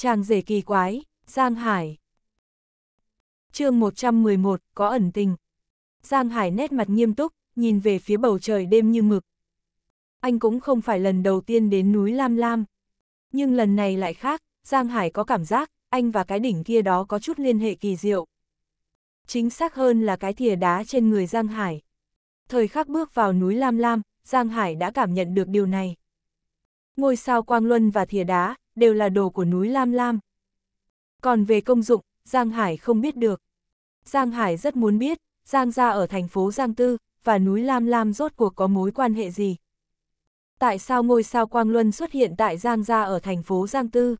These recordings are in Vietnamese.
Chàng rể kỳ quái, Giang Hải. chương 111, có ẩn tình. Giang Hải nét mặt nghiêm túc, nhìn về phía bầu trời đêm như mực. Anh cũng không phải lần đầu tiên đến núi Lam Lam. Nhưng lần này lại khác, Giang Hải có cảm giác, anh và cái đỉnh kia đó có chút liên hệ kỳ diệu. Chính xác hơn là cái thìa đá trên người Giang Hải. Thời khắc bước vào núi Lam Lam, Giang Hải đã cảm nhận được điều này. Ngôi sao Quang Luân và thìa đá, đều là đồ của núi Lam Lam. Còn về công dụng, Giang Hải không biết được. Giang Hải rất muốn biết, Giang gia ở thành phố Giang Tư và núi Lam Lam rốt cuộc có mối quan hệ gì. Tại sao ngôi sao Quang Luân xuất hiện tại Giang gia ở thành phố Giang Tư?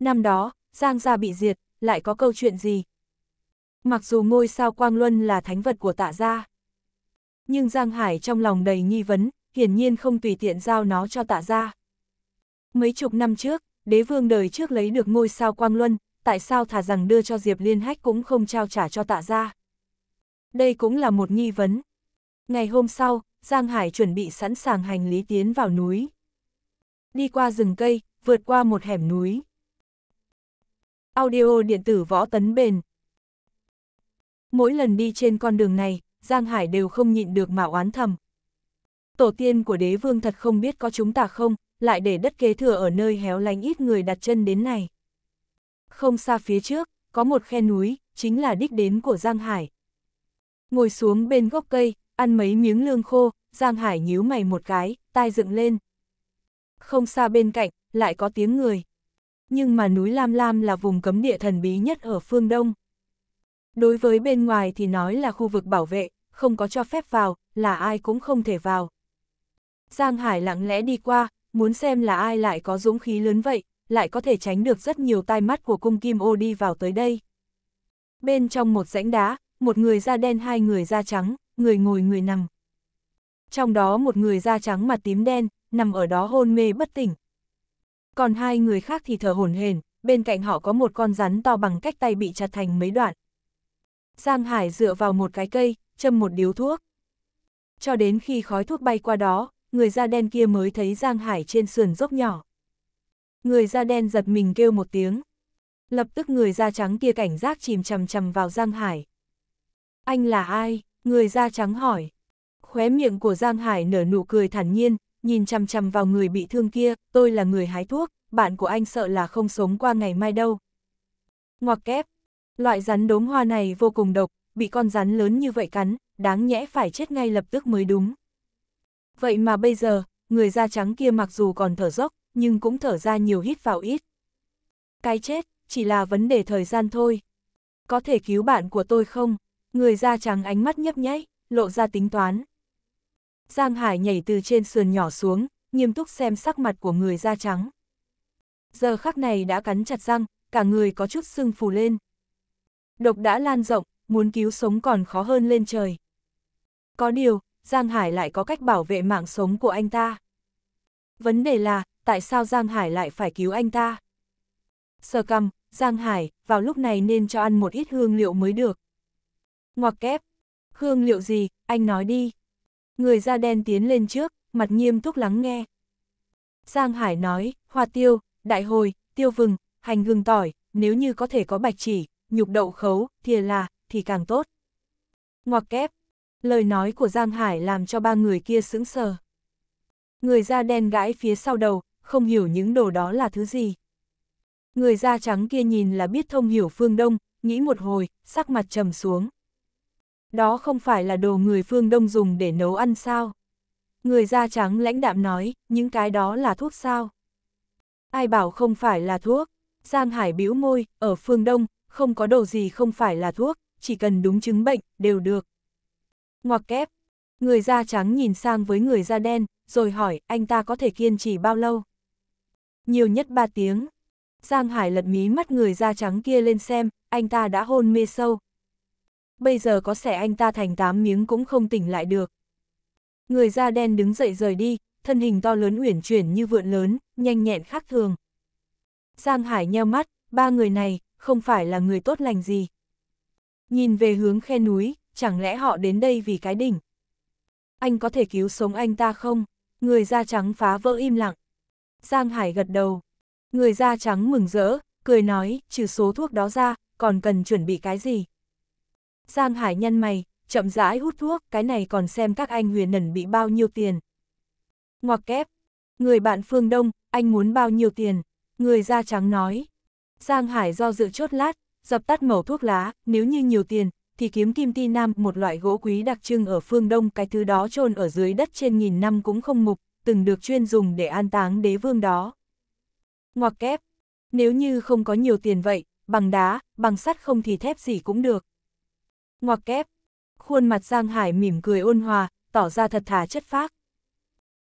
Năm đó, Giang gia bị diệt, lại có câu chuyện gì? Mặc dù ngôi sao Quang Luân là thánh vật của tạ gia, nhưng Giang Hải trong lòng đầy nghi vấn, hiển nhiên không tùy tiện giao nó cho tạ gia. Mấy chục năm trước, đế vương đời trước lấy được ngôi sao Quang Luân, tại sao thả rằng đưa cho Diệp Liên Hách cũng không trao trả cho tạ ra. Đây cũng là một nghi vấn. Ngày hôm sau, Giang Hải chuẩn bị sẵn sàng hành lý tiến vào núi. Đi qua rừng cây, vượt qua một hẻm núi. Audio điện tử võ tấn bền. Mỗi lần đi trên con đường này, Giang Hải đều không nhịn được mà oán thầm. Tổ tiên của đế vương thật không biết có chúng ta không, lại để đất kế thừa ở nơi héo lánh ít người đặt chân đến này. Không xa phía trước, có một khe núi, chính là đích đến của Giang Hải. Ngồi xuống bên gốc cây, ăn mấy miếng lương khô, Giang Hải nhíu mày một cái, tai dựng lên. Không xa bên cạnh, lại có tiếng người. Nhưng mà núi Lam Lam là vùng cấm địa thần bí nhất ở phương Đông. Đối với bên ngoài thì nói là khu vực bảo vệ, không có cho phép vào, là ai cũng không thể vào. Giang Hải lặng lẽ đi qua, muốn xem là ai lại có dũng khí lớn vậy, lại có thể tránh được rất nhiều tai mắt của cung kim ô đi vào tới đây. Bên trong một rãnh đá, một người da đen hai người da trắng, người ngồi người nằm. Trong đó một người da trắng mặt tím đen, nằm ở đó hôn mê bất tỉnh. Còn hai người khác thì thở hổn hển, bên cạnh họ có một con rắn to bằng cách tay bị chặt thành mấy đoạn. Giang Hải dựa vào một cái cây, châm một điếu thuốc. Cho đến khi khói thuốc bay qua đó, người da đen kia mới thấy Giang Hải trên sườn dốc nhỏ. Người da đen giật mình kêu một tiếng. Lập tức người da trắng kia cảnh giác chìm chằm chằm vào Giang Hải. Anh là ai? Người da trắng hỏi. Khóe miệng của Giang Hải nở nụ cười thản nhiên, nhìn chằm chằm vào người bị thương kia, tôi là người hái thuốc, bạn của anh sợ là không sống qua ngày mai đâu. Ngoặc kép, loại rắn đốm hoa này vô cùng độc, bị con rắn lớn như vậy cắn, đáng nhẽ phải chết ngay lập tức mới đúng. Vậy mà bây giờ, người da trắng kia mặc dù còn thở dốc, nhưng cũng thở ra nhiều hít vào ít. Cái chết, chỉ là vấn đề thời gian thôi. Có thể cứu bạn của tôi không? Người da trắng ánh mắt nhấp nháy, lộ ra tính toán. Giang Hải nhảy từ trên sườn nhỏ xuống, nghiêm túc xem sắc mặt của người da trắng. Giờ khắc này đã cắn chặt răng, cả người có chút sưng phù lên. Độc đã lan rộng, muốn cứu sống còn khó hơn lên trời. Có điều, Giang Hải lại có cách bảo vệ mạng sống của anh ta. Vấn đề là, tại sao Giang Hải lại phải cứu anh ta? Sơ căm, Giang Hải, vào lúc này nên cho ăn một ít hương liệu mới được. Ngoặc kép, hương liệu gì, anh nói đi. Người da đen tiến lên trước, mặt nghiêm túc lắng nghe. Giang Hải nói, hoa tiêu, đại hồi, tiêu vừng, hành gừng tỏi, nếu như có thể có bạch chỉ, nhục đậu khấu, thìa là, thì càng tốt. Ngoặc kép, Lời nói của Giang Hải làm cho ba người kia sững sờ. Người da đen gãi phía sau đầu, không hiểu những đồ đó là thứ gì. Người da trắng kia nhìn là biết thông hiểu phương Đông, nghĩ một hồi, sắc mặt trầm xuống. Đó không phải là đồ người phương Đông dùng để nấu ăn sao? Người da trắng lãnh đạm nói, những cái đó là thuốc sao? Ai bảo không phải là thuốc? Giang Hải bĩu môi, ở phương Đông, không có đồ gì không phải là thuốc, chỉ cần đúng chứng bệnh, đều được. Ngoặc kép, người da trắng nhìn sang với người da đen, rồi hỏi anh ta có thể kiên trì bao lâu. Nhiều nhất 3 tiếng. Giang Hải lật mí mắt người da trắng kia lên xem, anh ta đã hôn mê sâu. Bây giờ có xẻ anh ta thành 8 miếng cũng không tỉnh lại được. Người da đen đứng dậy rời đi, thân hình to lớn uyển chuyển như vượn lớn, nhanh nhẹn khác thường. Giang Hải nheo mắt, ba người này, không phải là người tốt lành gì. Nhìn về hướng khe núi, chẳng lẽ họ đến đây vì cái đỉnh? Anh có thể cứu sống anh ta không? Người da trắng phá vỡ im lặng. Giang Hải gật đầu. Người da trắng mừng rỡ, cười nói, trừ số thuốc đó ra, còn cần chuẩn bị cái gì? Giang Hải nhăn mày, chậm rãi hút thuốc, cái này còn xem các anh huyền nẩn bị bao nhiêu tiền. Ngoặc kép, người bạn phương Đông, anh muốn bao nhiêu tiền? Người da trắng nói. Giang Hải do dự chốt lát, dập tắt mẩu thuốc lá, nếu như nhiều tiền, thì kiếm kim ti nam, một loại gỗ quý đặc trưng ở phương Đông, cái thứ đó chôn ở dưới đất trên nghìn năm cũng không mục, từng được chuyên dùng để an táng đế vương đó. Ngoặc kép, nếu như không có nhiều tiền vậy, bằng đá, bằng sắt không thì thép gì cũng được. Ngoặc kép, khuôn mặt Giang Hải mỉm cười ôn hòa, tỏ ra thật thà chất phác.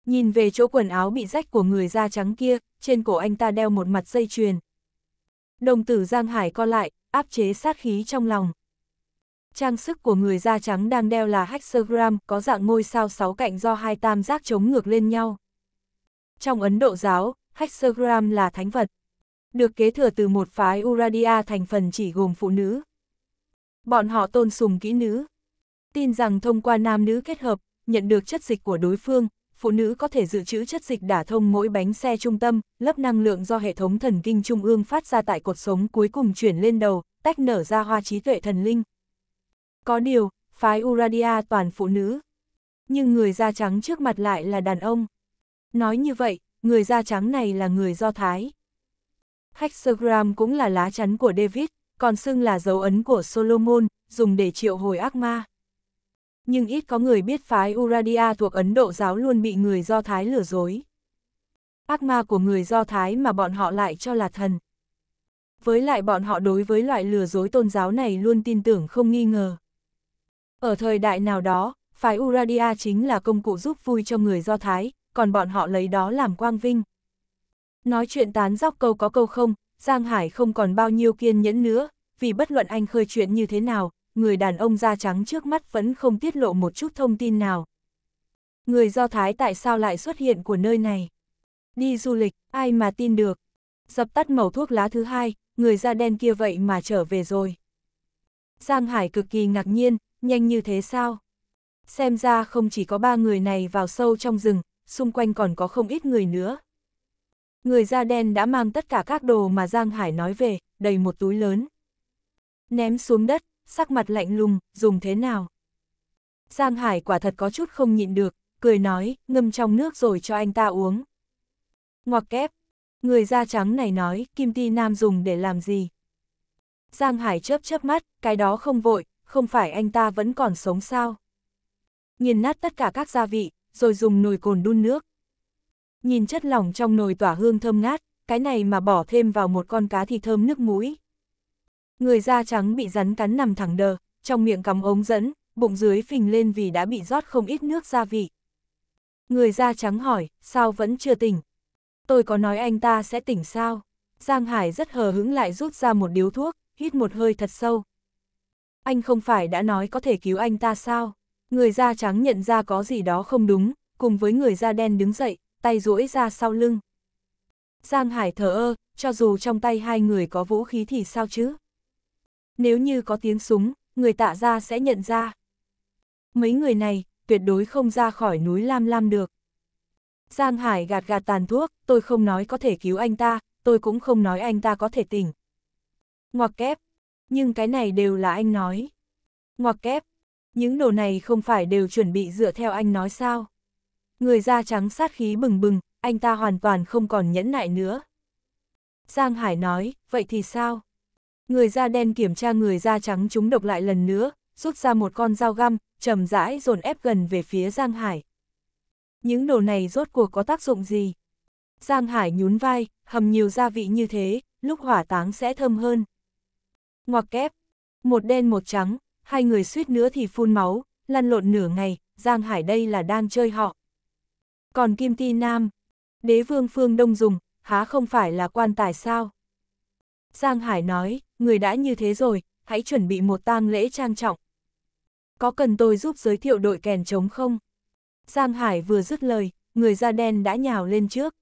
Nhìn về chỗ quần áo bị rách của người da trắng kia, trên cổ anh ta đeo một mặt dây chuyền. Đồng tử Giang Hải co lại, áp chế sát khí trong lòng trang sức của người da trắng đang đeo là hexagram có dạng ngôi sao sáu cạnh do hai tam giác chống ngược lên nhau. Trong Ấn Độ giáo, hexagram là thánh vật, được kế thừa từ một phái Uradia thành phần chỉ gồm phụ nữ. Bọn họ tôn sùng kỹ nữ, tin rằng thông qua nam nữ kết hợp, nhận được chất dịch của đối phương, phụ nữ có thể dự trữ chất dịch đả thông mỗi bánh xe trung tâm, lớp năng lượng do hệ thống thần kinh trung ương phát ra tại cột sống cuối cùng chuyển lên đầu, tách nở ra hoa trí tuệ thần linh. Có điều, phái Uradia toàn phụ nữ. Nhưng người da trắng trước mặt lại là đàn ông. Nói như vậy, người da trắng này là người Do Thái. Hexagram cũng là lá chắn của David, còn xưng là dấu ấn của Solomon, dùng để triệu hồi ác ma. Nhưng ít có người biết phái Uradia thuộc Ấn Độ giáo luôn bị người Do Thái lừa dối. Ác ma của người Do Thái mà bọn họ lại cho là thần. Với lại bọn họ đối với loại lừa dối tôn giáo này luôn tin tưởng không nghi ngờ. Ở thời đại nào đó, phái Uradia chính là công cụ giúp vui cho người Do Thái, còn bọn họ lấy đó làm quang vinh. Nói chuyện tán dóc câu có câu không, Giang Hải không còn bao nhiêu kiên nhẫn nữa, vì bất luận anh khơi chuyện như thế nào, người đàn ông da trắng trước mắt vẫn không tiết lộ một chút thông tin nào. Người Do Thái tại sao lại xuất hiện của nơi này? Đi du lịch, ai mà tin được? Dập tắt màu thuốc lá thứ hai, người da đen kia vậy mà trở về rồi. Giang Hải cực kỳ ngạc nhiên, nhanh như thế sao? Xem ra không chỉ có ba người này vào sâu trong rừng, xung quanh còn có không ít người nữa. Người da đen đã mang tất cả các đồ mà Giang Hải nói về, đầy một túi lớn. Ném xuống đất, sắc mặt lạnh lùng, dùng thế nào? Giang Hải quả thật có chút không nhịn được, cười nói, ngâm trong nước rồi cho anh ta uống. Ngoặc kép, người da trắng này nói, kim ti nam dùng để làm gì? Giang Hải chớp chớp mắt, cái đó không vội, không phải anh ta vẫn còn sống sao? nhìn nát tất cả các gia vị, rồi dùng nồi cồn đun nước. Nhìn chất lỏng trong nồi tỏa hương thơm ngát, cái này mà bỏ thêm vào một con cá thì thơm nước mũi. Người da trắng bị rắn cắn nằm thẳng đờ, trong miệng cắm ống dẫn, bụng dưới phình lên vì đã bị rót không ít nước gia vị. Người da trắng hỏi, sao vẫn chưa tỉnh? Tôi có nói anh ta sẽ tỉnh sao? Giang Hải rất hờ hững lại rút ra một điếu thuốc, hít một hơi thật sâu, anh không phải đã nói có thể cứu anh ta sao? Người da trắng nhận ra có gì đó không đúng, cùng với người da đen đứng dậy, tay duỗi ra sau lưng. Giang Hải thở ơ, cho dù trong tay hai người có vũ khí thì sao chứ? Nếu như có tiếng súng, người tạ ra sẽ nhận ra. Mấy người này, tuyệt đối không ra khỏi núi Lam Lam được. Giang Hải gạt gạt tàn thuốc, tôi không nói có thể cứu anh ta, tôi cũng không nói anh ta có thể tỉnh. Ngoặc kép, nhưng cái này đều là anh nói. Ngoặc kép, những đồ này không phải đều chuẩn bị dựa theo anh nói sao? Người da trắng sát khí bừng bừng, anh ta hoàn toàn không còn nhẫn nại nữa. Giang Hải nói, vậy thì sao? Người da đen kiểm tra người da trắng chúng độc lại lần nữa, rút ra một con dao găm, trầm rãi dồn ép gần về phía Giang Hải. Những đồ này rốt cuộc có tác dụng gì? Giang Hải nhún vai, hầm nhiều gia vị như thế, lúc hỏa táng sẽ thơm hơn ngoặc kép, một đen một trắng, hai người suýt nữa thì phun máu, lăn lộn nửa ngày, Giang Hải đây là đang chơi họ. Còn Kim Ti Nam, đế vương phương Đông Dùng, há không phải là quan tài sao? Giang Hải nói, người đã như thế rồi, hãy chuẩn bị một tang lễ trang trọng. Có cần tôi giúp giới thiệu đội kèn trống không? Giang Hải vừa dứt lời, người da đen đã nhào lên trước.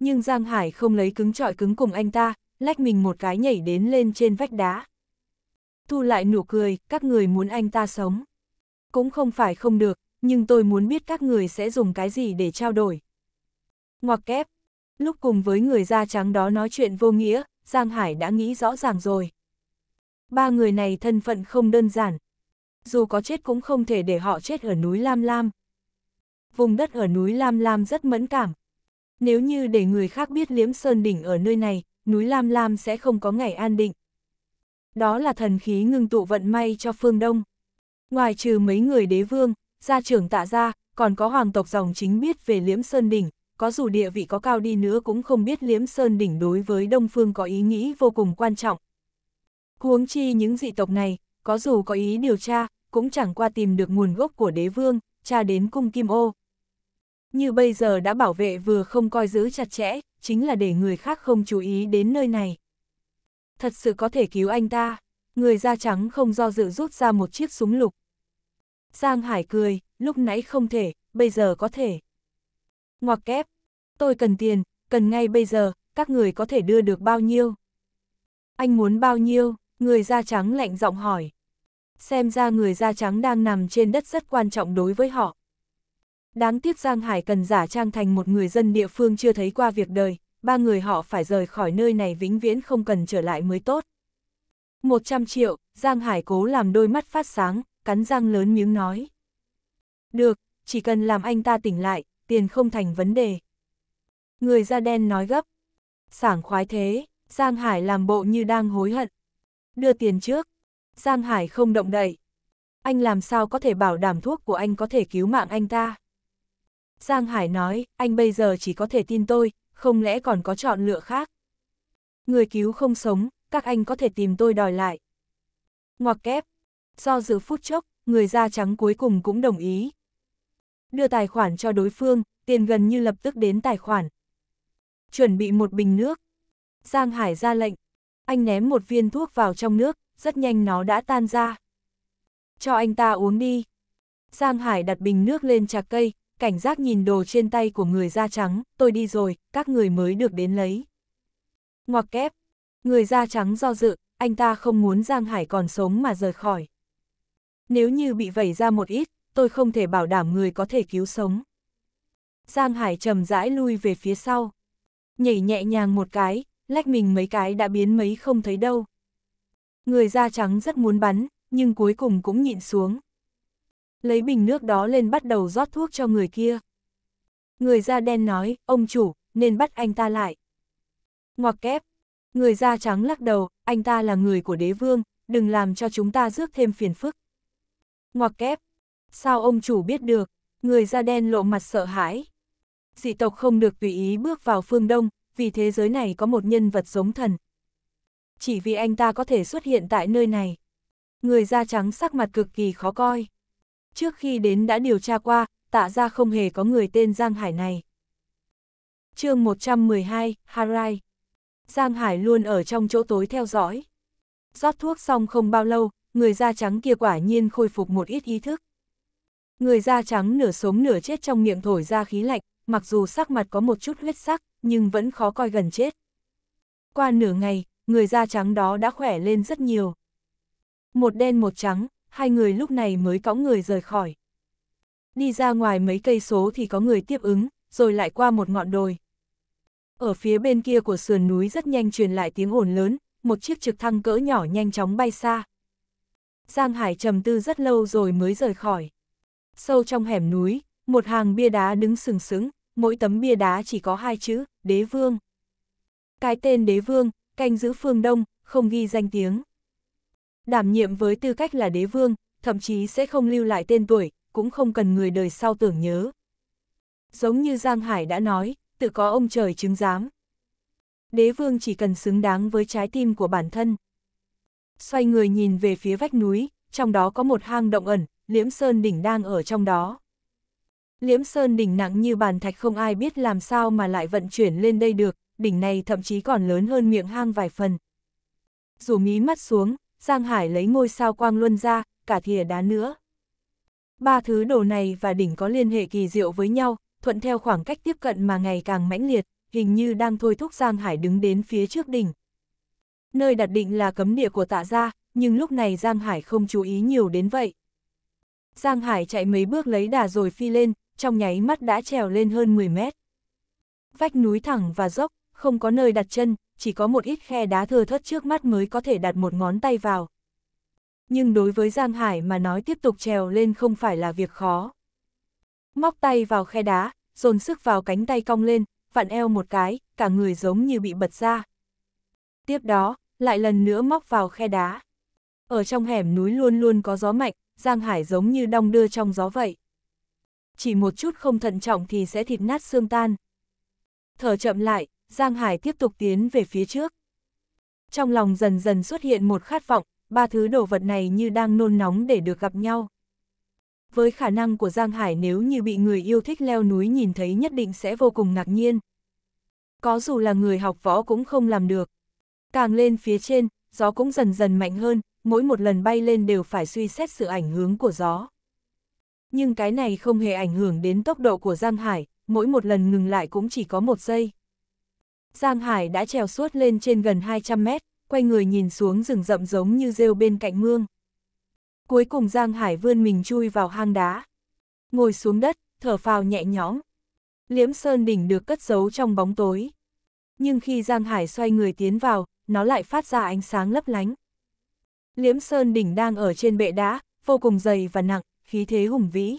Nhưng Giang Hải không lấy cứng trọi cứng cùng anh ta, lách mình một cái nhảy đến lên trên vách đá. Thu lại nụ cười, các người muốn anh ta sống. Cũng không phải không được, nhưng tôi muốn biết các người sẽ dùng cái gì để trao đổi. Ngoặc kép, lúc cùng với người da trắng đó nói chuyện vô nghĩa, Giang Hải đã nghĩ rõ ràng rồi. Ba người này thân phận không đơn giản. Dù có chết cũng không thể để họ chết ở núi Lam Lam. Vùng đất ở núi Lam Lam rất mẫn cảm. Nếu như để người khác biết liếm sơn đỉnh ở nơi này, núi Lam Lam sẽ không có ngày an định. Đó là thần khí ngưng tụ vận may cho phương Đông. Ngoài trừ mấy người đế vương, gia trưởng tạ gia còn có hoàng tộc dòng chính biết về Liễm Sơn Đỉnh, có dù địa vị có cao đi nữa cũng không biết Liễm Sơn Đỉnh đối với Đông Phương có ý nghĩ vô cùng quan trọng. Huống chi những dị tộc này, có dù có ý điều tra, cũng chẳng qua tìm được nguồn gốc của đế vương, cha đến cung kim ô. Như bây giờ đã bảo vệ vừa không coi giữ chặt chẽ, chính là để người khác không chú ý đến nơi này. Thật sự có thể cứu anh ta, người da trắng không do dự rút ra một chiếc súng lục. Giang Hải cười, lúc nãy không thể, bây giờ có thể. Ngoặc kép, tôi cần tiền, cần ngay bây giờ, các người có thể đưa được bao nhiêu? Anh muốn bao nhiêu? Người da trắng lạnh giọng hỏi. Xem ra người da trắng đang nằm trên đất rất quan trọng đối với họ. Đáng tiếc Giang Hải cần giả trang thành một người dân địa phương chưa thấy qua việc đời, ba người họ phải rời khỏi nơi này vĩnh viễn không cần trở lại mới tốt. 100 triệu, Giang Hải cố làm đôi mắt phát sáng, cắn răng lớn miếng nói. Được, chỉ cần làm anh ta tỉnh lại, tiền không thành vấn đề. Người da đen nói gấp. Sảng khoái thế, Giang Hải làm bộ như đang hối hận. Đưa tiền trước. Giang Hải không động đậy. Anh làm sao có thể bảo đảm thuốc của anh có thể cứu mạng anh ta? Giang Hải nói, anh bây giờ chỉ có thể tin tôi, không lẽ còn có chọn lựa khác. Người cứu không sống, các anh có thể tìm tôi đòi lại. Ngoặc kép, do dự phút chốc, người da trắng cuối cùng cũng đồng ý. Đưa tài khoản cho đối phương, tiền gần như lập tức đến tài khoản. Chuẩn bị một bình nước. Giang Hải ra lệnh. Anh ném một viên thuốc vào trong nước, rất nhanh nó đã tan ra. Cho anh ta uống đi. Giang Hải đặt bình nước lên trà cây, cảnh giác nhìn đồ trên tay của người da trắng, tôi đi rồi, các người mới được đến lấy. Ngoặc kép, người da trắng do dự, anh ta không muốn Giang Hải còn sống mà rời khỏi. Nếu như bị vẩy ra một ít, tôi không thể bảo đảm người có thể cứu sống. Giang Hải trầm rãi lui về phía sau. Nhảy nhẹ nhàng một cái, lách mình mấy cái đã biến mấy không thấy đâu. Người da trắng rất muốn bắn, nhưng cuối cùng cũng nhịn xuống lấy bình nước đó lên bắt đầu rót thuốc cho người kia. Người da đen nói, ông chủ, nên bắt anh ta lại. Ngoặc kép, người da trắng lắc đầu, anh ta là người của đế vương, đừng làm cho chúng ta rước thêm phiền phức. Ngoặc kép, sao ông chủ biết được, người da đen lộ mặt sợ hãi. Dị tộc không được tùy ý bước vào phương Đông, vì thế giới này có một nhân vật giống thần. Chỉ vì anh ta có thể xuất hiện tại nơi này. Người da trắng sắc mặt cực kỳ khó coi. Trước khi đến đã điều tra qua, tạ ra không hề có người tên Giang Hải này. chương 112, Harai Giang Hải luôn ở trong chỗ tối theo dõi. rót thuốc xong không bao lâu, người da trắng kia quả nhiên khôi phục một ít ý thức. Người da trắng nửa sống nửa chết trong miệng thổi ra khí lạnh, mặc dù sắc mặt có một chút huyết sắc, nhưng vẫn khó coi gần chết. Qua nửa ngày, người da trắng đó đã khỏe lên rất nhiều. Một đen một trắng, hai người lúc này mới cõng người rời khỏi. Đi ra ngoài mấy cây số thì có người tiếp ứng, rồi lại qua một ngọn đồi. Ở phía bên kia của sườn núi rất nhanh truyền lại tiếng ồn lớn, một chiếc trực thăng cỡ nhỏ nhanh chóng bay xa. Giang Hải trầm tư rất lâu rồi mới rời khỏi. Sâu trong hẻm núi, một hàng bia đá đứng sừng sững, mỗi tấm bia đá chỉ có hai chữ, đế vương. Cái tên đế vương, canh giữ phương Đông, không ghi danh tiếng. Đảm nhiệm với tư cách là đế vương, thậm chí sẽ không lưu lại tên tuổi, cũng không cần người đời sau tưởng nhớ. Giống như Giang Hải đã nói, tự có ông trời chứng giám. Đế vương chỉ cần xứng đáng với trái tim của bản thân. Xoay người nhìn về phía vách núi, trong đó có một hang động ẩn, Liễm Sơn Đỉnh đang ở trong đó. Liễm Sơn Đỉnh nặng như bàn thạch không ai biết làm sao mà lại vận chuyển lên đây được, đỉnh này thậm chí còn lớn hơn miệng hang vài phần. Dù mí mắt xuống, Giang Hải lấy ngôi sao quang luân ra, cả thìa đá nữa. Ba thứ đồ này và đỉnh có liên hệ kỳ diệu với nhau, thuận theo khoảng cách tiếp cận mà ngày càng mãnh liệt, hình như đang thôi thúc Giang Hải đứng đến phía trước đỉnh. Nơi đặt định là cấm địa của tạ gia, nhưng lúc này Giang Hải không chú ý nhiều đến vậy. Giang Hải chạy mấy bước lấy đà rồi phi lên, trong nháy mắt đã trèo lên hơn 10 mét. Vách núi thẳng và dốc, không có nơi đặt chân, chỉ có một ít khe đá thưa thớt trước mắt mới có thể đặt một ngón tay vào. Nhưng đối với Giang Hải mà nói tiếp tục trèo lên không phải là việc khó. Móc tay vào khe đá, dồn sức vào cánh tay cong lên, vặn eo một cái, cả người giống như bị bật ra. Tiếp đó, lại lần nữa móc vào khe đá. Ở trong hẻm núi luôn luôn có gió mạnh, Giang Hải giống như đong đưa trong gió vậy. Chỉ một chút không thận trọng thì sẽ thịt nát xương tan. Thở chậm lại, Giang Hải tiếp tục tiến về phía trước. Trong lòng dần dần xuất hiện một khát vọng, ba thứ đồ vật này như đang nôn nóng để được gặp nhau. Với khả năng của Giang Hải nếu như bị người yêu thích leo núi nhìn thấy nhất định sẽ vô cùng ngạc nhiên. Có dù là người học võ cũng không làm được. Càng lên phía trên, gió cũng dần dần mạnh hơn, mỗi một lần bay lên đều phải suy xét sự ảnh hưởng của gió. Nhưng cái này không hề ảnh hưởng đến tốc độ của Giang Hải, mỗi một lần ngừng lại cũng chỉ có một giây. Giang Hải đã trèo suốt lên trên gần 200 mét, quay người nhìn xuống rừng rậm giống như rêu bên cạnh mương. Cuối cùng Giang Hải vươn mình chui vào hang đá. Ngồi xuống đất, thở phào nhẹ nhõm. Liễm Sơn Đỉnh được cất giấu trong bóng tối. Nhưng khi Giang Hải xoay người tiến vào, nó lại phát ra ánh sáng lấp lánh. Liễm Sơn Đỉnh đang ở trên bệ đá, vô cùng dày và nặng, khí thế hùng vĩ.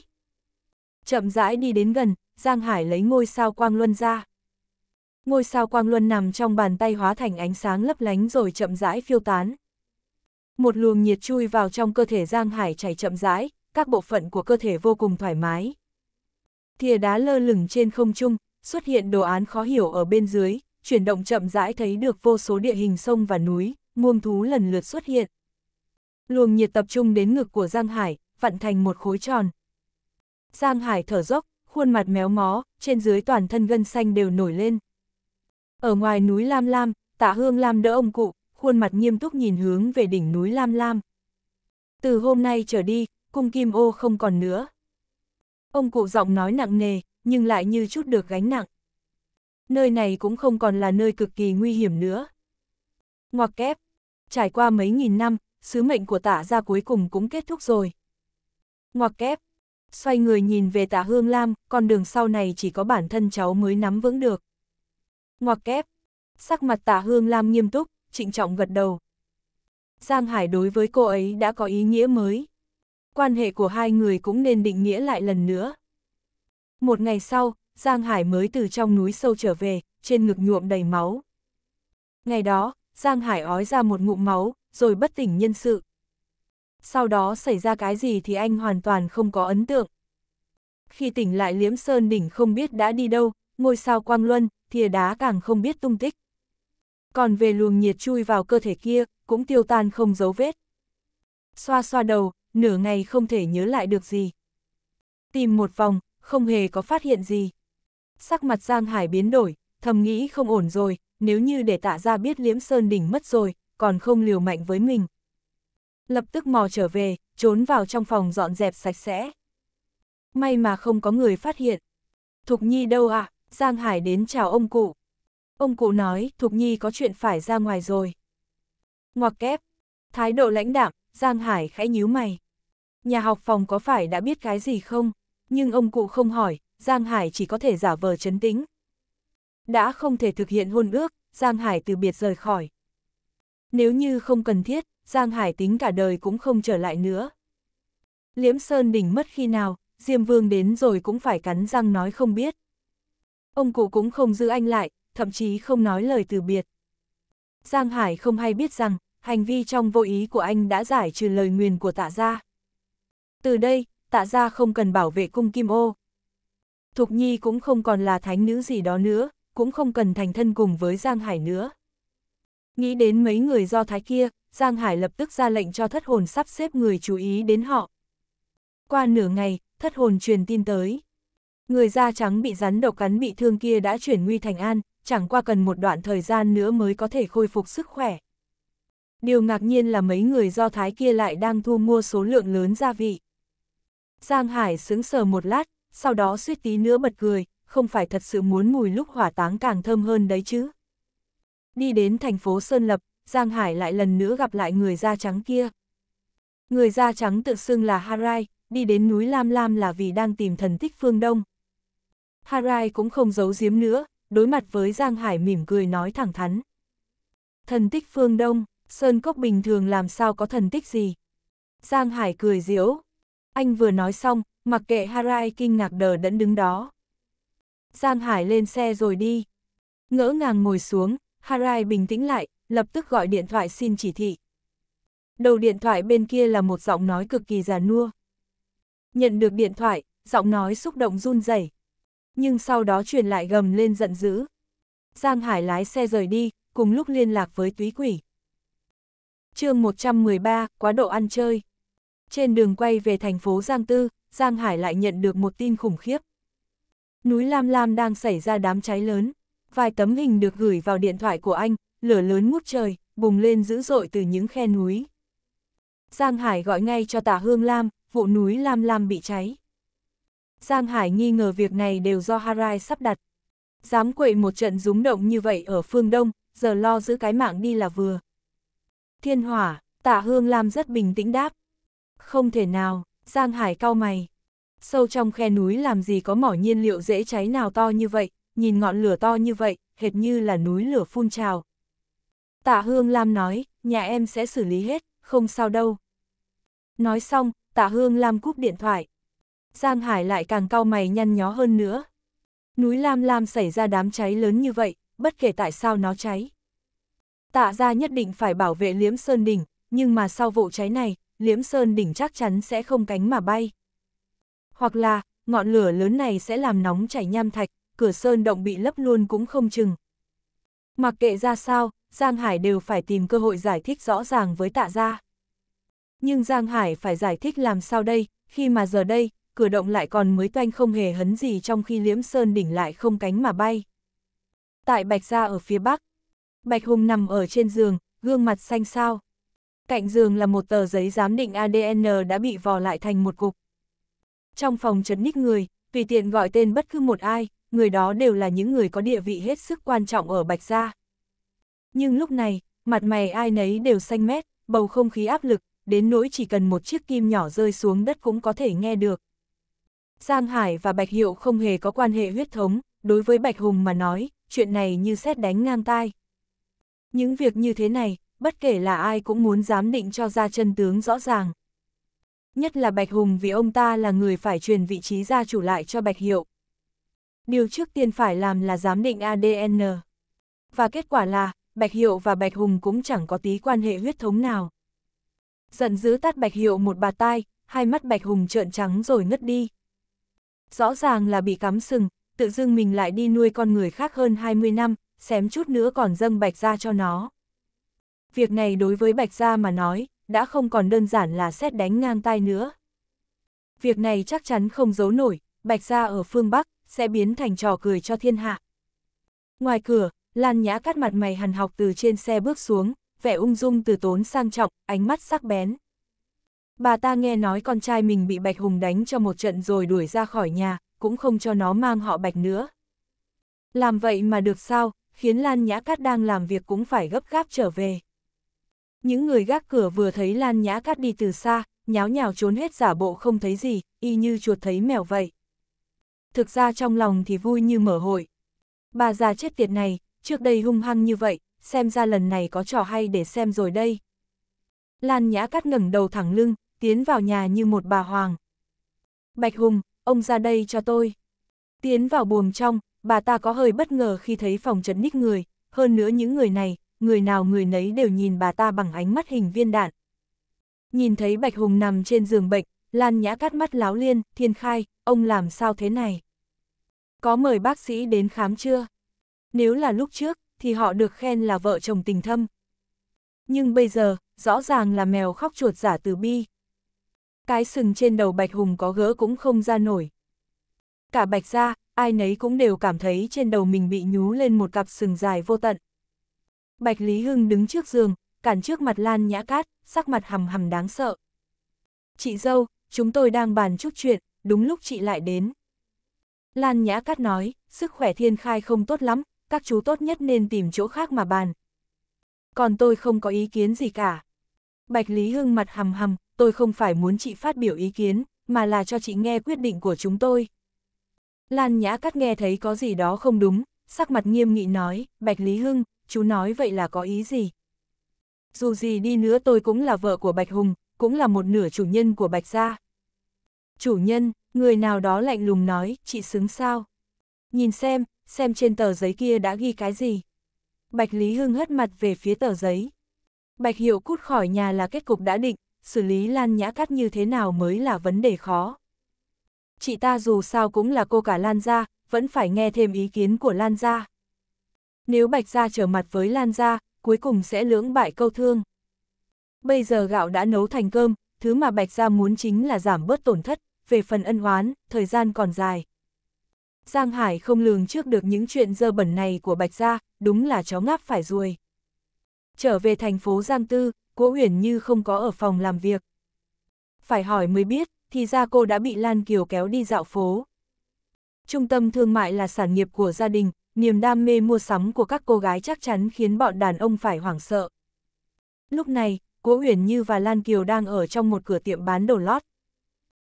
Chậm rãi đi đến gần, Giang Hải lấy ngôi sao quang luân ra ngôi sao quang luân nằm trong bàn tay hóa thành ánh sáng lấp lánh rồi chậm rãi phiêu tán. Một luồng nhiệt chui vào trong cơ thể Giang Hải chảy chậm rãi, các bộ phận của cơ thể vô cùng thoải mái. Thìa đá lơ lửng trên không trung, xuất hiện đồ án khó hiểu ở bên dưới, chuyển động chậm rãi thấy được vô số địa hình sông và núi, muông thú lần lượt xuất hiện. Luồng nhiệt tập trung đến ngực của Giang Hải, vặn thành một khối tròn. Giang Hải thở dốc, khuôn mặt méo mó, trên dưới toàn thân gân xanh đều nổi lên. Ở ngoài núi Lam Lam, tạ hương Lam đỡ ông cụ, khuôn mặt nghiêm túc nhìn hướng về đỉnh núi Lam Lam. Từ hôm nay trở đi, cung kim ô không còn nữa. Ông cụ giọng nói nặng nề, nhưng lại như chút được gánh nặng. Nơi này cũng không còn là nơi cực kỳ nguy hiểm nữa. Ngoặc kép, trải qua mấy nghìn năm, sứ mệnh của Tạ ra cuối cùng cũng kết thúc rồi. Ngoặc kép, xoay người nhìn về Tạ Hương Lam, con đường sau này chỉ có bản thân cháu mới nắm vững được ngoặc kép. Sắc mặt tả hương lam nghiêm túc, trịnh trọng gật đầu. Giang Hải đối với cô ấy đã có ý nghĩa mới. Quan hệ của hai người cũng nên định nghĩa lại lần nữa. Một ngày sau, Giang Hải mới từ trong núi sâu trở về, trên ngực nhuộm đầy máu. Ngày đó, Giang Hải ói ra một ngụm máu, rồi bất tỉnh nhân sự. Sau đó xảy ra cái gì thì anh hoàn toàn không có ấn tượng. Khi tỉnh lại liếm Sơn Đỉnh không biết đã đi đâu, ngôi sao quang luân, thìa đá càng không biết tung tích. Còn về luồng nhiệt chui vào cơ thể kia, cũng tiêu tan không dấu vết. Xoa xoa đầu, nửa ngày không thể nhớ lại được gì. Tìm một vòng, không hề có phát hiện gì. Sắc mặt Giang Hải biến đổi, thầm nghĩ không ổn rồi, nếu như để tạ ra biết liễm sơn đỉnh mất rồi, còn không liều mạnh với mình. Lập tức mò trở về, trốn vào trong phòng dọn dẹp sạch sẽ. May mà không có người phát hiện. Thục Nhi đâu ạ? À? Giang Hải đến chào ông cụ. Ông cụ nói, Thục Nhi có chuyện phải ra ngoài rồi. Ngoặc kép, thái độ lãnh đạm, Giang Hải khẽ nhíu mày. Nhà học phòng có phải đã biết cái gì không? Nhưng ông cụ không hỏi, Giang Hải chỉ có thể giả vờ chấn tĩnh. Đã không thể thực hiện hôn ước, Giang Hải từ biệt rời khỏi. Nếu như không cần thiết, Giang Hải tính cả đời cũng không trở lại nữa. Liễm Sơn đỉnh mất khi nào, Diêm Vương đến rồi cũng phải cắn răng nói không biết. Ông cụ cũng không giữ anh lại, thậm chí không nói lời từ biệt. Giang Hải không hay biết rằng, hành vi trong vô ý của anh đã giải trừ lời nguyền của tạ gia. Từ đây, tạ gia không cần bảo vệ cung kim ô. Thục Nhi cũng không còn là thánh nữ gì đó nữa, cũng không cần thành thân cùng với Giang Hải nữa. Nghĩ đến mấy người do thái kia, Giang Hải lập tức ra lệnh cho thất hồn sắp xếp người chú ý đến họ. Qua nửa ngày, thất hồn truyền tin tới. Người da trắng bị rắn độc cắn bị thương kia đã chuyển nguy thành an, chẳng qua cần một đoạn thời gian nữa mới có thể khôi phục sức khỏe. Điều ngạc nhiên là mấy người do thái kia lại đang thu mua số lượng lớn gia vị. Giang Hải sững sờ một lát, sau đó suýt tí nữa bật cười, không phải thật sự muốn mùi lúc hỏa táng càng thơm hơn đấy chứ. Đi đến thành phố Sơn Lập, Giang Hải lại lần nữa gặp lại người da trắng kia. Người da trắng tự xưng là Harai, đi đến núi Lam Lam là vì đang tìm thần tích phương Đông, Harai cũng không giấu giếm nữa, đối mặt với Giang Hải mỉm cười nói thẳng thắn. Thần tích phương Đông, Sơn Cốc bình thường làm sao có thần tích gì? Giang Hải cười diễu. Anh vừa nói xong, mặc kệ Harai kinh ngạc đờ đẫn đứng đó. Giang Hải lên xe rồi đi. Ngỡ ngàng ngồi xuống, Harai bình tĩnh lại, lập tức gọi điện thoại xin chỉ thị. Đầu điện thoại bên kia là một giọng nói cực kỳ già nua. Nhận được điện thoại, giọng nói xúc động run rẩy nhưng sau đó truyền lại gầm lên giận dữ. Giang Hải lái xe rời đi, cùng lúc liên lạc với túy quỷ. chương 113, quá độ ăn chơi. Trên đường quay về thành phố Giang Tư, Giang Hải lại nhận được một tin khủng khiếp. Núi Lam Lam đang xảy ra đám cháy lớn, vài tấm hình được gửi vào điện thoại của anh, lửa lớn ngút trời, bùng lên dữ dội từ những khe núi. Giang Hải gọi ngay cho tả Hương Lam, vụ núi Lam Lam bị cháy. Giang Hải nghi ngờ việc này đều do Harai sắp đặt. Dám quậy một trận rúng động như vậy ở phương Đông, giờ lo giữ cái mạng đi là vừa. Thiên hỏa, tạ hương Lam rất bình tĩnh đáp. Không thể nào, Giang Hải cau mày. Sâu trong khe núi làm gì có mỏ nhiên liệu dễ cháy nào to như vậy, nhìn ngọn lửa to như vậy, hệt như là núi lửa phun trào. Tạ Hương Lam nói, nhà em sẽ xử lý hết, không sao đâu. Nói xong, Tạ Hương Lam cúp điện thoại, Giang Hải lại càng cao mày nhăn nhó hơn nữa. Núi Lam Lam xảy ra đám cháy lớn như vậy, bất kể tại sao nó cháy. Tạ ra nhất định phải bảo vệ Liếm Sơn Đỉnh, nhưng mà sau vụ cháy này, Liếm Sơn Đỉnh chắc chắn sẽ không cánh mà bay. Hoặc là, ngọn lửa lớn này sẽ làm nóng chảy nham thạch, cửa sơn động bị lấp luôn cũng không chừng. Mặc kệ ra sao, Giang Hải đều phải tìm cơ hội giải thích rõ ràng với tạ gia. Nhưng Giang Hải phải giải thích làm sao đây, khi mà giờ đây, cửa động lại còn mới toanh không hề hấn gì trong khi liễm sơn đỉnh lại không cánh mà bay. Tại Bạch Gia ở phía Bắc, Bạch Hùng nằm ở trên giường, gương mặt xanh xao. Cạnh giường là một tờ giấy giám định ADN đã bị vò lại thành một cục. Trong phòng chấn ních người, tùy tiện gọi tên bất cứ một ai, người đó đều là những người có địa vị hết sức quan trọng ở Bạch Gia. Nhưng lúc này, mặt mày ai nấy đều xanh mét, bầu không khí áp lực, đến nỗi chỉ cần một chiếc kim nhỏ rơi xuống đất cũng có thể nghe được. Giang Hải và Bạch Hiệu không hề có quan hệ huyết thống, đối với Bạch Hùng mà nói, chuyện này như xét đánh ngang tai. Những việc như thế này, bất kể là ai cũng muốn giám định cho ra chân tướng rõ ràng. Nhất là Bạch Hùng vì ông ta là người phải truyền vị trí gia chủ lại cho Bạch Hiệu. Điều trước tiên phải làm là giám định ADN. Và kết quả là, Bạch Hiệu và Bạch Hùng cũng chẳng có tí quan hệ huyết thống nào. Giận dữ tát Bạch Hiệu một bà tai, hai mắt Bạch Hùng trợn trắng rồi ngất đi, rõ ràng là bị cắm sừng, tự dưng mình lại đi nuôi con người khác hơn 20 năm, xém chút nữa còn dâng bạch gia cho nó. Việc này đối với bạch gia mà nói, đã không còn đơn giản là xét đánh ngang tay nữa. Việc này chắc chắn không giấu nổi, bạch gia ở phương Bắc, sẽ biến thành trò cười cho thiên hạ. Ngoài cửa, Lan Nhã cắt mặt mày hằn học từ trên xe bước xuống, vẻ ung dung từ tốn sang trọng, ánh mắt sắc bén. Bà ta nghe nói con trai mình bị Bạch Hùng đánh cho một trận rồi đuổi ra khỏi nhà, cũng không cho nó mang họ Bạch nữa. Làm vậy mà được sao, khiến Lan Nhã Cát đang làm việc cũng phải gấp gáp trở về. Những người gác cửa vừa thấy Lan Nhã Cát đi từ xa, nháo nhào trốn hết giả bộ không thấy gì, y như chuột thấy mèo vậy. Thực ra trong lòng thì vui như mở hội. Bà già chết tiệt này, trước đây hung hăng như vậy, xem ra lần này có trò hay để xem rồi đây. Lan Nhã Cát ngẩng đầu thẳng lưng, tiến vào nhà như một bà hoàng. Bạch Hùng, ông ra đây cho tôi. Tiến vào buồng trong, bà ta có hơi bất ngờ khi thấy phòng trấn ních người, hơn nữa những người này, người nào người nấy đều nhìn bà ta bằng ánh mắt hình viên đạn. Nhìn thấy Bạch Hùng nằm trên giường bệnh, Lan Nhã cắt mắt láo liên, thiên khai, ông làm sao thế này? Có mời bác sĩ đến khám chưa? Nếu là lúc trước, thì họ được khen là vợ chồng tình thâm. Nhưng bây giờ, rõ ràng là mèo khóc chuột giả từ bi. Cái sừng trên đầu Bạch Hùng có gỡ cũng không ra nổi. Cả Bạch ra, ai nấy cũng đều cảm thấy trên đầu mình bị nhú lên một cặp sừng dài vô tận. Bạch Lý Hưng đứng trước giường, cản trước mặt Lan Nhã Cát, sắc mặt hầm hầm đáng sợ. Chị dâu, chúng tôi đang bàn chút chuyện, đúng lúc chị lại đến. Lan Nhã Cát nói, sức khỏe thiên khai không tốt lắm, các chú tốt nhất nên tìm chỗ khác mà bàn. Còn tôi không có ý kiến gì cả. Bạch Lý Hưng mặt hầm hầm, tôi không phải muốn chị phát biểu ý kiến, mà là cho chị nghe quyết định của chúng tôi. Lan Nhã Cát nghe thấy có gì đó không đúng, sắc mặt nghiêm nghị nói, Bạch Lý Hưng, chú nói vậy là có ý gì? Dù gì đi nữa tôi cũng là vợ của Bạch Hùng, cũng là một nửa chủ nhân của Bạch Gia. Chủ nhân, người nào đó lạnh lùng nói, chị xứng sao? Nhìn xem, xem trên tờ giấy kia đã ghi cái gì? Bạch Lý Hưng hất mặt về phía tờ giấy. Bạch Hiệu cút khỏi nhà là kết cục đã định, xử lý Lan Nhã Cát như thế nào mới là vấn đề khó. Chị ta dù sao cũng là cô cả Lan gia, vẫn phải nghe thêm ý kiến của Lan gia. Nếu Bạch gia trở mặt với Lan gia, cuối cùng sẽ lưỡng bại câu thương. Bây giờ gạo đã nấu thành cơm, thứ mà Bạch gia muốn chính là giảm bớt tổn thất, về phần ân oán, thời gian còn dài. Giang Hải không lường trước được những chuyện dơ bẩn này của Bạch gia, đúng là chó ngáp phải ruồi. Trở về thành phố Giang Tư, Cố Uyển Như không có ở phòng làm việc. Phải hỏi mới biết, thì ra cô đã bị Lan Kiều kéo đi dạo phố. Trung tâm thương mại là sản nghiệp của gia đình, niềm đam mê mua sắm của các cô gái chắc chắn khiến bọn đàn ông phải hoảng sợ. Lúc này, Cố Uyển Như và Lan Kiều đang ở trong một cửa tiệm bán đồ lót.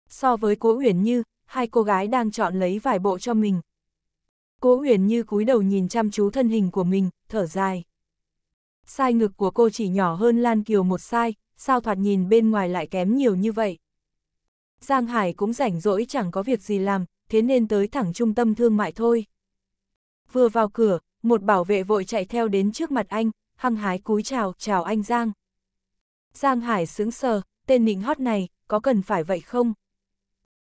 So với Cố Uyển Như, hai cô gái đang chọn lấy vài bộ cho mình. Cố Uyển Như cúi đầu nhìn chăm chú thân hình của mình, thở dài sai ngực của cô chỉ nhỏ hơn Lan Kiều một sai, sao thoạt nhìn bên ngoài lại kém nhiều như vậy. Giang Hải cũng rảnh rỗi chẳng có việc gì làm, thế nên tới thẳng trung tâm thương mại thôi. Vừa vào cửa, một bảo vệ vội chạy theo đến trước mặt anh, hăng hái cúi chào, chào anh Giang. Giang Hải sững sờ, tên nịnh hót này, có cần phải vậy không?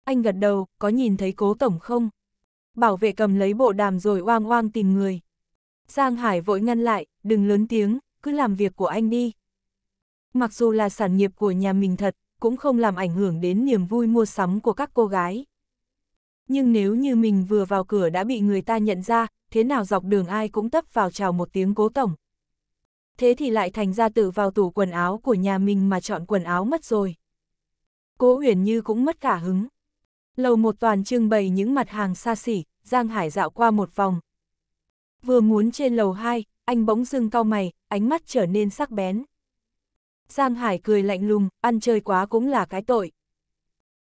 Anh gật đầu, có nhìn thấy cố tổng không? Bảo vệ cầm lấy bộ đàm rồi oang oang tìm người. Giang Hải vội ngăn lại, đừng lớn tiếng, cứ làm việc của anh đi. Mặc dù là sản nghiệp của nhà mình thật, cũng không làm ảnh hưởng đến niềm vui mua sắm của các cô gái. Nhưng nếu như mình vừa vào cửa đã bị người ta nhận ra, thế nào dọc đường ai cũng tấp vào chào một tiếng cố tổng. Thế thì lại thành ra tự vào tủ quần áo của nhà mình mà chọn quần áo mất rồi. Cố Huyền Như cũng mất cả hứng. Lầu một toàn trưng bày những mặt hàng xa xỉ, Giang Hải dạo qua một vòng. Vừa muốn trên lầu hai, anh bỗng dưng cau mày, ánh mắt trở nên sắc bén. Giang Hải cười lạnh lùng, ăn chơi quá cũng là cái tội.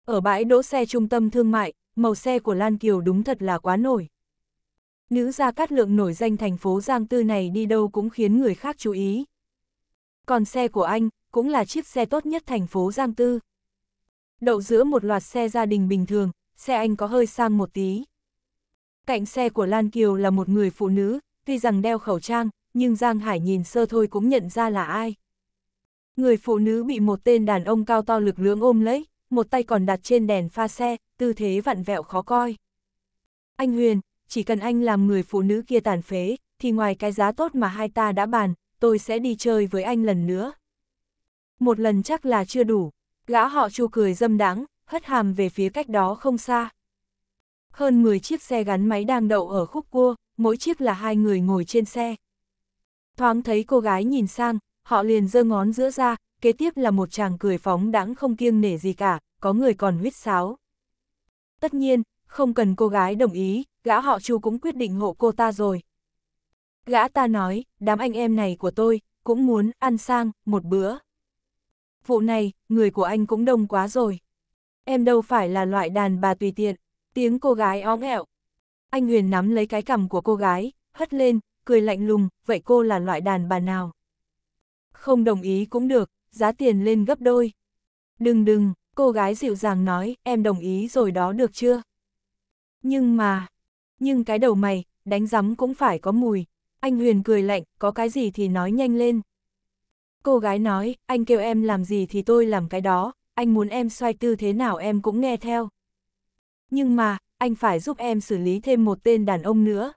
Ở bãi đỗ xe trung tâm thương mại, màu xe của Lan Kiều đúng thật là quá nổi. Nữ gia cát lượng nổi danh thành phố Giang Tư này đi đâu cũng khiến người khác chú ý. Còn xe của anh, cũng là chiếc xe tốt nhất thành phố Giang Tư. Đậu giữa một loạt xe gia đình bình thường, xe anh có hơi sang một tí. Cạnh xe của Lan Kiều là một người phụ nữ, tuy rằng đeo khẩu trang, nhưng Giang Hải nhìn sơ thôi cũng nhận ra là ai. Người phụ nữ bị một tên đàn ông cao to lực lưỡng ôm lấy, một tay còn đặt trên đèn pha xe, tư thế vặn vẹo khó coi. Anh Huyền, chỉ cần anh làm người phụ nữ kia tàn phế, thì ngoài cái giá tốt mà hai ta đã bàn, tôi sẽ đi chơi với anh lần nữa. Một lần chắc là chưa đủ, gã họ chu cười dâm đắng, hất hàm về phía cách đó không xa. Hơn 10 chiếc xe gắn máy đang đậu ở khúc cua, mỗi chiếc là hai người ngồi trên xe, Thoáng thấy cô gái nhìn sang, họ liền giơ ngón giữa ra, kế tiếp là một chàng cười phóng đãng không kiêng nể gì cả, có người còn huyết sáo. Tất nhiên, không cần cô gái đồng ý, gã họ chu cũng quyết định hộ cô ta rồi. Gã ta nói, đám anh em này của tôi, cũng muốn ăn sang, một bữa. Vụ này, người của anh cũng đông quá rồi. Em đâu phải là loại đàn bà tùy tiện, tiếng cô gái óng ẹo. Anh Huyền nắm lấy cái cầm của cô gái, hất lên, cười lạnh lùng, vậy cô là loại đàn bà nào? Không đồng ý cũng được, giá tiền lên gấp đôi. Đừng đừng, cô gái dịu dàng nói, em đồng ý rồi đó được chưa? Nhưng mà, nhưng cái đầu mày, đánh rắm cũng phải có mùi. Anh Huyền cười lạnh, có cái gì thì nói nhanh lên. Cô gái nói, anh kêu em làm gì thì tôi làm cái đó, anh muốn em xoay tư thế nào em cũng nghe theo. Nhưng mà, anh phải giúp em xử lý thêm một tên đàn ông nữa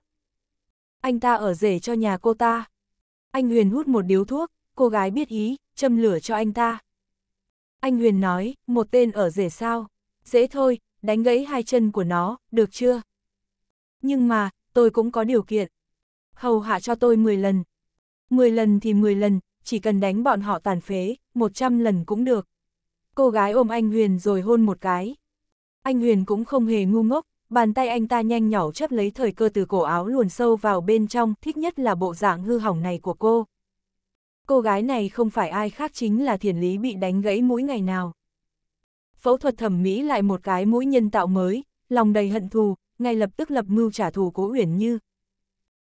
anh ta ở rể cho nhà cô ta. Anh Huyền hút một điếu thuốc, cô gái biết ý, châm lửa cho anh ta. Anh Huyền nói, một tên ở rể sao? Dễ thôi, đánh gãy hai chân của nó, được chưa? Nhưng mà, tôi cũng có điều kiện. Hầu hạ cho tôi 10 lần. 10 lần thì 10 lần, chỉ cần đánh bọn họ tàn phế, 100 lần cũng được. Cô gái ôm anh Huyền rồi hôn một cái. Anh Huyền cũng không hề ngu ngốc, bàn tay anh ta nhanh nhỏ chấp lấy thời cơ từ cổ áo luồn sâu vào bên trong, thích nhất là bộ dạng hư hỏng này của cô. Cô gái này không phải ai khác chính là thiền lý bị đánh gãy mũi ngày nào. Phẫu thuật thẩm mỹ lại một cái mũi nhân tạo mới, lòng đầy hận thù, ngay lập tức lập mưu trả thù cố Uyển Như.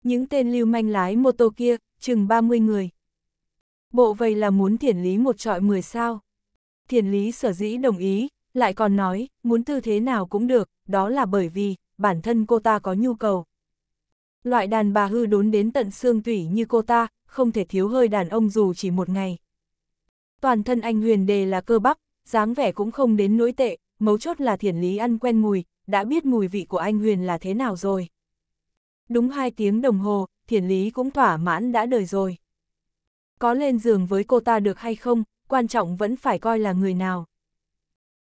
Những tên lưu manh lái mô tô kia, chừng 30 người. Bộ vầy là muốn thiền lý một trọi 10 sao. Thiền lý sở dĩ đồng ý, lại còn nói, muốn tư thế nào cũng được, đó là bởi vì, bản thân cô ta có nhu cầu. Loại đàn bà hư đốn đến tận xương tủy như cô ta, không thể thiếu hơi đàn ông dù chỉ một ngày. Toàn thân anh huyền đề là cơ bắp, dáng vẻ cũng không đến nỗi tệ, mấu chốt là Thiển lý ăn quen mùi, đã biết mùi vị của anh huyền là thế nào rồi. Đúng hai tiếng đồng hồ, Thiển lý cũng thỏa mãn đã đời rồi. Có lên giường với cô ta được hay không, quan trọng vẫn phải coi là người nào.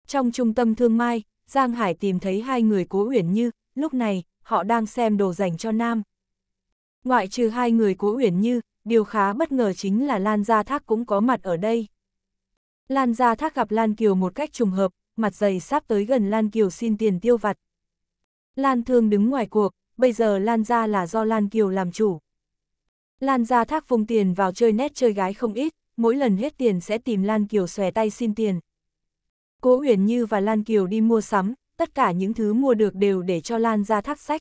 Trong trung tâm thương mai, Giang Hải tìm thấy hai người cố uyển như, lúc này, họ đang xem đồ dành cho nam. Ngoại trừ hai người cố uyển như, điều khá bất ngờ chính là Lan Gia Thác cũng có mặt ở đây. Lan Gia Thác gặp Lan Kiều một cách trùng hợp, mặt dày sắp tới gần Lan Kiều xin tiền tiêu vặt. Lan Thương đứng ngoài cuộc, bây giờ Lan Gia là do Lan Kiều làm chủ. Lan Gia Thác vùng tiền vào chơi nét chơi gái không ít, mỗi lần hết tiền sẽ tìm Lan Kiều xòe tay xin tiền. Cố Uyển Như và Lan Kiều đi mua sắm, tất cả những thứ mua được đều để cho Lan Gia Thác sách.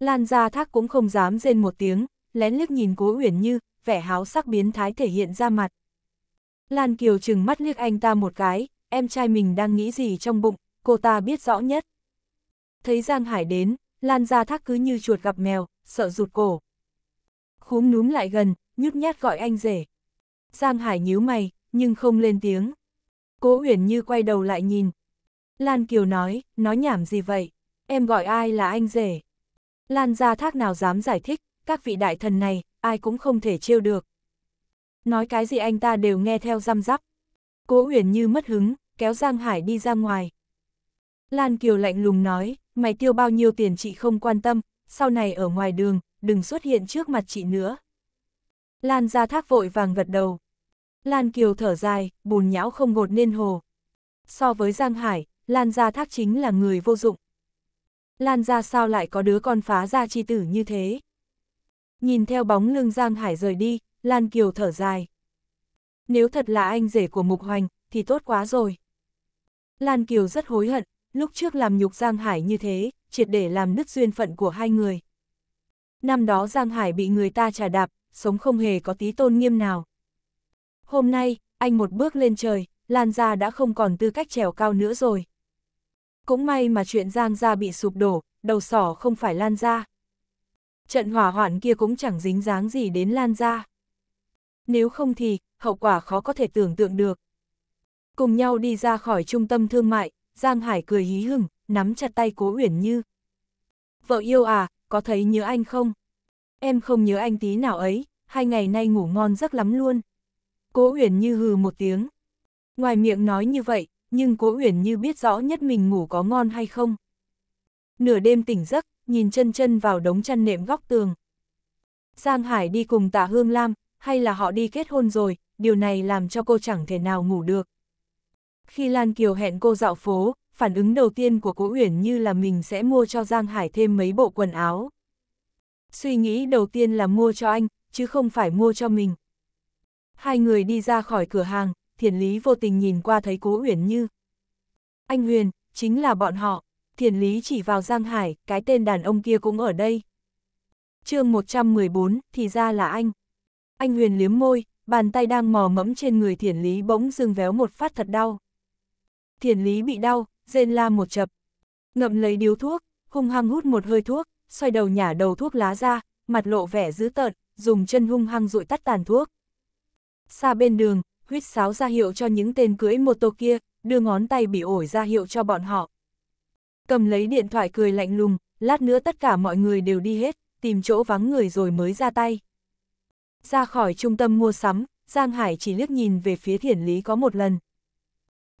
Lan Gia Thác cũng không dám rên một tiếng, lén liếc nhìn Cố Uyển Như, vẻ háo sắc biến thái thể hiện ra mặt. Lan Kiều chừng mắt liếc anh ta một cái, em trai mình đang nghĩ gì trong bụng, cô ta biết rõ nhất. Thấy Giang Hải đến, Lan Gia Thác cứ như chuột gặp mèo, sợ rụt cổ. Khúm núm lại gần, nhút nhát gọi anh rể. Giang Hải nhíu mày, nhưng không lên tiếng. Cố huyền như quay đầu lại nhìn. Lan Kiều nói, nói nhảm gì vậy? Em gọi ai là anh rể? Lan gia thác nào dám giải thích, các vị đại thần này, ai cũng không thể trêu được. Nói cái gì anh ta đều nghe theo răm rắp. Cố huyền như mất hứng, kéo Giang Hải đi ra ngoài. Lan Kiều lạnh lùng nói, mày tiêu bao nhiêu tiền chị không quan tâm, sau này ở ngoài đường, đừng xuất hiện trước mặt chị nữa. Lan ra thác vội vàng gật đầu, Lan Kiều thở dài, bùn nhão không gột nên hồ. So với Giang Hải, Lan Gia Thác chính là người vô dụng. Lan Gia sao lại có đứa con phá gia chi tử như thế? Nhìn theo bóng lưng Giang Hải rời đi, Lan Kiều thở dài. Nếu thật là anh rể của Mục Hoành, thì tốt quá rồi. Lan Kiều rất hối hận, lúc trước làm nhục Giang Hải như thế, triệt để làm đứt duyên phận của hai người. Năm đó Giang Hải bị người ta trả đạp, sống không hề có tí tôn nghiêm nào. Hôm nay, anh một bước lên trời, Lan Gia đã không còn tư cách trèo cao nữa rồi. Cũng may mà chuyện Giang Gia bị sụp đổ, đầu sỏ không phải Lan Gia. Trận hỏa hoạn kia cũng chẳng dính dáng gì đến Lan Gia. Nếu không thì, hậu quả khó có thể tưởng tượng được. Cùng nhau đi ra khỏi trung tâm thương mại, Giang Hải cười hí hửng, nắm chặt tay Cố Uyển Như. Vợ yêu à, có thấy nhớ anh không? Em không nhớ anh tí nào ấy, hai ngày nay ngủ ngon giấc lắm luôn. Cố Uyển Như hừ một tiếng. Ngoài miệng nói như vậy, nhưng Cố Uyển Như biết rõ nhất mình ngủ có ngon hay không. Nửa đêm tỉnh giấc, nhìn chân chân vào đống chăn nệm góc tường. Giang Hải đi cùng Tạ Hương Lam, hay là họ đi kết hôn rồi, điều này làm cho cô chẳng thể nào ngủ được. Khi Lan Kiều hẹn cô dạo phố, phản ứng đầu tiên của Cố Uyển Như là mình sẽ mua cho Giang Hải thêm mấy bộ quần áo. Suy nghĩ đầu tiên là mua cho anh, chứ không phải mua cho mình. Hai người đi ra khỏi cửa hàng, thiền lý vô tình nhìn qua thấy cố Uyển Như. Anh Huyền, chính là bọn họ, thiền lý chỉ vào Giang Hải, cái tên đàn ông kia cũng ở đây. chương 114, thì ra là anh. Anh Huyền liếm môi, bàn tay đang mò mẫm trên người thiền lý bỗng dưng véo một phát thật đau. Thiền lý bị đau, rên la một chập. Ngậm lấy điếu thuốc, hung hăng hút một hơi thuốc, xoay đầu nhả đầu thuốc lá ra, mặt lộ vẻ dữ tợn, dùng chân hung hăng rụi tắt tàn thuốc xa bên đường, huyết sáo ra hiệu cho những tên cưỡi mô tô kia, đưa ngón tay bị ổi ra hiệu cho bọn họ. Cầm lấy điện thoại cười lạnh lùng, lát nữa tất cả mọi người đều đi hết, tìm chỗ vắng người rồi mới ra tay. Ra khỏi trung tâm mua sắm, Giang Hải chỉ liếc nhìn về phía thiển lý có một lần.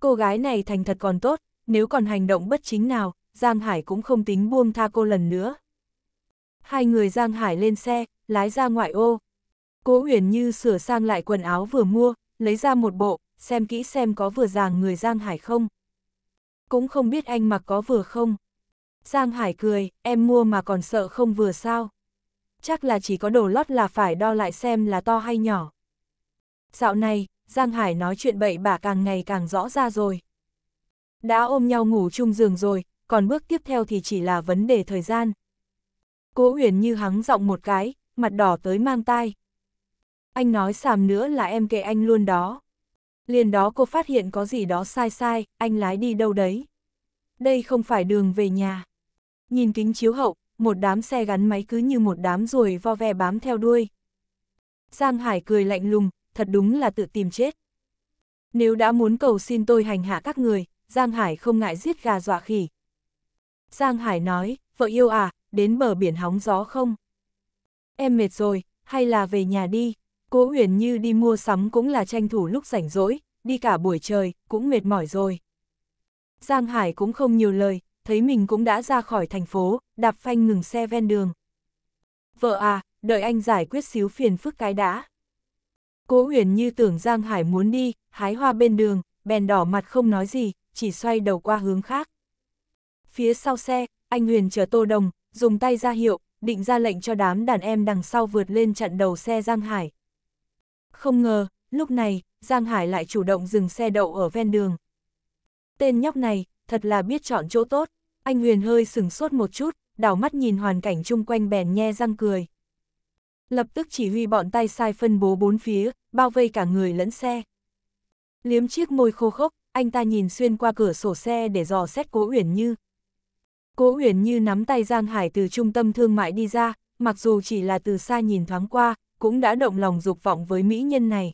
Cô gái này thành thật còn tốt, nếu còn hành động bất chính nào, Giang Hải cũng không tính buông tha cô lần nữa. Hai người Giang Hải lên xe, lái ra ngoại ô, Cố Huyền Như sửa sang lại quần áo vừa mua, lấy ra một bộ, xem kỹ xem có vừa giàng người Giang Hải không. Cũng không biết anh mặc có vừa không. Giang Hải cười, em mua mà còn sợ không vừa sao. Chắc là chỉ có đồ lót là phải đo lại xem là to hay nhỏ. Dạo này, Giang Hải nói chuyện bậy bạ càng ngày càng rõ ra rồi. Đã ôm nhau ngủ chung giường rồi, còn bước tiếp theo thì chỉ là vấn đề thời gian. Cố Huyền Như hắng giọng một cái, mặt đỏ tới mang tai anh nói sàm nữa là em kệ anh luôn đó. Liền đó cô phát hiện có gì đó sai sai, anh lái đi đâu đấy. Đây không phải đường về nhà. Nhìn kính chiếu hậu, một đám xe gắn máy cứ như một đám ruồi vo ve bám theo đuôi. Giang Hải cười lạnh lùng, thật đúng là tự tìm chết. Nếu đã muốn cầu xin tôi hành hạ các người, Giang Hải không ngại giết gà dọa khỉ. Giang Hải nói, vợ yêu à, đến bờ biển hóng gió không? Em mệt rồi, hay là về nhà đi, Cố huyền như đi mua sắm cũng là tranh thủ lúc rảnh rỗi, đi cả buổi trời, cũng mệt mỏi rồi. Giang Hải cũng không nhiều lời, thấy mình cũng đã ra khỏi thành phố, đạp phanh ngừng xe ven đường. Vợ à, đợi anh giải quyết xíu phiền phức cái đã. Cố huyền như tưởng Giang Hải muốn đi, hái hoa bên đường, bèn đỏ mặt không nói gì, chỉ xoay đầu qua hướng khác. Phía sau xe, anh Huyền chờ Tô Đồng, dùng tay ra hiệu, định ra lệnh cho đám đàn em đằng sau vượt lên chặn đầu xe Giang Hải, không ngờ, lúc này, Giang Hải lại chủ động dừng xe đậu ở ven đường. Tên nhóc này, thật là biết chọn chỗ tốt, anh Huyền hơi sừng sốt một chút, đảo mắt nhìn hoàn cảnh chung quanh bèn nhe răng cười. Lập tức chỉ huy bọn tay sai phân bố bốn phía, bao vây cả người lẫn xe. Liếm chiếc môi khô khốc, anh ta nhìn xuyên qua cửa sổ xe để dò xét Cố Uyển Như. Cố Uyển Như nắm tay Giang Hải từ trung tâm thương mại đi ra, mặc dù chỉ là từ xa nhìn thoáng qua, cũng đã động lòng dục vọng với mỹ nhân này.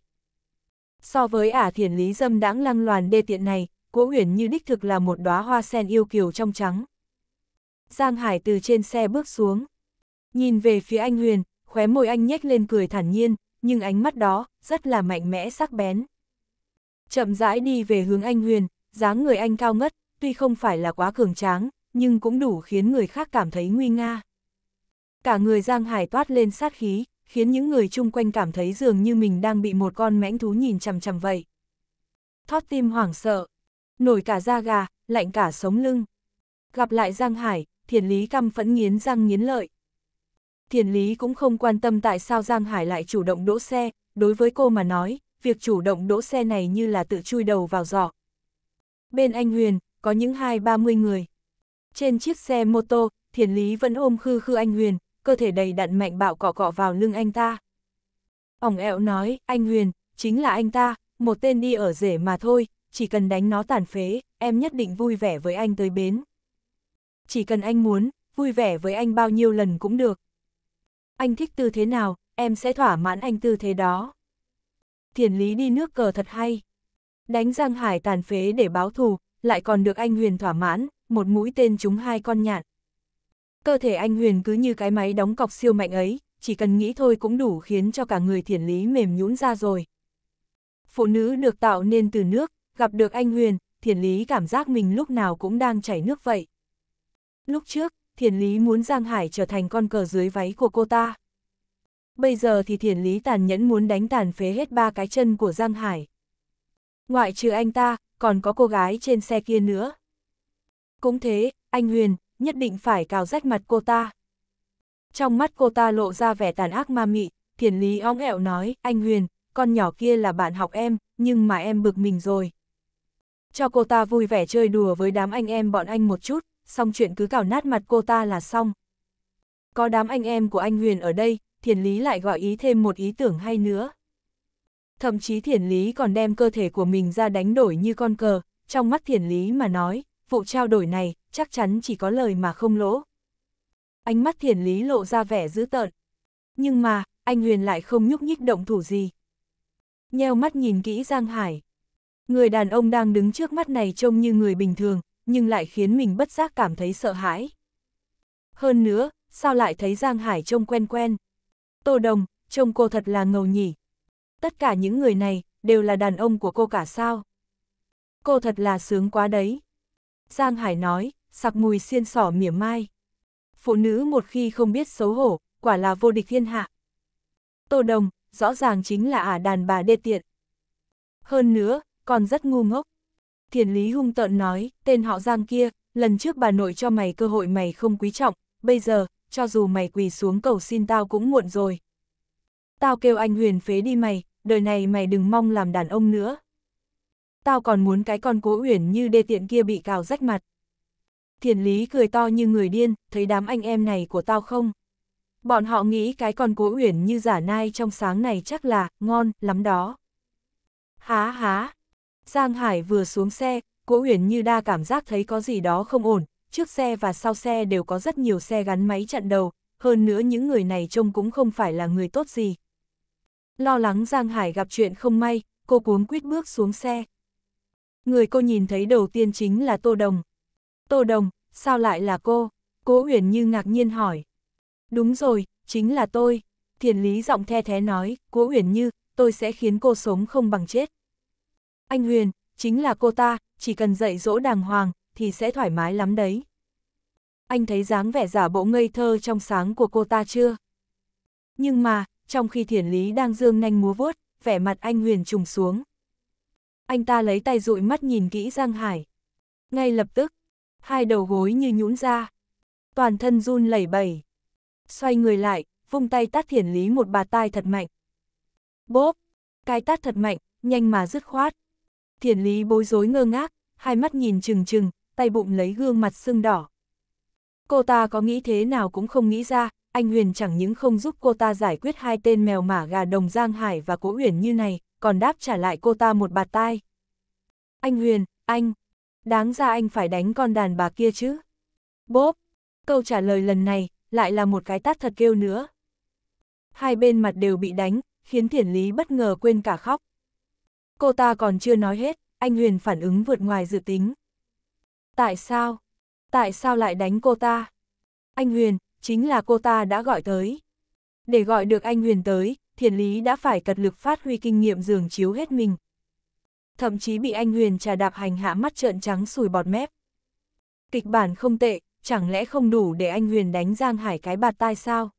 So với ả thiền lý dâm đãng lăng loàn đê tiện này, cố huyền như đích thực là một đóa hoa sen yêu kiều trong trắng. Giang Hải từ trên xe bước xuống. Nhìn về phía anh Huyền, khóe môi anh nhếch lên cười thản nhiên, nhưng ánh mắt đó rất là mạnh mẽ sắc bén. Chậm rãi đi về hướng anh Huyền, dáng người anh cao ngất, tuy không phải là quá cường tráng, nhưng cũng đủ khiến người khác cảm thấy nguy nga. Cả người Giang Hải toát lên sát khí, khiến những người chung quanh cảm thấy dường như mình đang bị một con mãnh thú nhìn chằm chằm vậy. Thót tim hoảng sợ, nổi cả da gà, lạnh cả sống lưng. Gặp lại Giang Hải, thiền lý căm phẫn nghiến răng nghiến lợi. Thiền lý cũng không quan tâm tại sao Giang Hải lại chủ động đỗ xe, đối với cô mà nói, việc chủ động đỗ xe này như là tự chui đầu vào giỏ. Bên anh Huyền, có những hai ba mươi người. Trên chiếc xe mô tô, thiền lý vẫn ôm khư khư anh Huyền, cơ thể đầy đặn mạnh bạo cọ cọ vào lưng anh ta. ông ẹo nói, anh Huyền, chính là anh ta, một tên đi ở rể mà thôi, chỉ cần đánh nó tàn phế, em nhất định vui vẻ với anh tới bến. Chỉ cần anh muốn, vui vẻ với anh bao nhiêu lần cũng được. Anh thích tư thế nào, em sẽ thỏa mãn anh tư thế đó. Thiền lý đi nước cờ thật hay. Đánh Giang Hải tàn phế để báo thù, lại còn được anh Huyền thỏa mãn, một mũi tên trúng hai con nhạn. Cơ thể anh Huyền cứ như cái máy đóng cọc siêu mạnh ấy, chỉ cần nghĩ thôi cũng đủ khiến cho cả người thiển lý mềm nhũn ra rồi. Phụ nữ được tạo nên từ nước, gặp được anh Huyền, thiển lý cảm giác mình lúc nào cũng đang chảy nước vậy. Lúc trước, thiển lý muốn Giang Hải trở thành con cờ dưới váy của cô ta. Bây giờ thì thiển lý tàn nhẫn muốn đánh tàn phế hết ba cái chân của Giang Hải. Ngoại trừ anh ta, còn có cô gái trên xe kia nữa. Cũng thế, anh Huyền, nhất định phải cào rách mặt cô ta. Trong mắt cô ta lộ ra vẻ tàn ác ma mị, thiền lý óng ẹo nói, anh Huyền, con nhỏ kia là bạn học em, nhưng mà em bực mình rồi. Cho cô ta vui vẻ chơi đùa với đám anh em bọn anh một chút, xong chuyện cứ cào nát mặt cô ta là xong. Có đám anh em của anh Huyền ở đây, thiền lý lại gọi ý thêm một ý tưởng hay nữa. Thậm chí thiền lý còn đem cơ thể của mình ra đánh đổi như con cờ, trong mắt thiền lý mà nói, vụ trao đổi này, chắc chắn chỉ có lời mà không lỗ. Ánh mắt thiền lý lộ ra vẻ dữ tợn. Nhưng mà, anh Huyền lại không nhúc nhích động thủ gì. Nheo mắt nhìn kỹ Giang Hải. Người đàn ông đang đứng trước mắt này trông như người bình thường, nhưng lại khiến mình bất giác cảm thấy sợ hãi. Hơn nữa, sao lại thấy Giang Hải trông quen quen? Tô Đồng, trông cô thật là ngầu nhỉ. Tất cả những người này, đều là đàn ông của cô cả sao? Cô thật là sướng quá đấy. Giang Hải nói, sặc mùi xiên sỏ mỉa mai. Phụ nữ một khi không biết xấu hổ, quả là vô địch thiên hạ. Tô Đồng, rõ ràng chính là ả à đàn bà đê tiện. Hơn nữa, còn rất ngu ngốc. Thiền Lý hung tợn nói, tên họ Giang kia, lần trước bà nội cho mày cơ hội mày không quý trọng, bây giờ, cho dù mày quỳ xuống cầu xin tao cũng muộn rồi. Tao kêu anh huyền phế đi mày, đời này mày đừng mong làm đàn ông nữa. Tao còn muốn cái con cố uyển như đê tiện kia bị cào rách mặt. Thiền Lý cười to như người điên, thấy đám anh em này của tao không? Bọn họ nghĩ cái con cố uyển như giả nai trong sáng này chắc là, ngon, lắm đó. Há há! Giang Hải vừa xuống xe, cố uyển như đa cảm giác thấy có gì đó không ổn, trước xe và sau xe đều có rất nhiều xe gắn máy chặn đầu, hơn nữa những người này trông cũng không phải là người tốt gì. Lo lắng Giang Hải gặp chuyện không may, cô cuống quýt bước xuống xe. Người cô nhìn thấy đầu tiên chính là Tô Đồng, Tô Đồng, sao lại là cô? Cố Uyển Như ngạc nhiên hỏi. Đúng rồi, chính là tôi. Thiền Lý giọng the thế nói, Cố Uyển Như, tôi sẽ khiến cô sống không bằng chết. Anh Huyền, chính là cô ta, chỉ cần dạy dỗ đàng hoàng, thì sẽ thoải mái lắm đấy. Anh thấy dáng vẻ giả bộ ngây thơ trong sáng của cô ta chưa? Nhưng mà, trong khi Thiền Lý đang dương nanh múa vuốt, vẻ mặt anh Huyền trùng xuống. Anh ta lấy tay dụi mắt nhìn kỹ Giang Hải. Ngay lập tức, hai đầu gối như nhũn ra. Toàn thân run lẩy bẩy. Xoay người lại, vung tay tát thiển lý một bà tai thật mạnh. Bốp, cái tát thật mạnh, nhanh mà dứt khoát. Thiển lý bối rối ngơ ngác, hai mắt nhìn trừng trừng, tay bụng lấy gương mặt sưng đỏ. Cô ta có nghĩ thế nào cũng không nghĩ ra, anh Huyền chẳng những không giúp cô ta giải quyết hai tên mèo mả gà đồng Giang Hải và Cố Huyền như này, còn đáp trả lại cô ta một bạt tai. Anh Huyền, anh, đáng ra anh phải đánh con đàn bà kia chứ. Bốp, câu trả lời lần này, lại là một cái tát thật kêu nữa. Hai bên mặt đều bị đánh, khiến thiển lý bất ngờ quên cả khóc. Cô ta còn chưa nói hết, anh Huyền phản ứng vượt ngoài dự tính. Tại sao? Tại sao lại đánh cô ta? Anh Huyền, chính là cô ta đã gọi tới. Để gọi được anh Huyền tới, thiền lý đã phải cật lực phát huy kinh nghiệm dường chiếu hết mình thậm chí bị anh Huyền trà đạp hành hạ mắt trợn trắng sùi bọt mép. Kịch bản không tệ, chẳng lẽ không đủ để anh Huyền đánh Giang Hải cái bạt tai sao?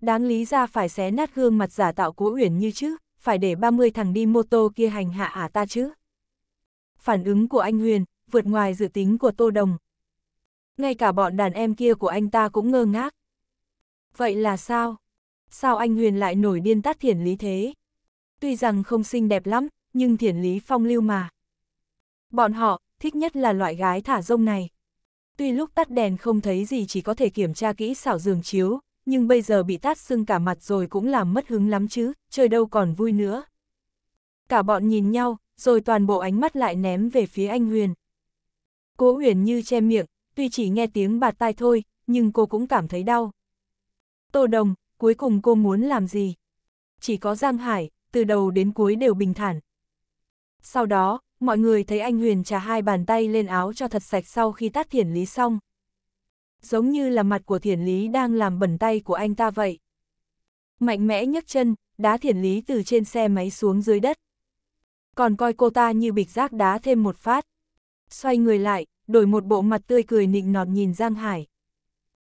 Đáng lý ra phải xé nát gương mặt giả tạo của Uyển như chứ, phải để 30 thằng đi mô tô kia hành hạ ả à ta chứ. Phản ứng của anh Huyền, vượt ngoài dự tính của Tô Đồng. Ngay cả bọn đàn em kia của anh ta cũng ngơ ngác. Vậy là sao? Sao anh Huyền lại nổi điên tắt thiển lý thế? Tuy rằng không xinh đẹp lắm, nhưng thiền lý phong lưu mà. Bọn họ, thích nhất là loại gái thả rông này. Tuy lúc tắt đèn không thấy gì chỉ có thể kiểm tra kỹ xảo giường chiếu, nhưng bây giờ bị tát sưng cả mặt rồi cũng làm mất hứng lắm chứ, chơi đâu còn vui nữa. Cả bọn nhìn nhau, rồi toàn bộ ánh mắt lại ném về phía anh Huyền. Cố Huyền như che miệng, tuy chỉ nghe tiếng bạt tai thôi, nhưng cô cũng cảm thấy đau. Tô Đồng, cuối cùng cô muốn làm gì? Chỉ có Giang Hải, từ đầu đến cuối đều bình thản, sau đó, mọi người thấy anh Huyền trà hai bàn tay lên áo cho thật sạch sau khi tát thiển lý xong. Giống như là mặt của thiển lý đang làm bẩn tay của anh ta vậy. Mạnh mẽ nhấc chân, đá thiển lý từ trên xe máy xuống dưới đất. Còn coi cô ta như bịch rác đá thêm một phát. Xoay người lại, đổi một bộ mặt tươi cười nịnh nọt nhìn Giang Hải.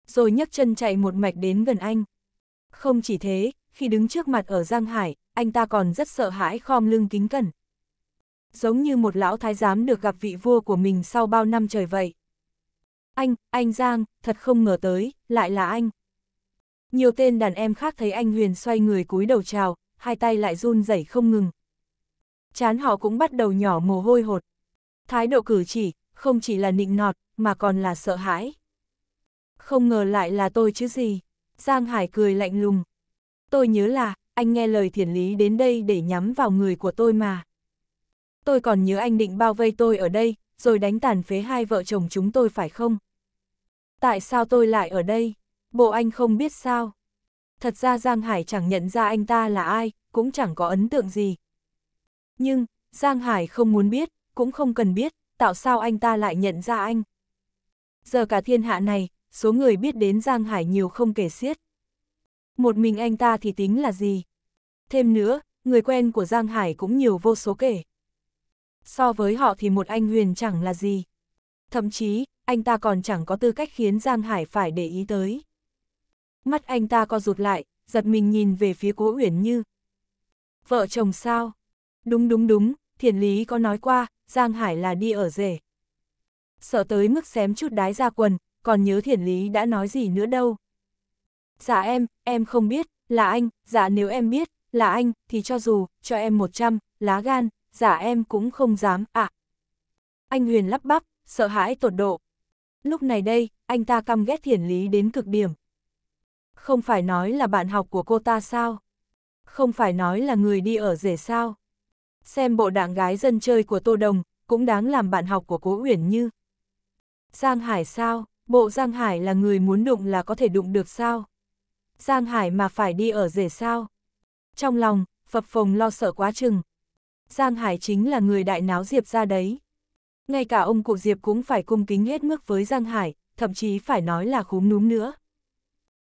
Rồi nhấc chân chạy một mạch đến gần anh. Không chỉ thế, khi đứng trước mặt ở Giang Hải, anh ta còn rất sợ hãi khom lưng kính cẩn giống như một lão thái giám được gặp vị vua của mình sau bao năm trời vậy. Anh, anh Giang, thật không ngờ tới, lại là anh. Nhiều tên đàn em khác thấy anh Huyền xoay người cúi đầu chào, hai tay lại run rẩy không ngừng. Chán họ cũng bắt đầu nhỏ mồ hôi hột. Thái độ cử chỉ, không chỉ là nịnh nọt, mà còn là sợ hãi. Không ngờ lại là tôi chứ gì. Giang Hải cười lạnh lùng. Tôi nhớ là, anh nghe lời thiển lý đến đây để nhắm vào người của tôi mà tôi còn nhớ anh định bao vây tôi ở đây, rồi đánh tàn phế hai vợ chồng chúng tôi phải không? Tại sao tôi lại ở đây? Bộ anh không biết sao? Thật ra Giang Hải chẳng nhận ra anh ta là ai, cũng chẳng có ấn tượng gì. Nhưng, Giang Hải không muốn biết, cũng không cần biết, tạo sao anh ta lại nhận ra anh. Giờ cả thiên hạ này, số người biết đến Giang Hải nhiều không kể xiết. Một mình anh ta thì tính là gì? Thêm nữa, người quen của Giang Hải cũng nhiều vô số kể so với họ thì một anh huyền chẳng là gì. Thậm chí, anh ta còn chẳng có tư cách khiến Giang Hải phải để ý tới. Mắt anh ta co rụt lại, giật mình nhìn về phía cố Huyền Như. Vợ chồng sao? Đúng đúng đúng, thiền lý có nói qua, Giang Hải là đi ở rể. Sợ tới mức xém chút đái ra quần, còn nhớ thiền lý đã nói gì nữa đâu. Dạ em, em không biết, là anh, dạ nếu em biết, là anh, thì cho dù, cho em 100, lá gan, giả em cũng không dám, ạ. À. Anh Huyền lắp bắp, sợ hãi tột độ. Lúc này đây, anh ta căm ghét thiển lý đến cực điểm. Không phải nói là bạn học của cô ta sao? Không phải nói là người đi ở rể sao? Xem bộ đảng gái dân chơi của Tô Đồng, cũng đáng làm bạn học của Cố Uyển Như. Giang Hải sao? Bộ Giang Hải là người muốn đụng là có thể đụng được sao? Giang Hải mà phải đi ở rể sao? Trong lòng, phập phồng lo sợ quá chừng, Giang Hải chính là người đại náo Diệp ra đấy. Ngay cả ông cụ Diệp cũng phải cung kính hết mức với Giang Hải, thậm chí phải nói là khúm núm nữa.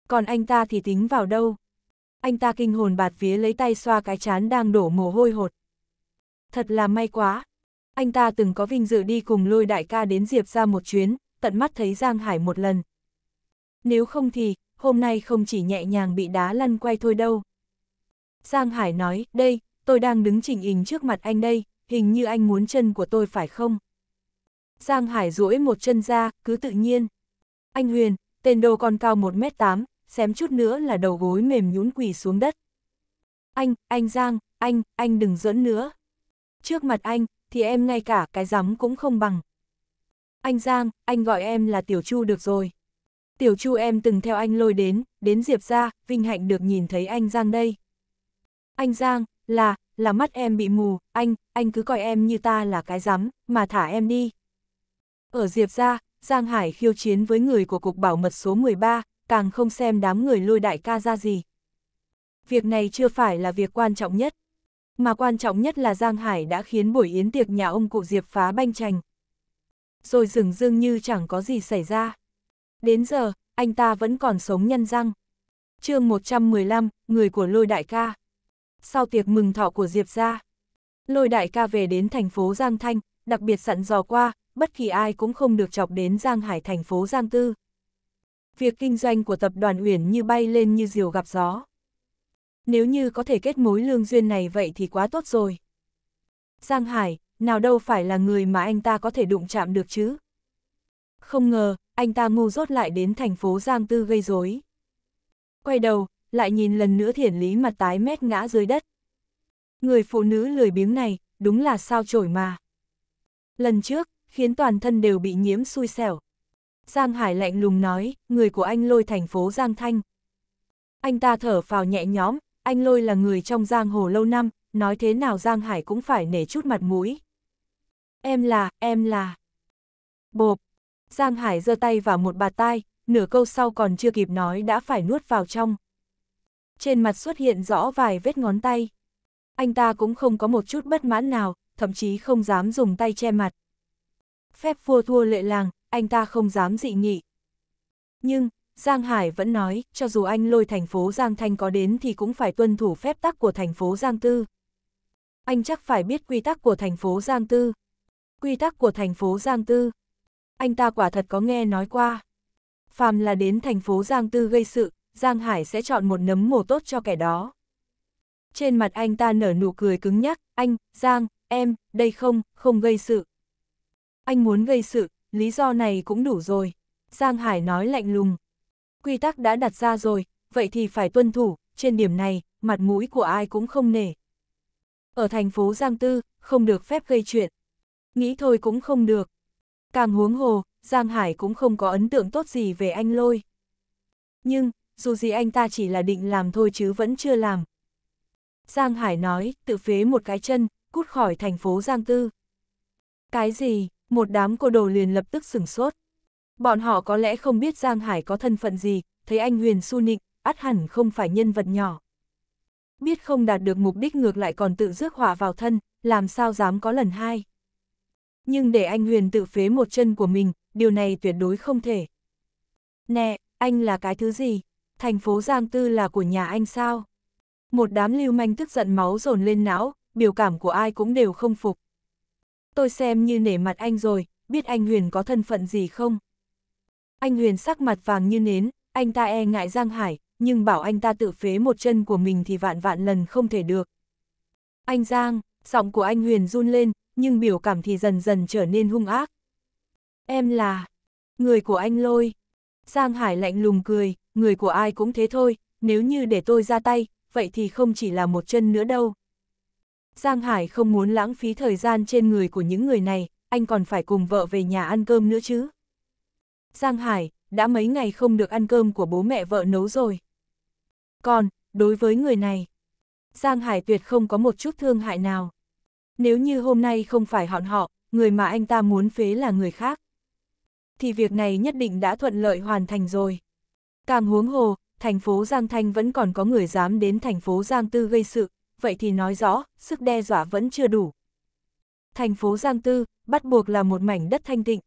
Còn anh ta thì tính vào đâu? Anh ta kinh hồn bạt vía lấy tay xoa cái chán đang đổ mồ hôi hột. Thật là may quá. Anh ta từng có vinh dự đi cùng lôi đại ca đến Diệp ra một chuyến, tận mắt thấy Giang Hải một lần. Nếu không thì, hôm nay không chỉ nhẹ nhàng bị đá lăn quay thôi đâu. Giang Hải nói, đây, tôi đang đứng chỉnh hình trước mặt anh đây, hình như anh muốn chân của tôi phải không? Giang Hải duỗi một chân ra, cứ tự nhiên. Anh Huyền, tên đồ còn cao 1m8, xém chút nữa là đầu gối mềm nhũn quỳ xuống đất. Anh, anh Giang, anh, anh đừng giỡn nữa. Trước mặt anh, thì em ngay cả cái giấm cũng không bằng. Anh Giang, anh gọi em là Tiểu Chu được rồi. Tiểu Chu em từng theo anh lôi đến, đến Diệp ra, vinh hạnh được nhìn thấy anh Giang đây. Anh Giang, là, là mắt em bị mù, anh, anh cứ coi em như ta là cái rắm, mà thả em đi. Ở Diệp gia Giang Hải khiêu chiến với người của Cục Bảo mật số 13, càng không xem đám người lôi đại ca ra gì. Việc này chưa phải là việc quan trọng nhất. Mà quan trọng nhất là Giang Hải đã khiến buổi yến tiệc nhà ông cụ Diệp phá banh chành. Rồi dừng dưng như chẳng có gì xảy ra. Đến giờ, anh ta vẫn còn sống nhân răng. chương 115, người của lôi đại ca sau tiệc mừng thọ của Diệp gia. Lôi đại ca về đến thành phố Giang Thanh, đặc biệt sẵn dò qua, bất kỳ ai cũng không được chọc đến Giang Hải thành phố Giang Tư. Việc kinh doanh của tập đoàn Uyển như bay lên như diều gặp gió. Nếu như có thể kết mối lương duyên này vậy thì quá tốt rồi. Giang Hải, nào đâu phải là người mà anh ta có thể đụng chạm được chứ. Không ngờ, anh ta ngu rốt lại đến thành phố Giang Tư gây rối. Quay đầu, lại nhìn lần nữa thiển lý mặt tái mét ngã dưới đất. Người phụ nữ lười biếng này, đúng là sao chổi mà. Lần trước, khiến toàn thân đều bị nhiễm xui xẻo. Giang Hải lạnh lùng nói, người của anh lôi thành phố Giang Thanh. Anh ta thở phào nhẹ nhõm, anh lôi là người trong giang hồ lâu năm, nói thế nào Giang Hải cũng phải nể chút mặt mũi. Em là, em là. Bộp. Giang Hải giơ tay vào một bà tai, nửa câu sau còn chưa kịp nói đã phải nuốt vào trong trên mặt xuất hiện rõ vài vết ngón tay. Anh ta cũng không có một chút bất mãn nào, thậm chí không dám dùng tay che mặt. Phép vua thua lệ làng, anh ta không dám dị nghị. Nhưng, Giang Hải vẫn nói, cho dù anh lôi thành phố Giang Thanh có đến thì cũng phải tuân thủ phép tắc của thành phố Giang Tư. Anh chắc phải biết quy tắc của thành phố Giang Tư. Quy tắc của thành phố Giang Tư. Anh ta quả thật có nghe nói qua. Phàm là đến thành phố Giang Tư gây sự, Giang Hải sẽ chọn một nấm mồ tốt cho kẻ đó. Trên mặt anh ta nở nụ cười cứng nhắc, anh, Giang, em, đây không, không gây sự. Anh muốn gây sự, lý do này cũng đủ rồi. Giang Hải nói lạnh lùng. Quy tắc đã đặt ra rồi, vậy thì phải tuân thủ, trên điểm này, mặt mũi của ai cũng không nể. Ở thành phố Giang Tư, không được phép gây chuyện. Nghĩ thôi cũng không được. Càng huống hồ, Giang Hải cũng không có ấn tượng tốt gì về anh Lôi. Nhưng, dù gì anh ta chỉ là định làm thôi chứ vẫn chưa làm. Giang Hải nói, tự phế một cái chân, cút khỏi thành phố Giang Tư. Cái gì, một đám cô đồ liền lập tức sửng sốt. Bọn họ có lẽ không biết Giang Hải có thân phận gì, thấy anh Huyền su nịnh, át hẳn không phải nhân vật nhỏ. Biết không đạt được mục đích ngược lại còn tự rước họa vào thân, làm sao dám có lần hai. Nhưng để anh Huyền tự phế một chân của mình, điều này tuyệt đối không thể. Nè, anh là cái thứ gì? thành phố Giang Tư là của nhà anh sao? Một đám lưu manh tức giận máu dồn lên não, biểu cảm của ai cũng đều không phục. Tôi xem như nể mặt anh rồi, biết anh Huyền có thân phận gì không? Anh Huyền sắc mặt vàng như nến, anh ta e ngại Giang Hải, nhưng bảo anh ta tự phế một chân của mình thì vạn vạn lần không thể được. Anh Giang, giọng của anh Huyền run lên, nhưng biểu cảm thì dần dần trở nên hung ác. Em là người của anh Lôi. Giang Hải lạnh lùng cười, người của ai cũng thế thôi, nếu như để tôi ra tay, vậy thì không chỉ là một chân nữa đâu. Giang Hải không muốn lãng phí thời gian trên người của những người này, anh còn phải cùng vợ về nhà ăn cơm nữa chứ. Giang Hải, đã mấy ngày không được ăn cơm của bố mẹ vợ nấu rồi. Còn, đối với người này, Giang Hải tuyệt không có một chút thương hại nào. Nếu như hôm nay không phải họn họ, người mà anh ta muốn phế là người khác. Thì việc này nhất định đã thuận lợi hoàn thành rồi. Càng huống hồ, thành phố Giang Thanh vẫn còn có người dám đến thành phố Giang Tư gây sự, vậy thì nói rõ, sức đe dọa vẫn chưa đủ. Thành phố Giang Tư, bắt buộc là một mảnh đất thanh tịnh.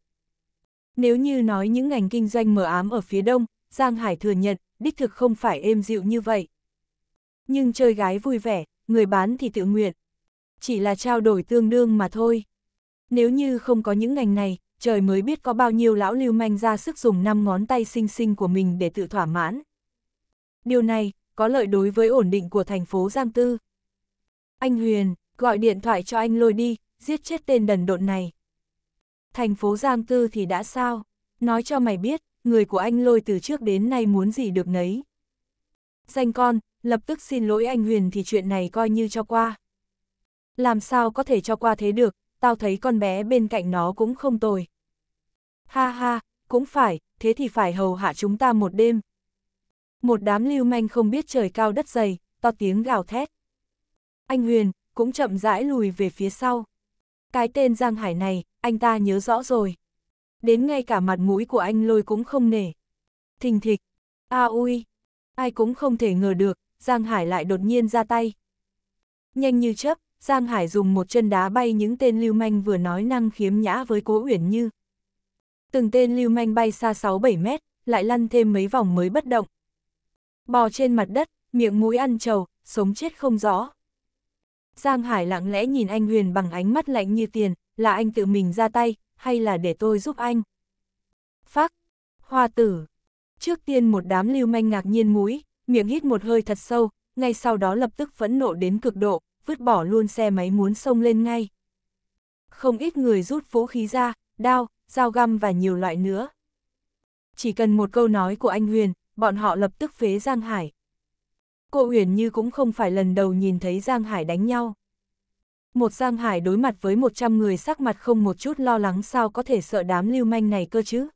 Nếu như nói những ngành kinh doanh mở ám ở phía đông, Giang Hải thừa nhận, đích thực không phải êm dịu như vậy. Nhưng chơi gái vui vẻ, người bán thì tự nguyện. Chỉ là trao đổi tương đương mà thôi. Nếu như không có những ngành này, trời mới biết có bao nhiêu lão lưu manh ra sức dùng năm ngón tay xinh xinh của mình để tự thỏa mãn. Điều này, có lợi đối với ổn định của thành phố Giang Tư. Anh Huyền, gọi điện thoại cho anh lôi đi, giết chết tên đần độn này. Thành phố Giang Tư thì đã sao? Nói cho mày biết, người của anh lôi từ trước đến nay muốn gì được nấy. Danh con, lập tức xin lỗi anh Huyền thì chuyện này coi như cho qua. Làm sao có thể cho qua thế được, tao thấy con bé bên cạnh nó cũng không tồi. Ha ha, cũng phải, thế thì phải hầu hạ chúng ta một đêm. Một đám lưu manh không biết trời cao đất dày, to tiếng gào thét. Anh Huyền, cũng chậm rãi lùi về phía sau. Cái tên Giang Hải này, anh ta nhớ rõ rồi. Đến ngay cả mặt mũi của anh lôi cũng không nể. Thình thịch, a ui, ai cũng không thể ngờ được, Giang Hải lại đột nhiên ra tay. Nhanh như chớp, Giang Hải dùng một chân đá bay những tên lưu manh vừa nói năng khiếm nhã với Cố Uyển Như từng tên lưu manh bay xa 6-7 mét, lại lăn thêm mấy vòng mới bất động. Bò trên mặt đất, miệng mũi ăn trầu, sống chết không rõ. Giang Hải lặng lẽ nhìn anh Huyền bằng ánh mắt lạnh như tiền, là anh tự mình ra tay, hay là để tôi giúp anh? Phác, hoa tử. Trước tiên một đám lưu manh ngạc nhiên mũi, miệng hít một hơi thật sâu, ngay sau đó lập tức phẫn nộ đến cực độ, vứt bỏ luôn xe máy muốn xông lên ngay. Không ít người rút vũ khí ra, đao, dao găm và nhiều loại nữa. Chỉ cần một câu nói của anh Huyền, bọn họ lập tức phế Giang Hải. Cô Huyền như cũng không phải lần đầu nhìn thấy Giang Hải đánh nhau. Một Giang Hải đối mặt với 100 người sắc mặt không một chút lo lắng sao có thể sợ đám lưu manh này cơ chứ.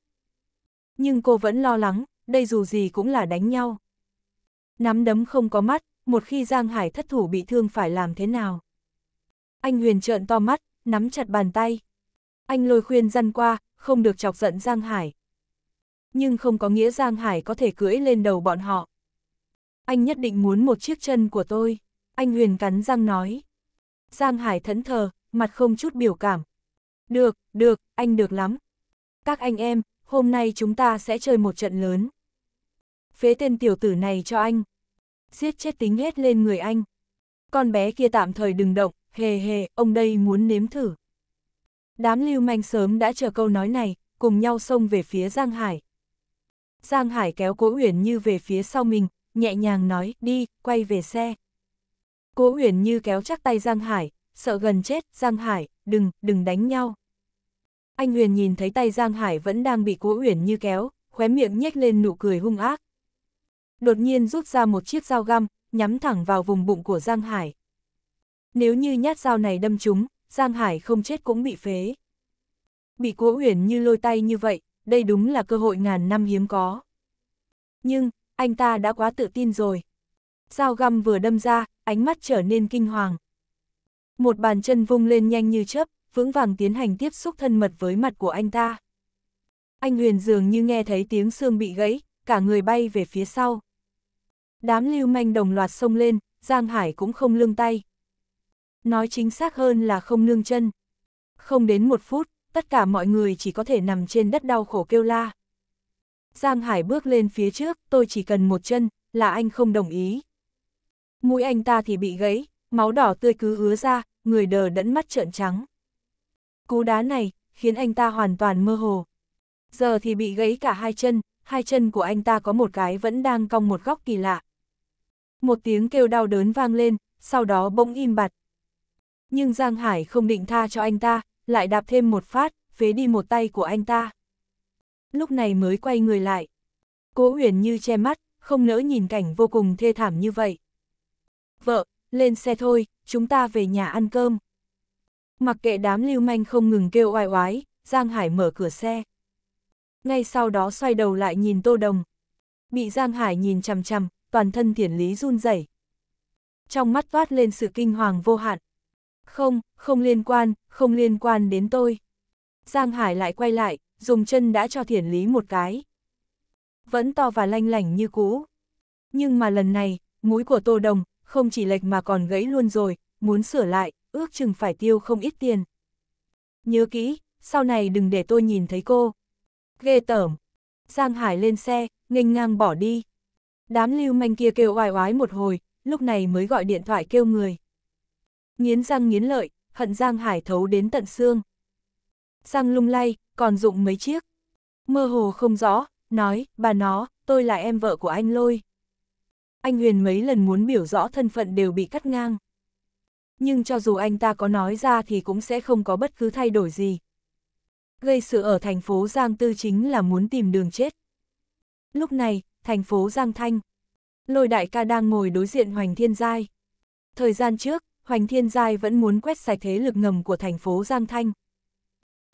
Nhưng cô vẫn lo lắng, đây dù gì cũng là đánh nhau. Nắm đấm không có mắt, một khi Giang Hải thất thủ bị thương phải làm thế nào? Anh Huyền trợn to mắt, nắm chặt bàn tay anh lôi khuyên răn qua, không được chọc giận Giang Hải. Nhưng không có nghĩa Giang Hải có thể cưỡi lên đầu bọn họ. Anh nhất định muốn một chiếc chân của tôi, anh huyền cắn răng nói. Giang Hải thẫn thờ, mặt không chút biểu cảm. Được, được, anh được lắm. Các anh em, hôm nay chúng ta sẽ chơi một trận lớn. Phế tên tiểu tử này cho anh. Giết chết tính hết lên người anh. Con bé kia tạm thời đừng động, hề hề, ông đây muốn nếm thử. Đám lưu manh sớm đã chờ câu nói này, cùng nhau xông về phía Giang Hải. Giang Hải kéo Cố Uyển Như về phía sau mình, nhẹ nhàng nói, đi, quay về xe. Cố Uyển Như kéo chắc tay Giang Hải, sợ gần chết, Giang Hải, đừng, đừng đánh nhau. Anh Huyền nhìn thấy tay Giang Hải vẫn đang bị Cố Uyển Như kéo, khóe miệng nhếch lên nụ cười hung ác. Đột nhiên rút ra một chiếc dao găm, nhắm thẳng vào vùng bụng của Giang Hải. Nếu như nhát dao này đâm trúng, Giang Hải không chết cũng bị phế. Bị cố Huyền như lôi tay như vậy, đây đúng là cơ hội ngàn năm hiếm có. Nhưng, anh ta đã quá tự tin rồi. Dao găm vừa đâm ra, ánh mắt trở nên kinh hoàng. Một bàn chân vung lên nhanh như chớp, vững vàng tiến hành tiếp xúc thân mật với mặt của anh ta. Anh Huyền dường như nghe thấy tiếng xương bị gãy, cả người bay về phía sau. Đám lưu manh đồng loạt xông lên, Giang Hải cũng không lương tay. Nói chính xác hơn là không nương chân. Không đến một phút, tất cả mọi người chỉ có thể nằm trên đất đau khổ kêu la. Giang Hải bước lên phía trước, tôi chỉ cần một chân, là anh không đồng ý. Mũi anh ta thì bị gãy, máu đỏ tươi cứ ứa ra, người đờ đẫn mắt trợn trắng. Cú đá này, khiến anh ta hoàn toàn mơ hồ. Giờ thì bị gãy cả hai chân, hai chân của anh ta có một cái vẫn đang cong một góc kỳ lạ. Một tiếng kêu đau đớn vang lên, sau đó bỗng im bặt nhưng Giang Hải không định tha cho anh ta, lại đạp thêm một phát, phế đi một tay của anh ta. Lúc này mới quay người lại. Cố Huyền như che mắt, không nỡ nhìn cảnh vô cùng thê thảm như vậy. Vợ, lên xe thôi, chúng ta về nhà ăn cơm. Mặc kệ đám lưu manh không ngừng kêu oai oái, Giang Hải mở cửa xe. Ngay sau đó xoay đầu lại nhìn Tô Đồng. Bị Giang Hải nhìn chằm chằm, toàn thân thiển lý run rẩy Trong mắt toát lên sự kinh hoàng vô hạn. Không, không liên quan, không liên quan đến tôi. Giang Hải lại quay lại, dùng chân đã cho thiển lý một cái. Vẫn to và lanh lảnh như cũ. Nhưng mà lần này, mũi của Tô Đồng, không chỉ lệch mà còn gãy luôn rồi, muốn sửa lại, ước chừng phải tiêu không ít tiền. Nhớ kỹ, sau này đừng để tôi nhìn thấy cô. Ghê tởm. Giang Hải lên xe, nghênh ngang bỏ đi. Đám lưu manh kia kêu oai oái một hồi, lúc này mới gọi điện thoại kêu người nghiến răng nghiến lợi, hận Giang Hải thấu đến tận xương. Giang lung lay, còn dụng mấy chiếc. Mơ hồ không rõ, nói, bà nó, tôi là em vợ của anh lôi. Anh Huyền mấy lần muốn biểu rõ thân phận đều bị cắt ngang. Nhưng cho dù anh ta có nói ra thì cũng sẽ không có bất cứ thay đổi gì. Gây sự ở thành phố Giang Tư chính là muốn tìm đường chết. Lúc này, thành phố Giang Thanh. Lôi đại ca đang ngồi đối diện Hoành Thiên Giai. Thời gian trước, Hoành Thiên Giai vẫn muốn quét sạch thế lực ngầm của thành phố Giang Thanh.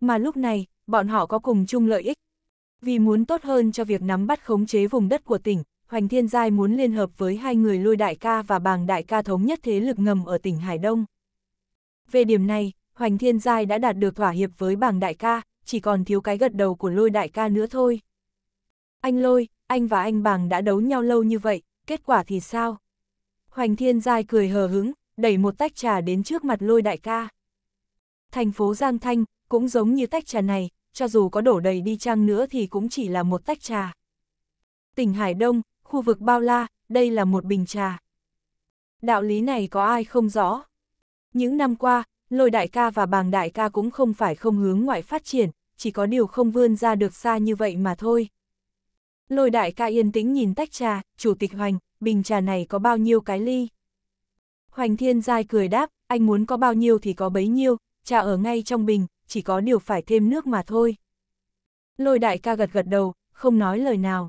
Mà lúc này, bọn họ có cùng chung lợi ích. Vì muốn tốt hơn cho việc nắm bắt khống chế vùng đất của tỉnh, Hoành Thiên Giai muốn liên hợp với hai người lôi đại ca và bàng đại ca thống nhất thế lực ngầm ở tỉnh Hải Đông. Về điểm này, Hoành Thiên Giai đã đạt được thỏa hiệp với bàng đại ca, chỉ còn thiếu cái gật đầu của lôi đại ca nữa thôi. Anh lôi, anh và anh bàng đã đấu nhau lâu như vậy, kết quả thì sao? Hoành Thiên Giai cười hờ hứng, đẩy một tách trà đến trước mặt lôi đại ca. Thành phố Giang Thanh, cũng giống như tách trà này, cho dù có đổ đầy đi chăng nữa thì cũng chỉ là một tách trà. Tỉnh Hải Đông, khu vực Bao La, đây là một bình trà. Đạo lý này có ai không rõ? Những năm qua, lôi đại ca và bàng đại ca cũng không phải không hướng ngoại phát triển, chỉ có điều không vươn ra được xa như vậy mà thôi. Lôi đại ca yên tĩnh nhìn tách trà, chủ tịch hoành, bình trà này có bao nhiêu cái ly? Hoành Thiên Giai cười đáp, anh muốn có bao nhiêu thì có bấy nhiêu, trà ở ngay trong bình, chỉ có điều phải thêm nước mà thôi. Lôi đại ca gật gật đầu, không nói lời nào.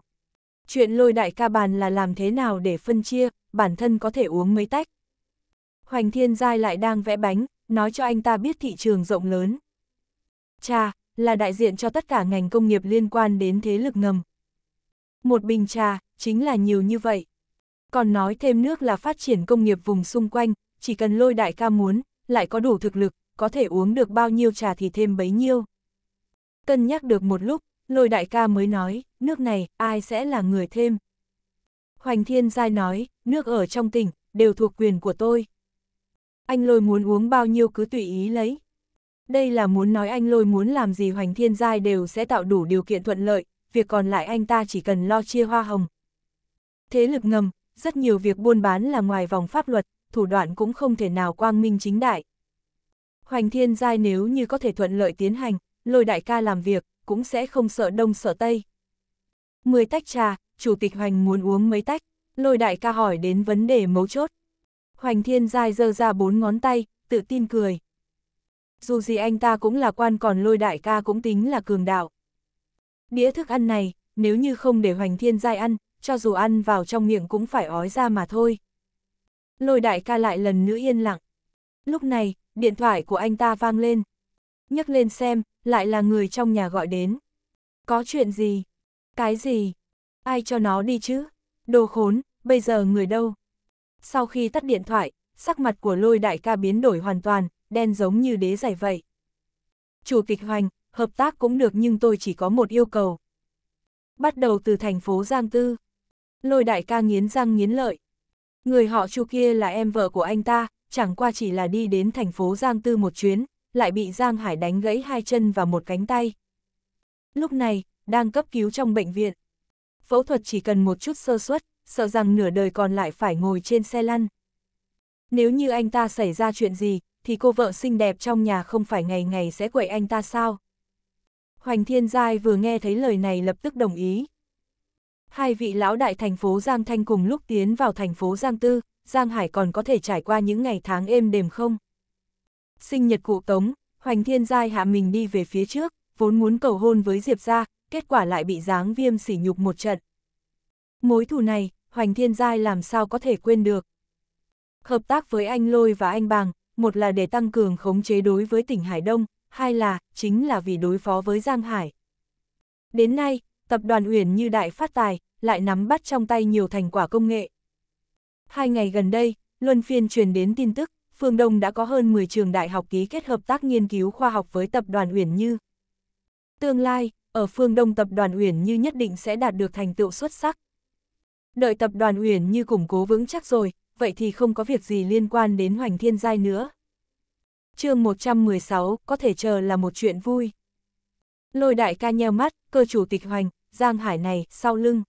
Chuyện lôi đại ca bàn là làm thế nào để phân chia, bản thân có thể uống mấy tách. Hoành Thiên Giai lại đang vẽ bánh, nói cho anh ta biết thị trường rộng lớn. Trà, là đại diện cho tất cả ngành công nghiệp liên quan đến thế lực ngầm. Một bình trà, chính là nhiều như vậy. Còn nói thêm nước là phát triển công nghiệp vùng xung quanh, chỉ cần lôi đại ca muốn, lại có đủ thực lực, có thể uống được bao nhiêu trà thì thêm bấy nhiêu. Cân nhắc được một lúc, lôi đại ca mới nói, nước này, ai sẽ là người thêm. Hoành Thiên Giai nói, nước ở trong tỉnh, đều thuộc quyền của tôi. Anh lôi muốn uống bao nhiêu cứ tùy ý lấy. Đây là muốn nói anh lôi muốn làm gì Hoành Thiên Giai đều sẽ tạo đủ điều kiện thuận lợi, việc còn lại anh ta chỉ cần lo chia hoa hồng. Thế lực ngầm, rất nhiều việc buôn bán là ngoài vòng pháp luật, thủ đoạn cũng không thể nào quang minh chính đại. Hoành Thiên Giai nếu như có thể thuận lợi tiến hành, lôi đại ca làm việc, cũng sẽ không sợ đông sợ tây. Mười tách trà, Chủ tịch Hoành muốn uống mấy tách, lôi đại ca hỏi đến vấn đề mấu chốt. Hoành Thiên Giai giơ ra bốn ngón tay, tự tin cười. Dù gì anh ta cũng là quan còn lôi đại ca cũng tính là cường đạo. Đĩa thức ăn này, nếu như không để Hoành Thiên Giai ăn, cho dù ăn vào trong miệng cũng phải ói ra mà thôi. Lôi đại ca lại lần nữa yên lặng. Lúc này, điện thoại của anh ta vang lên. nhấc lên xem, lại là người trong nhà gọi đến. Có chuyện gì? Cái gì? Ai cho nó đi chứ? Đồ khốn, bây giờ người đâu? Sau khi tắt điện thoại, sắc mặt của lôi đại ca biến đổi hoàn toàn, đen giống như đế giải vậy. Chủ tịch Hoành, hợp tác cũng được nhưng tôi chỉ có một yêu cầu. Bắt đầu từ thành phố Giang Tư lôi đại ca nghiến răng nghiến lợi. Người họ chu kia là em vợ của anh ta, chẳng qua chỉ là đi đến thành phố Giang Tư một chuyến, lại bị Giang Hải đánh gãy hai chân và một cánh tay. Lúc này, đang cấp cứu trong bệnh viện. Phẫu thuật chỉ cần một chút sơ suất, sợ rằng nửa đời còn lại phải ngồi trên xe lăn. Nếu như anh ta xảy ra chuyện gì, thì cô vợ xinh đẹp trong nhà không phải ngày ngày sẽ quậy anh ta sao? Hoành Thiên Giai vừa nghe thấy lời này lập tức đồng ý. Hai vị lão đại thành phố Giang Thanh cùng lúc tiến vào thành phố Giang Tư, Giang Hải còn có thể trải qua những ngày tháng êm đềm không? Sinh nhật cụ Tống, Hoành Thiên Giai hạ mình đi về phía trước, vốn muốn cầu hôn với Diệp Gia kết quả lại bị giáng viêm sỉ nhục một trận. Mối thù này, Hoành Thiên Giai làm sao có thể quên được. Hợp tác với anh Lôi và anh Bàng, một là để tăng cường khống chế đối với tỉnh Hải Đông, hai là, chính là vì đối phó với Giang Hải. Đến nay, tập đoàn Uyển như đại phát tài, lại nắm bắt trong tay nhiều thành quả công nghệ. Hai ngày gần đây, luân phiên truyền đến tin tức, Phương Đông đã có hơn 10 trường đại học ký kết hợp tác nghiên cứu khoa học với tập đoàn Uyển Như. Tương lai, ở phương Đông tập đoàn Uyển Như nhất định sẽ đạt được thành tựu xuất sắc. Đợi tập đoàn Uyển Như củng cố vững chắc rồi, vậy thì không có việc gì liên quan đến Hoành Thiên Giai nữa. chương 116 có thể chờ là một chuyện vui. Lôi đại ca nheo mắt, cơ chủ tịch Hoành, Giang Hải này, sau lưng.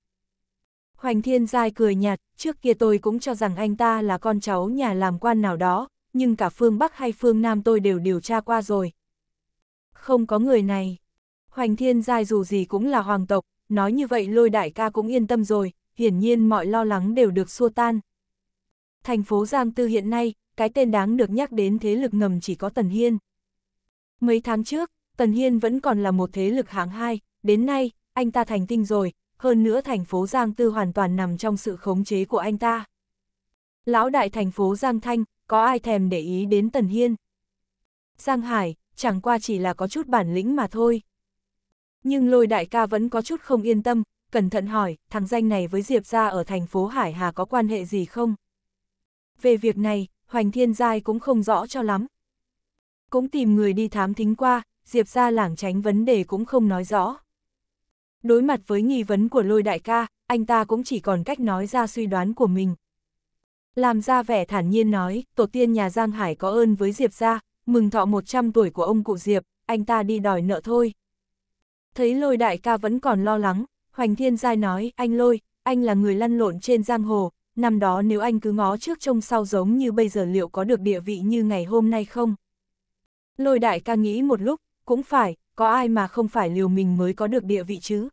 Hoành Thiên Giai cười nhạt, trước kia tôi cũng cho rằng anh ta là con cháu nhà làm quan nào đó, nhưng cả phương Bắc hay phương Nam tôi đều điều tra qua rồi. Không có người này. Hoành Thiên Giai dù gì cũng là hoàng tộc, nói như vậy lôi đại ca cũng yên tâm rồi, hiển nhiên mọi lo lắng đều được xua tan. Thành phố Giang Tư hiện nay, cái tên đáng được nhắc đến thế lực ngầm chỉ có Tần Hiên. Mấy tháng trước, Tần Hiên vẫn còn là một thế lực hạng hai, đến nay, anh ta thành tinh rồi, hơn nữa thành phố Giang Tư hoàn toàn nằm trong sự khống chế của anh ta. Lão đại thành phố Giang Thanh, có ai thèm để ý đến Tần Hiên? Giang Hải, chẳng qua chỉ là có chút bản lĩnh mà thôi. Nhưng lôi đại ca vẫn có chút không yên tâm, cẩn thận hỏi, thằng danh này với Diệp gia ở thành phố Hải Hà có quan hệ gì không? Về việc này, Hoành Thiên Giai cũng không rõ cho lắm. Cũng tìm người đi thám thính qua, Diệp ra lảng tránh vấn đề cũng không nói rõ. Đối mặt với nghi vấn của lôi đại ca, anh ta cũng chỉ còn cách nói ra suy đoán của mình. Làm ra vẻ thản nhiên nói, tổ tiên nhà Giang Hải có ơn với Diệp ra, mừng thọ 100 tuổi của ông cụ Diệp, anh ta đi đòi nợ thôi. Thấy lôi đại ca vẫn còn lo lắng, Hoành Thiên Giai nói, anh lôi, anh là người lăn lộn trên giang hồ, năm đó nếu anh cứ ngó trước trông sau giống như bây giờ liệu có được địa vị như ngày hôm nay không? Lôi đại ca nghĩ một lúc, cũng phải, có ai mà không phải liều mình mới có được địa vị chứ?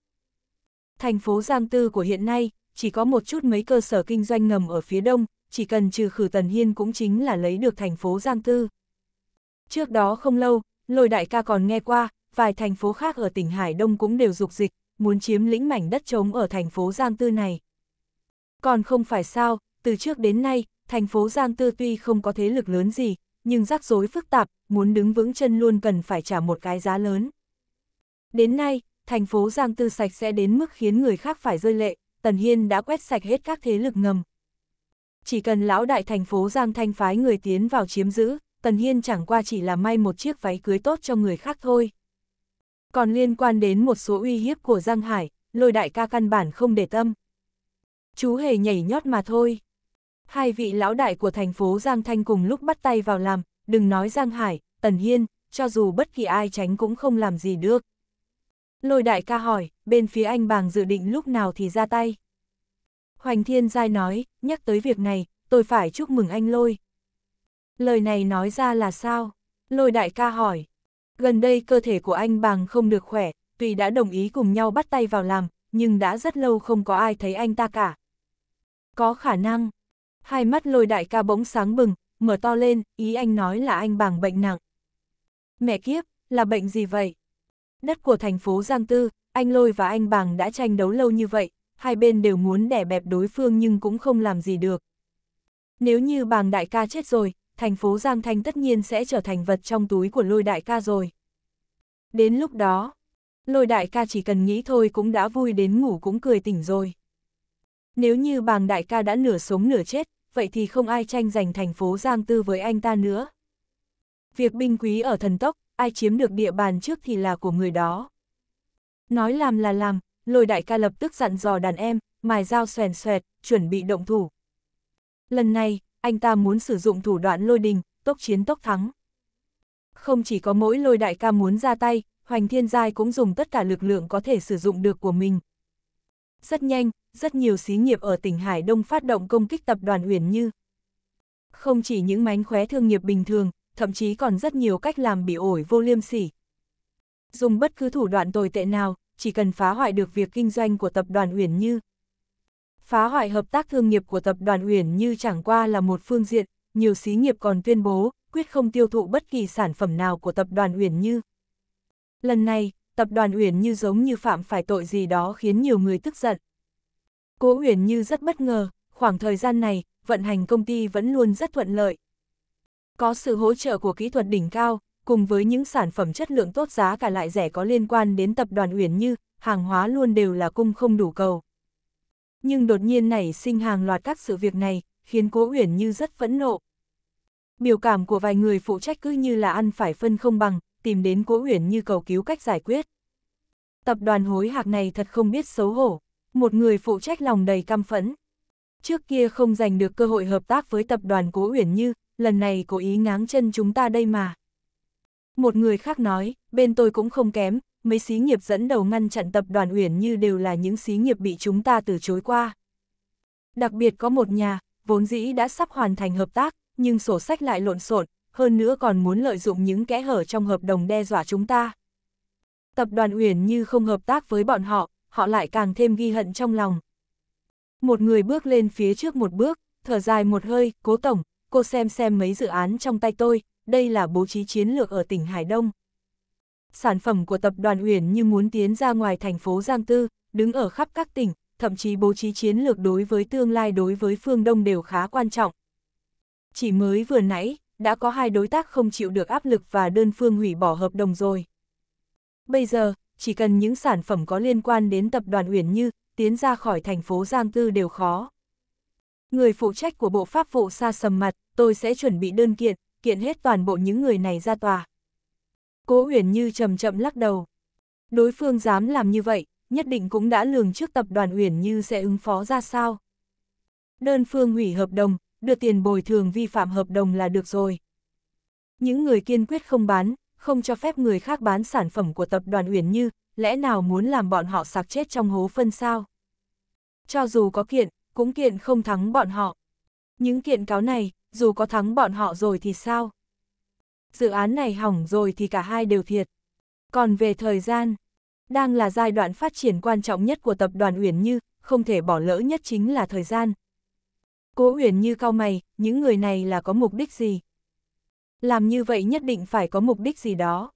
Thành phố Giang Tư của hiện nay, chỉ có một chút mấy cơ sở kinh doanh ngầm ở phía đông, chỉ cần trừ khử Tần Hiên cũng chính là lấy được thành phố Giang Tư. Trước đó không lâu, lôi đại ca còn nghe qua, vài thành phố khác ở tỉnh Hải Đông cũng đều dục dịch, muốn chiếm lĩnh mảnh đất trống ở thành phố Giang Tư này. Còn không phải sao, từ trước đến nay, thành phố Giang Tư tuy không có thế lực lớn gì, nhưng rắc rối phức tạp, muốn đứng vững chân luôn cần phải trả một cái giá lớn. Đến nay, thành phố Giang Tư sạch sẽ đến mức khiến người khác phải rơi lệ, Tần Hiên đã quét sạch hết các thế lực ngầm. Chỉ cần lão đại thành phố Giang Thanh phái người tiến vào chiếm giữ, Tần Hiên chẳng qua chỉ là may một chiếc váy cưới tốt cho người khác thôi. Còn liên quan đến một số uy hiếp của Giang Hải, lôi đại ca căn bản không để tâm. Chú hề nhảy nhót mà thôi. Hai vị lão đại của thành phố Giang Thanh cùng lúc bắt tay vào làm, đừng nói Giang Hải, Tần Hiên, cho dù bất kỳ ai tránh cũng không làm gì được. Lôi đại ca hỏi, bên phía anh bàng dự định lúc nào thì ra tay. Hoành Thiên Giai nói, nhắc tới việc này, tôi phải chúc mừng anh Lôi. Lời này nói ra là sao? Lôi đại ca hỏi. Gần đây cơ thể của anh bàng không được khỏe, tuy đã đồng ý cùng nhau bắt tay vào làm, nhưng đã rất lâu không có ai thấy anh ta cả. Có khả năng, Hai mắt lôi đại ca bỗng sáng bừng, mở to lên, ý anh nói là anh bằng bệnh nặng. Mẹ kiếp, là bệnh gì vậy? Đất của thành phố Giang Tư, anh lôi và anh bằng đã tranh đấu lâu như vậy, hai bên đều muốn đẻ bẹp đối phương nhưng cũng không làm gì được. Nếu như bằng đại ca chết rồi, thành phố Giang Thanh tất nhiên sẽ trở thành vật trong túi của lôi đại ca rồi. Đến lúc đó, lôi đại ca chỉ cần nghĩ thôi cũng đã vui đến ngủ cũng cười tỉnh rồi. Nếu như bàng đại ca đã nửa sống nửa chết, vậy thì không ai tranh giành thành phố Giang Tư với anh ta nữa. Việc binh quý ở thần tốc, ai chiếm được địa bàn trước thì là của người đó. Nói làm là làm, lôi đại ca lập tức dặn dò đàn em, mài dao xoèn xoẹt, chuẩn bị động thủ. Lần này, anh ta muốn sử dụng thủ đoạn lôi đình, tốc chiến tốc thắng. Không chỉ có mỗi lôi đại ca muốn ra tay, Hoành Thiên Giai cũng dùng tất cả lực lượng có thể sử dụng được của mình. Rất nhanh, rất nhiều xí nghiệp ở tỉnh Hải Đông phát động công kích tập đoàn Uyển Như. Không chỉ những mánh khóe thương nghiệp bình thường, thậm chí còn rất nhiều cách làm bị ổi vô liêm sỉ. Dùng bất cứ thủ đoạn tồi tệ nào, chỉ cần phá hoại được việc kinh doanh của tập đoàn Uyển Như. Phá hoại hợp tác thương nghiệp của tập đoàn Uyển Như chẳng qua là một phương diện, nhiều xí nghiệp còn tuyên bố quyết không tiêu thụ bất kỳ sản phẩm nào của tập đoàn Uyển Như. Lần này, tập đoàn Uyển Như giống như phạm phải tội gì đó khiến nhiều người tức giận. Cố Uyển Như rất bất ngờ, khoảng thời gian này, vận hành công ty vẫn luôn rất thuận lợi. Có sự hỗ trợ của kỹ thuật đỉnh cao, cùng với những sản phẩm chất lượng tốt giá cả lại rẻ có liên quan đến tập đoàn Uyển Như, hàng hóa luôn đều là cung không đủ cầu. Nhưng đột nhiên nảy sinh hàng loạt các sự việc này, khiến Cố Uyển Như rất phẫn nộ. Biểu cảm của vài người phụ trách cứ như là ăn phải phân không bằng, tìm đến Cố Uyển Như cầu cứu cách giải quyết. Tập đoàn hối hạc này thật không biết xấu hổ một người phụ trách lòng đầy căm phẫn. Trước kia không giành được cơ hội hợp tác với tập đoàn Cố Uyển Như, lần này cố ý ngáng chân chúng ta đây mà. Một người khác nói, bên tôi cũng không kém, mấy xí nghiệp dẫn đầu ngăn chặn tập đoàn Uyển Như đều là những xí nghiệp bị chúng ta từ chối qua. Đặc biệt có một nhà, vốn dĩ đã sắp hoàn thành hợp tác, nhưng sổ sách lại lộn xộn, hơn nữa còn muốn lợi dụng những kẽ hở trong hợp đồng đe dọa chúng ta. Tập đoàn Uyển Như không hợp tác với bọn họ, họ lại càng thêm ghi hận trong lòng. Một người bước lên phía trước một bước, thở dài một hơi, cố tổng, cô xem xem mấy dự án trong tay tôi, đây là bố trí chiến lược ở tỉnh Hải Đông. Sản phẩm của tập đoàn Uyển như muốn tiến ra ngoài thành phố Giang Tư, đứng ở khắp các tỉnh, thậm chí bố trí chiến lược đối với tương lai đối với phương Đông đều khá quan trọng. Chỉ mới vừa nãy, đã có hai đối tác không chịu được áp lực và đơn phương hủy bỏ hợp đồng rồi. Bây giờ, chỉ cần những sản phẩm có liên quan đến tập đoàn Uyển Như, tiến ra khỏi thành phố Giang Tư đều khó. Người phụ trách của bộ pháp vụ xa sầm mặt, tôi sẽ chuẩn bị đơn kiện, kiện hết toàn bộ những người này ra tòa. Cố Uyển Như chậm chậm lắc đầu. Đối phương dám làm như vậy, nhất định cũng đã lường trước tập đoàn Uyển Như sẽ ứng phó ra sao. Đơn phương hủy hợp đồng, đưa tiền bồi thường vi phạm hợp đồng là được rồi. Những người kiên quyết không bán, không cho phép người khác bán sản phẩm của tập đoàn Uyển Như, lẽ nào muốn làm bọn họ sạc chết trong hố phân sao? Cho dù có kiện, cũng kiện không thắng bọn họ. Những kiện cáo này, dù có thắng bọn họ rồi thì sao? Dự án này hỏng rồi thì cả hai đều thiệt. Còn về thời gian, đang là giai đoạn phát triển quan trọng nhất của tập đoàn Uyển Như, không thể bỏ lỡ nhất chính là thời gian. Cố Uyển Như cao mày, những người này là có mục đích gì? làm như vậy nhất định phải có mục đích gì đó.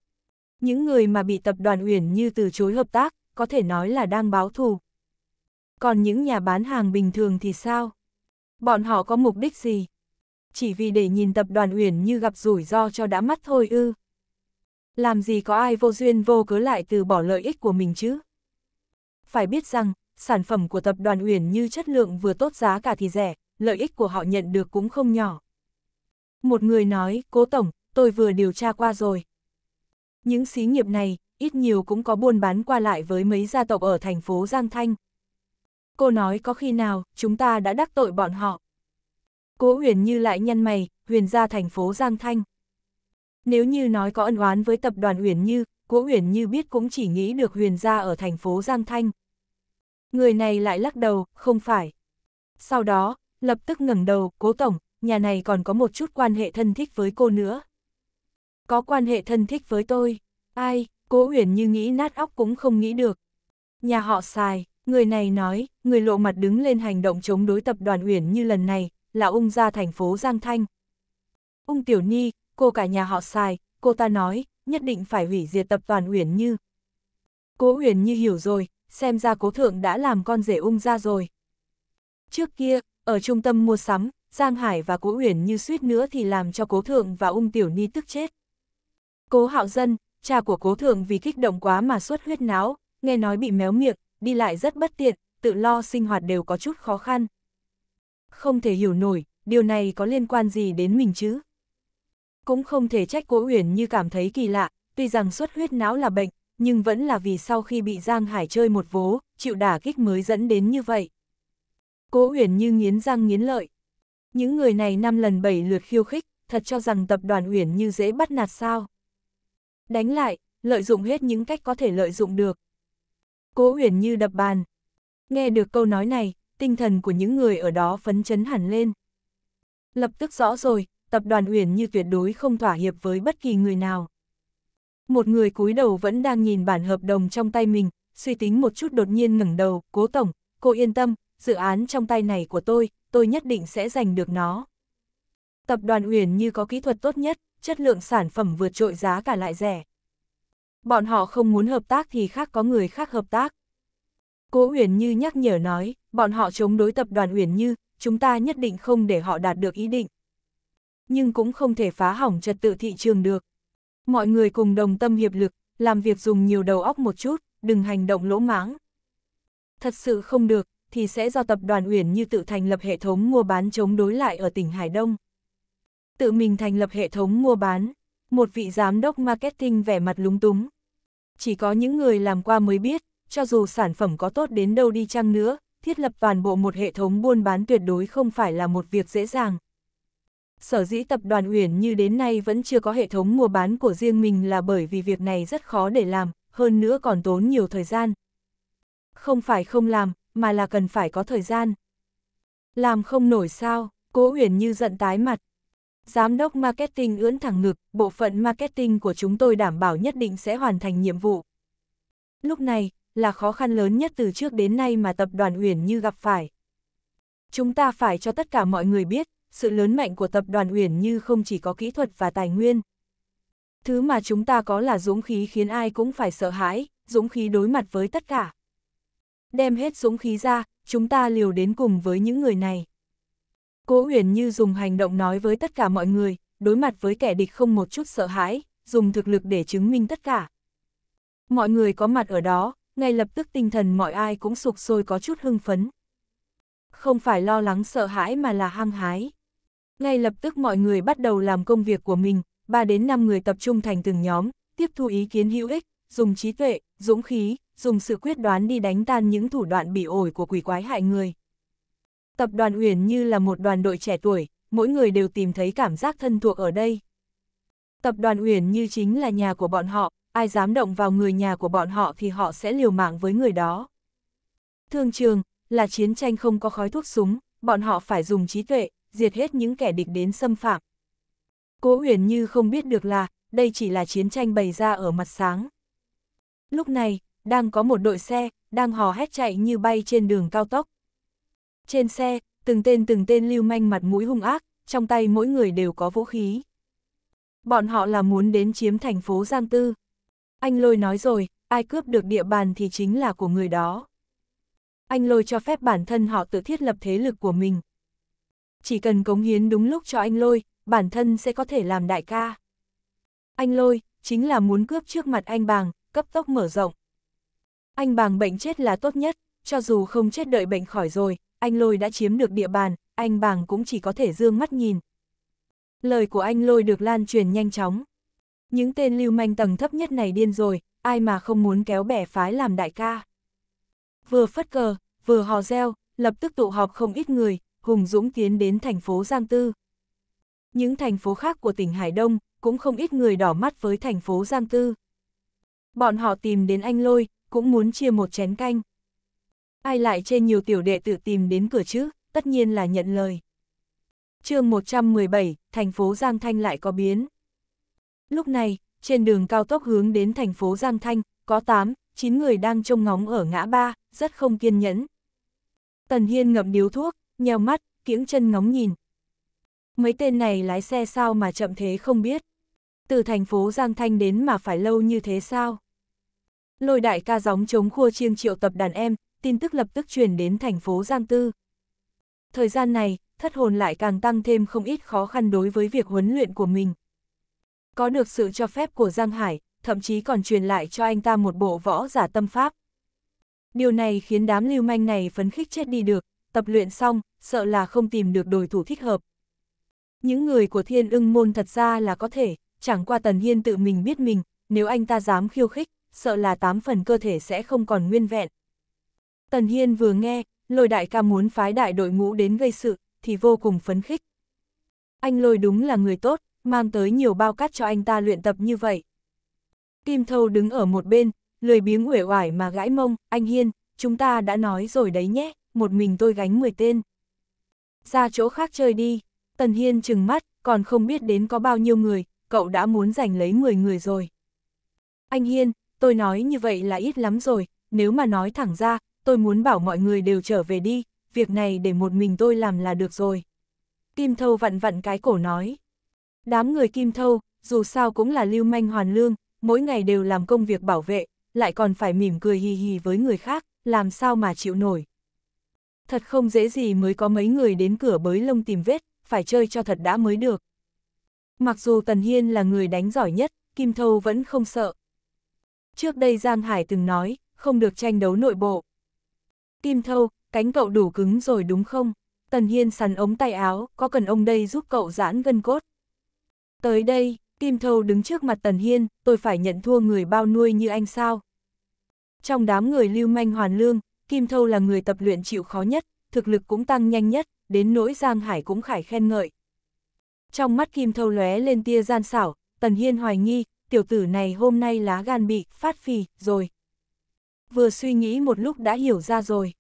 Những người mà bị tập đoàn Uyển Như từ chối hợp tác, có thể nói là đang báo thù. Còn những nhà bán hàng bình thường thì sao? Bọn họ có mục đích gì? Chỉ vì để nhìn tập đoàn Uyển Như gặp rủi ro cho đã mắt thôi ư? Làm gì có ai vô duyên vô cớ lại từ bỏ lợi ích của mình chứ? Phải biết rằng, sản phẩm của tập đoàn Uyển Như chất lượng vừa tốt giá cả thì rẻ, lợi ích của họ nhận được cũng không nhỏ. Một người nói, cố tổng, tôi vừa điều tra qua rồi. Những xí nghiệp này, ít nhiều cũng có buôn bán qua lại với mấy gia tộc ở thành phố Giang Thanh. Cô nói có khi nào, chúng ta đã đắc tội bọn họ. Cố huyền như lại nhăn mày, huyền ra thành phố Giang Thanh. Nếu như nói có ân oán với tập đoàn huyền như, cố huyền như biết cũng chỉ nghĩ được huyền ra ở thành phố Giang Thanh. Người này lại lắc đầu, không phải. Sau đó, lập tức ngẩng đầu, cố tổng, nhà này còn có một chút quan hệ thân thích với cô nữa. Có quan hệ thân thích với tôi, ai, cố Uyển như nghĩ nát óc cũng không nghĩ được. Nhà họ xài, người này nói, người lộ mặt đứng lên hành động chống đối tập đoàn Uyển như lần này, là ung ra thành phố Giang Thanh. Ung Tiểu Ni, cô cả nhà họ xài, cô ta nói, nhất định phải hủy diệt tập đoàn Uyển Như. Cố Uyển Như hiểu rồi, xem ra cố thượng đã làm con rể ung ra rồi. Trước kia, ở trung tâm mua sắm, Giang Hải và Cố Uyển như suýt nữa thì làm cho Cố Thượng và Ung Tiểu Ni tức chết. Cố Hạo Dân, cha của Cố Thượng vì kích động quá mà suốt huyết não, nghe nói bị méo miệng, đi lại rất bất tiện, tự lo sinh hoạt đều có chút khó khăn. Không thể hiểu nổi, điều này có liên quan gì đến mình chứ? Cũng không thể trách Cố Uyển như cảm thấy kỳ lạ, tuy rằng suốt huyết não là bệnh, nhưng vẫn là vì sau khi bị Giang Hải chơi một vố, chịu đả kích mới dẫn đến như vậy. Cố Uyển như nghiến răng nghiến lợi, những người này năm lần bảy lượt khiêu khích, thật cho rằng tập đoàn Uyển như dễ bắt nạt sao. Đánh lại, lợi dụng hết những cách có thể lợi dụng được. Cố Uyển như đập bàn. Nghe được câu nói này, tinh thần của những người ở đó phấn chấn hẳn lên. Lập tức rõ rồi, tập đoàn Uyển như tuyệt đối không thỏa hiệp với bất kỳ người nào. Một người cúi đầu vẫn đang nhìn bản hợp đồng trong tay mình, suy tính một chút đột nhiên ngẩng đầu, cố tổng, cô yên tâm, dự án trong tay này của tôi, tôi nhất định sẽ giành được nó. Tập đoàn Uyển như có kỹ thuật tốt nhất, chất lượng sản phẩm vượt trội giá cả lại rẻ. Bọn họ không muốn hợp tác thì khác có người khác hợp tác. Cố Uyển Như nhắc nhở nói, bọn họ chống đối tập đoàn Uyển Như, chúng ta nhất định không để họ đạt được ý định. Nhưng cũng không thể phá hỏng trật tự thị trường được. Mọi người cùng đồng tâm hiệp lực, làm việc dùng nhiều đầu óc một chút, đừng hành động lỗ mãng. Thật sự không được, thì sẽ do tập đoàn Uyển Như tự thành lập hệ thống mua bán chống đối lại ở tỉnh Hải Đông. Tự mình thành lập hệ thống mua bán, một vị giám đốc marketing vẻ mặt lúng túng. Chỉ có những người làm qua mới biết, cho dù sản phẩm có tốt đến đâu đi chăng nữa, thiết lập toàn bộ một hệ thống buôn bán tuyệt đối không phải là một việc dễ dàng. Sở dĩ tập đoàn Uyển như đến nay vẫn chưa có hệ thống mua bán của riêng mình là bởi vì việc này rất khó để làm, hơn nữa còn tốn nhiều thời gian. Không phải không làm, mà là cần phải có thời gian. Làm không nổi sao, cố huyền như giận tái mặt. Giám đốc marketing ưỡn thẳng ngực, bộ phận marketing của chúng tôi đảm bảo nhất định sẽ hoàn thành nhiệm vụ. Lúc này, là khó khăn lớn nhất từ trước đến nay mà tập đoàn Huyền Như gặp phải. Chúng ta phải cho tất cả mọi người biết, sự lớn mạnh của tập đoàn Huyền Như không chỉ có kỹ thuật và tài nguyên. Thứ mà chúng ta có là dũng khí khiến ai cũng phải sợ hãi, dũng khí đối mặt với tất cả đem hết dũng khí ra, chúng ta liều đến cùng với những người này. Cố Huyền Như dùng hành động nói với tất cả mọi người, đối mặt với kẻ địch không một chút sợ hãi, dùng thực lực để chứng minh tất cả. Mọi người có mặt ở đó, ngay lập tức tinh thần mọi ai cũng sụp sôi có chút hưng phấn. Không phải lo lắng sợ hãi mà là hăng hái. Ngay lập tức mọi người bắt đầu làm công việc của mình, 3 đến 5 người tập trung thành từng nhóm, tiếp thu ý kiến hữu ích, dùng trí tuệ, dũng khí, dùng sự quyết đoán đi đánh tan những thủ đoạn bị ổi của quỷ quái hại người. Tập đoàn Uyển như là một đoàn đội trẻ tuổi, mỗi người đều tìm thấy cảm giác thân thuộc ở đây. Tập đoàn Uyển như chính là nhà của bọn họ, ai dám động vào người nhà của bọn họ thì họ sẽ liều mạng với người đó. Thương trường, là chiến tranh không có khói thuốc súng, bọn họ phải dùng trí tuệ, diệt hết những kẻ địch đến xâm phạm. Cố Uyển như không biết được là, đây chỉ là chiến tranh bày ra ở mặt sáng. Lúc này, đang có một đội xe, đang hò hét chạy như bay trên đường cao tốc. Trên xe, từng tên từng tên lưu manh mặt mũi hung ác, trong tay mỗi người đều có vũ khí. Bọn họ là muốn đến chiếm thành phố Giang Tư. Anh Lôi nói rồi, ai cướp được địa bàn thì chính là của người đó. Anh Lôi cho phép bản thân họ tự thiết lập thế lực của mình. Chỉ cần cống hiến đúng lúc cho anh Lôi, bản thân sẽ có thể làm đại ca. Anh Lôi, chính là muốn cướp trước mặt anh Bàng, cấp tốc mở rộng. Anh bàng bệnh chết là tốt nhất, cho dù không chết đợi bệnh khỏi rồi, anh lôi đã chiếm được địa bàn, anh bàng cũng chỉ có thể dương mắt nhìn. Lời của anh lôi được lan truyền nhanh chóng. Những tên lưu manh tầng thấp nhất này điên rồi, ai mà không muốn kéo bẻ phái làm đại ca. Vừa phất cờ, vừa hò reo, lập tức tụ họp không ít người, hùng dũng tiến đến thành phố Giang Tư. Những thành phố khác của tỉnh Hải Đông cũng không ít người đỏ mắt với thành phố Giang Tư. Bọn họ tìm đến anh Lôi, cũng muốn chia một chén canh. Ai lại trên nhiều tiểu đệ tự tìm đến cửa chứ, tất nhiên là nhận lời. chương 117, thành phố Giang Thanh lại có biến. Lúc này, trên đường cao tốc hướng đến thành phố Giang Thanh, có 8, 9 người đang trông ngóng ở ngã ba, rất không kiên nhẫn. Tần Hiên ngậm điếu thuốc, nheo mắt, kiễng chân ngóng nhìn. Mấy tên này lái xe sao mà chậm thế không biết. Từ thành phố Giang Thanh đến mà phải lâu như thế sao? Lôi đại ca gióng chống khua chiêng triệu tập đàn em, tin tức lập tức truyền đến thành phố Giang Tư. Thời gian này, thất hồn lại càng tăng thêm không ít khó khăn đối với việc huấn luyện của mình. Có được sự cho phép của Giang Hải, thậm chí còn truyền lại cho anh ta một bộ võ giả tâm pháp. Điều này khiến đám lưu manh này phấn khích chết đi được, tập luyện xong, sợ là không tìm được đối thủ thích hợp. Những người của thiên ưng môn thật ra là có thể, chẳng qua Tần Hiên tự mình biết mình, nếu anh ta dám khiêu khích, sợ là tám phần cơ thể sẽ không còn nguyên vẹn. Tần Hiên vừa nghe, lôi đại ca muốn phái đại đội ngũ đến gây sự, thì vô cùng phấn khích. Anh lôi đúng là người tốt, mang tới nhiều bao cát cho anh ta luyện tập như vậy. Kim Thâu đứng ở một bên, lười biếng uể oải mà gãi mông, anh Hiên, chúng ta đã nói rồi đấy nhé, một mình tôi gánh 10 tên. Ra chỗ khác chơi đi, Tần Hiên chừng mắt, còn không biết đến có bao nhiêu người, cậu đã muốn giành lấy 10 người rồi. Anh Hiên, tôi nói như vậy là ít lắm rồi, nếu mà nói thẳng ra, tôi muốn bảo mọi người đều trở về đi, việc này để một mình tôi làm là được rồi. Kim Thâu vặn vặn cái cổ nói. Đám người Kim Thâu, dù sao cũng là lưu manh hoàn lương, mỗi ngày đều làm công việc bảo vệ, lại còn phải mỉm cười hì hì với người khác, làm sao mà chịu nổi. Thật không dễ gì mới có mấy người đến cửa bới lông tìm vết, phải chơi cho thật đã mới được. Mặc dù Tần Hiên là người đánh giỏi nhất, Kim Thâu vẫn không sợ, Trước đây Giang Hải từng nói, không được tranh đấu nội bộ. Kim Thâu, cánh cậu đủ cứng rồi đúng không? Tần Hiên sắn ống tay áo, có cần ông đây giúp cậu giãn gân cốt. Tới đây, Kim Thâu đứng trước mặt Tần Hiên, tôi phải nhận thua người bao nuôi như anh sao. Trong đám người lưu manh hoàn lương, Kim Thâu là người tập luyện chịu khó nhất, thực lực cũng tăng nhanh nhất, đến nỗi Giang Hải cũng khải khen ngợi. Trong mắt Kim Thâu lóe lên tia gian xảo, Tần Hiên hoài nghi, tiểu tử này hôm nay lá gan bị phát phì rồi. Vừa suy nghĩ một lúc đã hiểu ra rồi.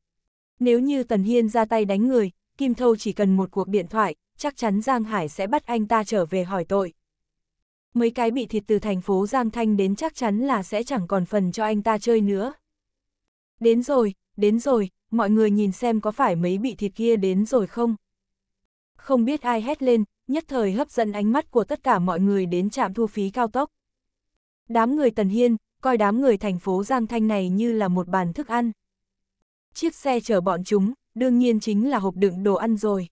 Nếu như Tần Hiên ra tay đánh người, Kim Thâu chỉ cần một cuộc điện thoại, chắc chắn Giang Hải sẽ bắt anh ta trở về hỏi tội. Mấy cái bị thịt từ thành phố Giang Thanh đến chắc chắn là sẽ chẳng còn phần cho anh ta chơi nữa. Đến rồi, đến rồi, mọi người nhìn xem có phải mấy bị thịt kia đến rồi không? Không biết ai hét lên, nhất thời hấp dẫn ánh mắt của tất cả mọi người đến trạm thu phí cao tốc. Đám người Tần Hiên, coi đám người thành phố Giang Thanh này như là một bàn thức ăn. Chiếc xe chở bọn chúng, đương nhiên chính là hộp đựng đồ ăn rồi.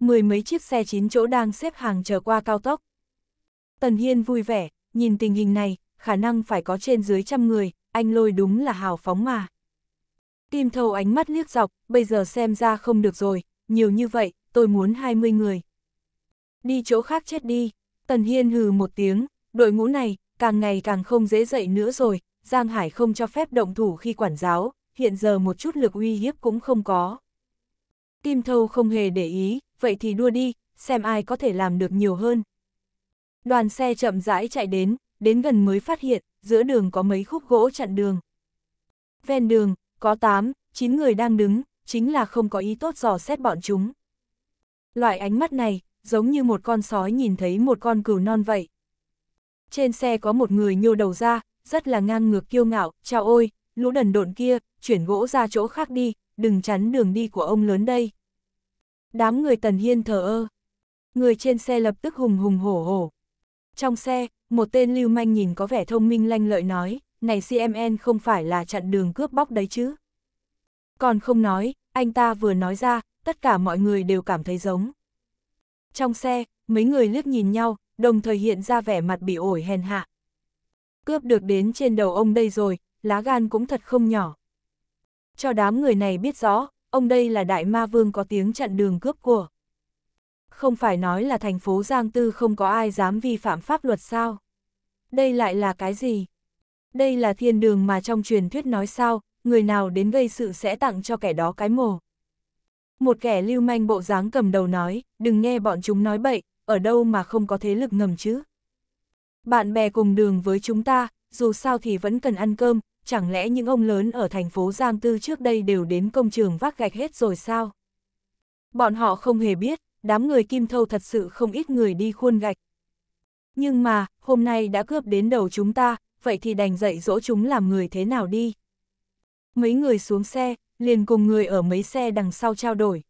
Mười mấy chiếc xe chín chỗ đang xếp hàng chờ qua cao tốc. Tần Hiên vui vẻ, nhìn tình hình này, khả năng phải có trên dưới trăm người, anh lôi đúng là hào phóng mà. Kim thâu ánh mắt liếc dọc, bây giờ xem ra không được rồi, nhiều như vậy, tôi muốn 20 người. Đi chỗ khác chết đi, Tần Hiên hừ một tiếng, đội ngũ này, càng ngày càng không dễ dậy nữa rồi, Giang Hải không cho phép động thủ khi quản giáo, hiện giờ một chút lực uy hiếp cũng không có. Kim Thâu không hề để ý, vậy thì đua đi, xem ai có thể làm được nhiều hơn. Đoàn xe chậm rãi chạy đến, đến gần mới phát hiện, giữa đường có mấy khúc gỗ chặn đường. Ven đường, có 8, 9 người đang đứng, chính là không có ý tốt dò xét bọn chúng. Loại ánh mắt này, giống như một con sói nhìn thấy một con cừu non vậy trên xe có một người nhô đầu ra, rất là ngang ngược kiêu ngạo, chào ôi, lũ đần độn kia, chuyển gỗ ra chỗ khác đi, đừng chắn đường đi của ông lớn đây. Đám người Tần Hiên thờ ơ. Người trên xe lập tức hùng hùng hổ hổ. Trong xe, một tên lưu manh nhìn có vẻ thông minh lanh lợi nói, này CMN không phải là chặn đường cướp bóc đấy chứ. Còn không nói, anh ta vừa nói ra, tất cả mọi người đều cảm thấy giống. Trong xe, mấy người liếc nhìn nhau, đồng thời hiện ra vẻ mặt bị ổi hèn hạ. Cướp được đến trên đầu ông đây rồi, lá gan cũng thật không nhỏ. Cho đám người này biết rõ, ông đây là đại ma vương có tiếng chặn đường cướp của. Không phải nói là thành phố Giang Tư không có ai dám vi phạm pháp luật sao? Đây lại là cái gì? Đây là thiên đường mà trong truyền thuyết nói sao, người nào đến gây sự sẽ tặng cho kẻ đó cái mồ. Một kẻ lưu manh bộ dáng cầm đầu nói, đừng nghe bọn chúng nói bậy, ở đâu mà không có thế lực ngầm chứ? Bạn bè cùng đường với chúng ta, dù sao thì vẫn cần ăn cơm, chẳng lẽ những ông lớn ở thành phố Giang Tư trước đây đều đến công trường vác gạch hết rồi sao? Bọn họ không hề biết, đám người kim thâu thật sự không ít người đi khuôn gạch. Nhưng mà, hôm nay đã cướp đến đầu chúng ta, vậy thì đành dạy dỗ chúng làm người thế nào đi. Mấy người xuống xe, liền cùng người ở mấy xe đằng sau trao đổi.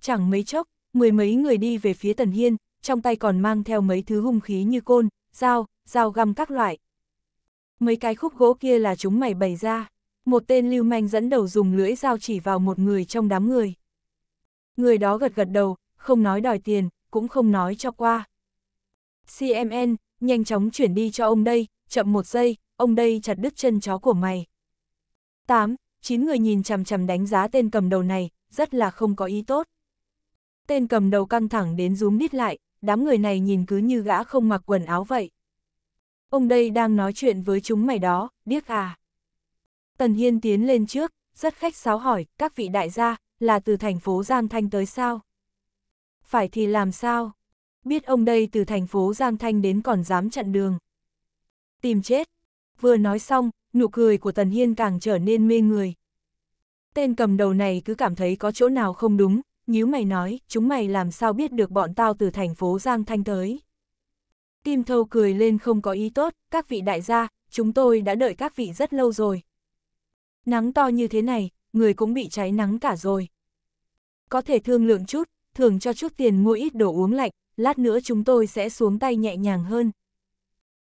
Chẳng mấy chốc, mười mấy người đi về phía Tần Hiên, trong tay còn mang theo mấy thứ hung khí như côn, dao, dao găm các loại. Mấy cái khúc gỗ kia là chúng mày bày ra, một tên lưu manh dẫn đầu dùng lưỡi dao chỉ vào một người trong đám người. Người đó gật gật đầu, không nói đòi tiền, cũng không nói cho qua. CMN, nhanh chóng chuyển đi cho ông đây, chậm một giây, ông đây chặt đứt chân chó của mày. 8. chín người nhìn chằm chằm đánh giá tên cầm đầu này, rất là không có ý tốt. Tên cầm đầu căng thẳng đến rúm nít lại, đám người này nhìn cứ như gã không mặc quần áo vậy. Ông đây đang nói chuyện với chúng mày đó, điếc à. Tần Hiên tiến lên trước, rất khách sáo hỏi, các vị đại gia, là từ thành phố Giang Thanh tới sao? Phải thì làm sao? Biết ông đây từ thành phố Giang Thanh đến còn dám chặn đường. Tìm chết. Vừa nói xong, nụ cười của Tần Hiên càng trở nên mê người. Tên cầm đầu này cứ cảm thấy có chỗ nào không đúng, nhíu mày nói, chúng mày làm sao biết được bọn tao từ thành phố Giang Thanh tới. Tim thâu cười lên không có ý tốt, các vị đại gia, chúng tôi đã đợi các vị rất lâu rồi. Nắng to như thế này, người cũng bị cháy nắng cả rồi. Có thể thương lượng chút, thường cho chút tiền mua ít đồ uống lạnh, lát nữa chúng tôi sẽ xuống tay nhẹ nhàng hơn.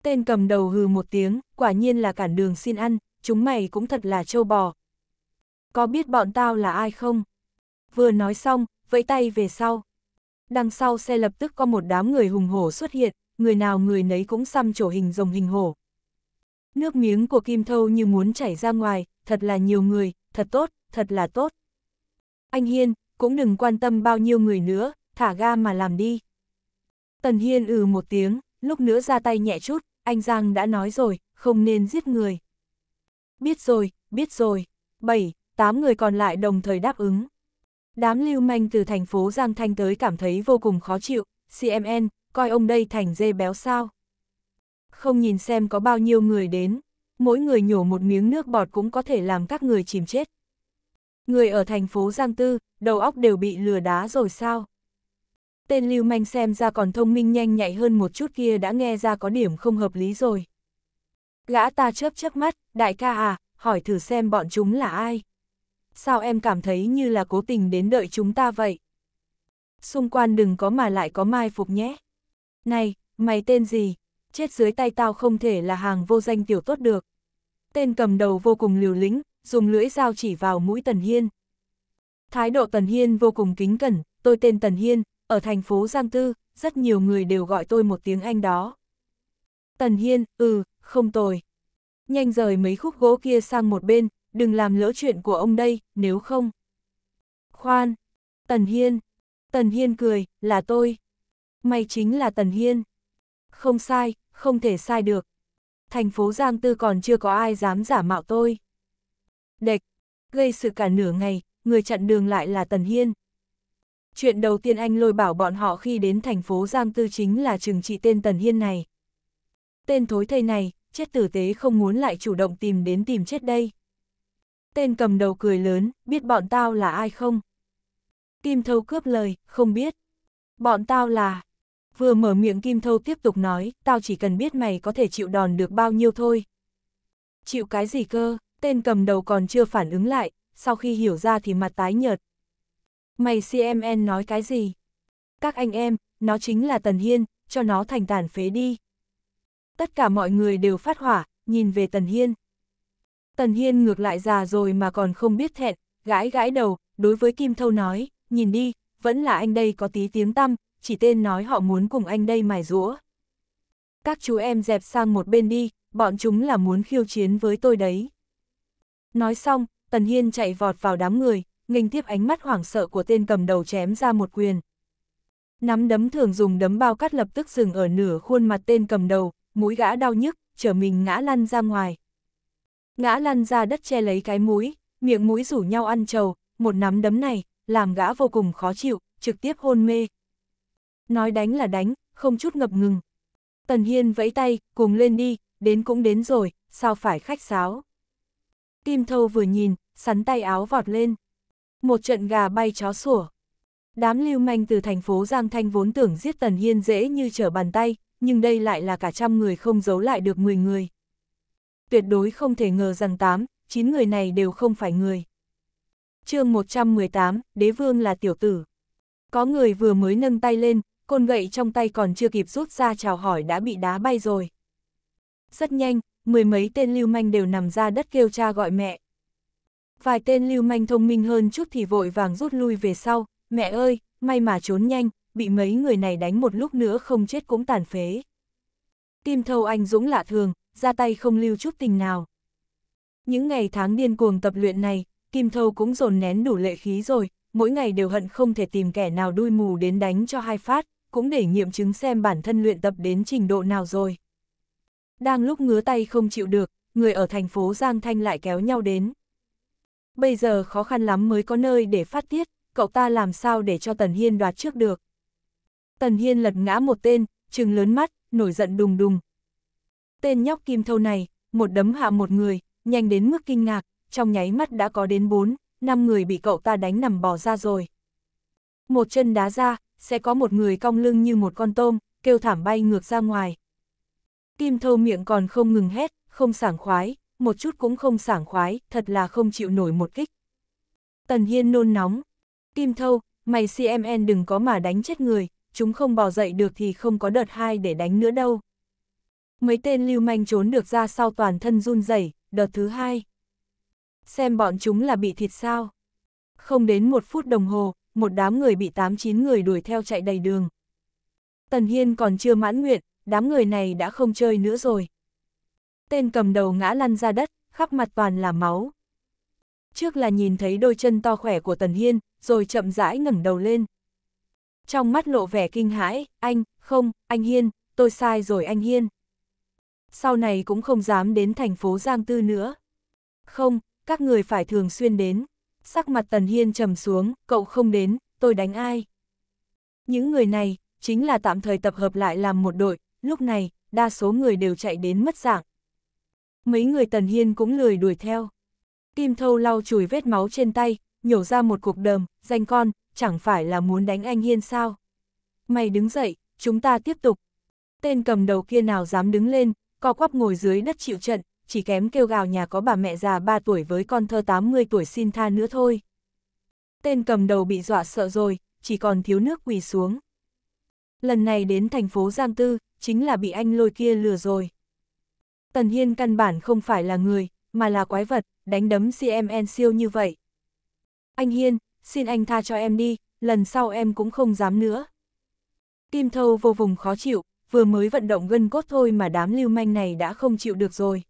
Tên cầm đầu hừ một tiếng, quả nhiên là cản đường xin ăn, chúng mày cũng thật là trâu bò. Có biết bọn tao là ai không? vừa nói xong, vẫy tay về sau. Đằng sau xe lập tức có một đám người hùng hổ xuất hiện, người nào người nấy cũng xăm trổ hình rồng hình hổ. Nước miếng của Kim Thâu như muốn chảy ra ngoài, thật là nhiều người, thật tốt, thật là tốt. Anh Hiên, cũng đừng quan tâm bao nhiêu người nữa, thả ga mà làm đi. Tần Hiên ừ một tiếng, lúc nữa ra tay nhẹ chút, anh Giang đã nói rồi, không nên giết người. Biết rồi, biết rồi. Bảy, tám người còn lại đồng thời đáp ứng. Đám lưu manh từ thành phố Giang Thanh tới cảm thấy vô cùng khó chịu, CMN, coi ông đây thành dê béo sao. Không nhìn xem có bao nhiêu người đến, mỗi người nhổ một miếng nước bọt cũng có thể làm các người chìm chết. Người ở thành phố Giang Tư, đầu óc đều bị lừa đá rồi sao? Tên lưu manh xem ra còn thông minh nhanh nhạy hơn một chút kia đã nghe ra có điểm không hợp lý rồi. Gã ta chớp chớp mắt, đại ca à, hỏi thử xem bọn chúng là ai sao em cảm thấy như là cố tình đến đợi chúng ta vậy? Xung quan đừng có mà lại có mai phục nhé. Này, mày tên gì? Chết dưới tay tao không thể là hàng vô danh tiểu tốt được. Tên cầm đầu vô cùng liều lĩnh, dùng lưỡi dao chỉ vào mũi Tần Hiên. Thái độ Tần Hiên vô cùng kính cẩn, tôi tên Tần Hiên, ở thành phố Giang Tư, rất nhiều người đều gọi tôi một tiếng Anh đó. Tần Hiên, ừ, không tồi. Nhanh rời mấy khúc gỗ kia sang một bên, đừng làm lỡ chuyện của ông đây, nếu không. Khoan, Tần Hiên, Tần Hiên cười, là tôi. mày chính là Tần Hiên. Không sai, không thể sai được. Thành phố Giang Tư còn chưa có ai dám giả mạo tôi. Đệch, gây sự cả nửa ngày, người chặn đường lại là Tần Hiên. Chuyện đầu tiên anh lôi bảo bọn họ khi đến thành phố Giang Tư chính là trừng trị tên Tần Hiên này. Tên thối thầy này, chết tử tế không muốn lại chủ động tìm đến tìm chết đây. Tên cầm đầu cười lớn, biết bọn tao là ai không? Kim Thâu cướp lời, không biết. Bọn tao là... Vừa mở miệng Kim Thâu tiếp tục nói, tao chỉ cần biết mày có thể chịu đòn được bao nhiêu thôi. Chịu cái gì cơ, tên cầm đầu còn chưa phản ứng lại, sau khi hiểu ra thì mặt tái nhợt. Mày CMN nói cái gì? Các anh em, nó chính là Tần Hiên, cho nó thành tàn phế đi. Tất cả mọi người đều phát hỏa, nhìn về Tần Hiên. Tần Hiên ngược lại già rồi mà còn không biết thẹn, gãi gãi đầu, đối với Kim Thâu nói, nhìn đi, vẫn là anh đây có tí tiếng tăm, chỉ tên nói họ muốn cùng anh đây mài rũa. Các chú em dẹp sang một bên đi, bọn chúng là muốn khiêu chiến với tôi đấy. Nói xong, Tần Hiên chạy vọt vào đám người, nghênh tiếp ánh mắt hoảng sợ của tên cầm đầu chém ra một quyền. Nắm đấm thường dùng đấm bao cắt lập tức dừng ở nửa khuôn mặt tên cầm đầu, mũi gã đau nhức, trở mình ngã lăn ra ngoài. Ngã lăn ra đất che lấy cái mũi, miệng mũi rủ nhau ăn trầu, một nắm đấm này, làm gã vô cùng khó chịu, trực tiếp hôn mê. Nói đánh là đánh, không chút ngập ngừng. Tần Hiên vẫy tay, cùng lên đi, đến cũng đến rồi, sao phải khách sáo. Kim Thâu vừa nhìn, sắn tay áo vọt lên. Một trận gà bay chó sủa. Đám lưu manh từ thành phố Giang Thanh vốn tưởng giết Tần Hiên dễ như trở bàn tay, nhưng đây lại là cả trăm người không giấu lại được 10 người tuyệt đối không thể ngờ rằng 8, 9 người này đều không phải người. chương 118, đế vương là tiểu tử. Có người vừa mới nâng tay lên, côn gậy trong tay còn chưa kịp rút ra chào hỏi đã bị đá bay rồi. Rất nhanh, mười mấy tên lưu manh đều nằm ra đất kêu cha gọi mẹ. Vài tên lưu manh thông minh hơn chút thì vội vàng rút lui về sau, mẹ ơi, may mà trốn nhanh, bị mấy người này đánh một lúc nữa không chết cũng tàn phế. Tim thâu anh dũng lạ thường, ra tay không lưu chút tình nào. Những ngày tháng điên cuồng tập luyện này, Kim Thâu cũng dồn nén đủ lệ khí rồi, mỗi ngày đều hận không thể tìm kẻ nào đuôi mù đến đánh cho hai phát, cũng để nghiệm chứng xem bản thân luyện tập đến trình độ nào rồi. Đang lúc ngứa tay không chịu được, người ở thành phố Giang Thanh lại kéo nhau đến. Bây giờ khó khăn lắm mới có nơi để phát tiết, cậu ta làm sao để cho Tần Hiên đoạt trước được. Tần Hiên lật ngã một tên, trừng lớn mắt, nổi giận đùng đùng, Tên nhóc kim thâu này, một đấm hạ một người, nhanh đến mức kinh ngạc, trong nháy mắt đã có đến bốn, năm người bị cậu ta đánh nằm bỏ ra rồi. Một chân đá ra, sẽ có một người cong lưng như một con tôm, kêu thảm bay ngược ra ngoài. Kim thâu miệng còn không ngừng hét, không sảng khoái, một chút cũng không sảng khoái, thật là không chịu nổi một kích. Tần Hiên nôn nóng. Kim thâu, mày CMN đừng có mà đánh chết người, chúng không bò dậy được thì không có đợt hai để đánh nữa đâu mấy tên lưu manh trốn được ra sau toàn thân run rẩy đợt thứ hai. Xem bọn chúng là bị thịt sao. Không đến một phút đồng hồ, một đám người bị 8-9 người đuổi theo chạy đầy đường. Tần Hiên còn chưa mãn nguyện, đám người này đã không chơi nữa rồi. Tên cầm đầu ngã lăn ra đất, khắp mặt toàn là máu. Trước là nhìn thấy đôi chân to khỏe của Tần Hiên, rồi chậm rãi ngẩng đầu lên. Trong mắt lộ vẻ kinh hãi, anh, không, anh Hiên, tôi sai rồi anh Hiên sau này cũng không dám đến thành phố Giang Tư nữa. Không, các người phải thường xuyên đến. Sắc mặt Tần Hiên trầm xuống, cậu không đến, tôi đánh ai? Những người này, chính là tạm thời tập hợp lại làm một đội, lúc này, đa số người đều chạy đến mất dạng. Mấy người Tần Hiên cũng lười đuổi theo. Kim Thâu lau chùi vết máu trên tay, nhổ ra một cục đờm, danh con, chẳng phải là muốn đánh anh Hiên sao? Mày đứng dậy, chúng ta tiếp tục. Tên cầm đầu kia nào dám đứng lên, co quắp ngồi dưới đất chịu trận, chỉ kém kêu gào nhà có bà mẹ già 3 tuổi với con thơ 80 tuổi xin tha nữa thôi. Tên cầm đầu bị dọa sợ rồi, chỉ còn thiếu nước quỳ xuống. Lần này đến thành phố Giang Tư, chính là bị anh lôi kia lừa rồi. Tần Hiên căn bản không phải là người, mà là quái vật, đánh đấm CMN siêu như vậy. Anh Hiên, xin anh tha cho em đi, lần sau em cũng không dám nữa. Kim Thâu vô vùng khó chịu, vừa mới vận động gân cốt thôi mà đám lưu manh này đã không chịu được rồi.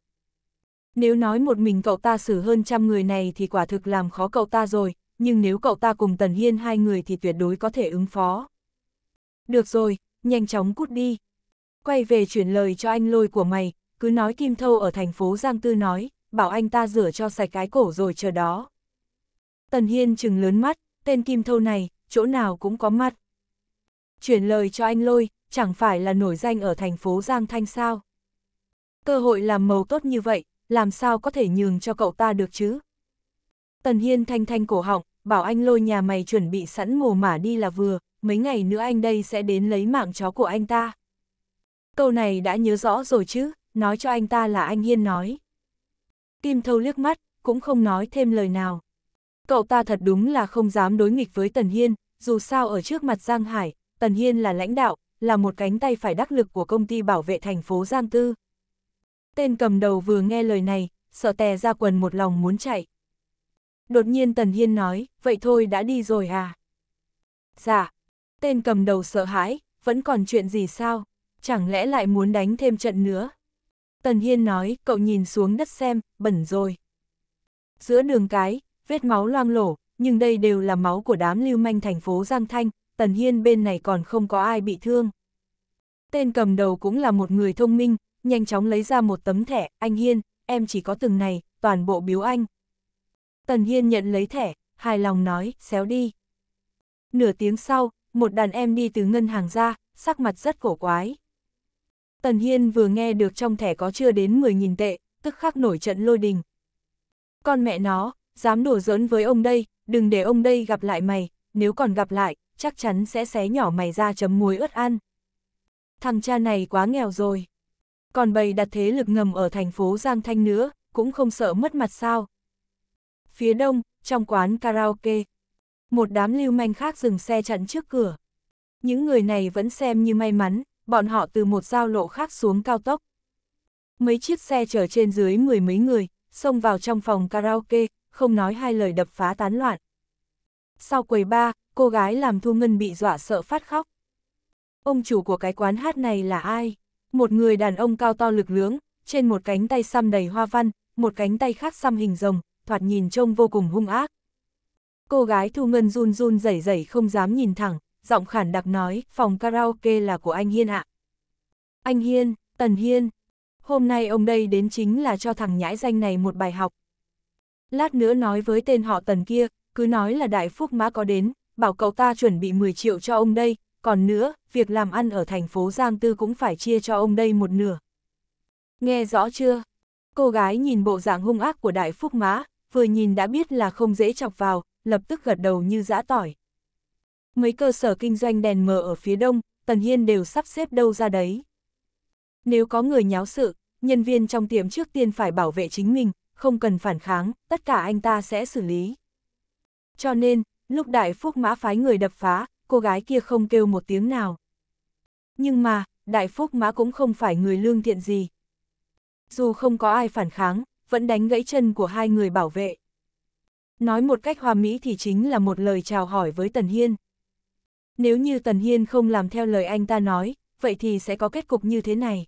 Nếu nói một mình cậu ta xử hơn trăm người này thì quả thực làm khó cậu ta rồi, nhưng nếu cậu ta cùng Tần Hiên hai người thì tuyệt đối có thể ứng phó. Được rồi, nhanh chóng cút đi. Quay về chuyển lời cho anh lôi của mày, cứ nói Kim Thâu ở thành phố Giang Tư nói, bảo anh ta rửa cho sạch cái cổ rồi chờ đó. Tần Hiên chừng lớn mắt, tên Kim Thâu này, chỗ nào cũng có mặt. Chuyển lời cho anh lôi, chẳng phải là nổi danh ở thành phố Giang Thanh sao. Cơ hội làm màu tốt như vậy, làm sao có thể nhường cho cậu ta được chứ? Tần Hiên thanh thanh cổ họng, bảo anh lôi nhà mày chuẩn bị sẵn mồ mả đi là vừa, mấy ngày nữa anh đây sẽ đến lấy mạng chó của anh ta. Câu này đã nhớ rõ rồi chứ, nói cho anh ta là anh Hiên nói. Kim thâu liếc mắt, cũng không nói thêm lời nào. Cậu ta thật đúng là không dám đối nghịch với Tần Hiên, dù sao ở trước mặt Giang Hải, Tần Hiên là lãnh đạo, là một cánh tay phải đắc lực của công ty bảo vệ thành phố Giang Tư. Tên cầm đầu vừa nghe lời này, sợ tè ra quần một lòng muốn chạy. Đột nhiên Tần Hiên nói, vậy thôi đã đi rồi à? Dạ, tên cầm đầu sợ hãi, vẫn còn chuyện gì sao? Chẳng lẽ lại muốn đánh thêm trận nữa? Tần Hiên nói, cậu nhìn xuống đất xem, bẩn rồi. Giữa đường cái, vết máu loang lổ, nhưng đây đều là máu của đám lưu manh thành phố Giang Thanh, Tần Hiên bên này còn không có ai bị thương. Tên cầm đầu cũng là một người thông minh, nhanh chóng lấy ra một tấm thẻ, anh Hiên, em chỉ có từng này, toàn bộ biếu anh. Tần Hiên nhận lấy thẻ, hài lòng nói, xéo đi. Nửa tiếng sau, một đàn em đi từ ngân hàng ra, sắc mặt rất cổ quái. Tần Hiên vừa nghe được trong thẻ có chưa đến 10.000 tệ, tức khắc nổi trận lôi đình. Con mẹ nó, dám đổ giỡn với ông đây, đừng để ông đây gặp lại mày, nếu còn gặp lại, chắc chắn sẽ xé nhỏ mày ra chấm muối ớt ăn. Thằng cha này quá nghèo rồi. Còn bày đặt thế lực ngầm ở thành phố Giang Thanh nữa, cũng không sợ mất mặt sao. Phía đông, trong quán karaoke, một đám lưu manh khác dừng xe chặn trước cửa. Những người này vẫn xem như may mắn, bọn họ từ một giao lộ khác xuống cao tốc. Mấy chiếc xe chở trên dưới mười mấy người, xông vào trong phòng karaoke, không nói hai lời đập phá tán loạn. Sau quầy ba, cô gái làm Thu Ngân bị dọa sợ phát khóc. Ông chủ của cái quán hát này là ai? Một người đàn ông cao to lực lưỡng, trên một cánh tay xăm đầy hoa văn, một cánh tay khác xăm hình rồng, thoạt nhìn trông vô cùng hung ác. Cô gái Thu Ngân run run rẩy rẩy không dám nhìn thẳng, giọng khản đặc nói, phòng karaoke là của anh Hiên ạ. Anh Hiên, Tần Hiên, hôm nay ông đây đến chính là cho thằng nhãi danh này một bài học. Lát nữa nói với tên họ Tần kia, cứ nói là đại phúc mã có đến, bảo cậu ta chuẩn bị 10 triệu cho ông đây, còn nữa, việc làm ăn ở thành phố Giang Tư cũng phải chia cho ông đây một nửa. Nghe rõ chưa? Cô gái nhìn bộ dạng hung ác của đại phúc mã, vừa nhìn đã biết là không dễ chọc vào, lập tức gật đầu như dã tỏi. Mấy cơ sở kinh doanh đèn mờ ở phía đông, Tần Hiên đều sắp xếp đâu ra đấy. Nếu có người nháo sự, nhân viên trong tiệm trước tiên phải bảo vệ chính mình, không cần phản kháng, tất cả anh ta sẽ xử lý. Cho nên, lúc đại phúc mã phái người đập phá, cô gái kia không kêu một tiếng nào. Nhưng mà, đại phúc mã cũng không phải người lương thiện gì. Dù không có ai phản kháng, vẫn đánh gãy chân của hai người bảo vệ. Nói một cách hòa mỹ thì chính là một lời chào hỏi với Tần Hiên. Nếu như Tần Hiên không làm theo lời anh ta nói, vậy thì sẽ có kết cục như thế này.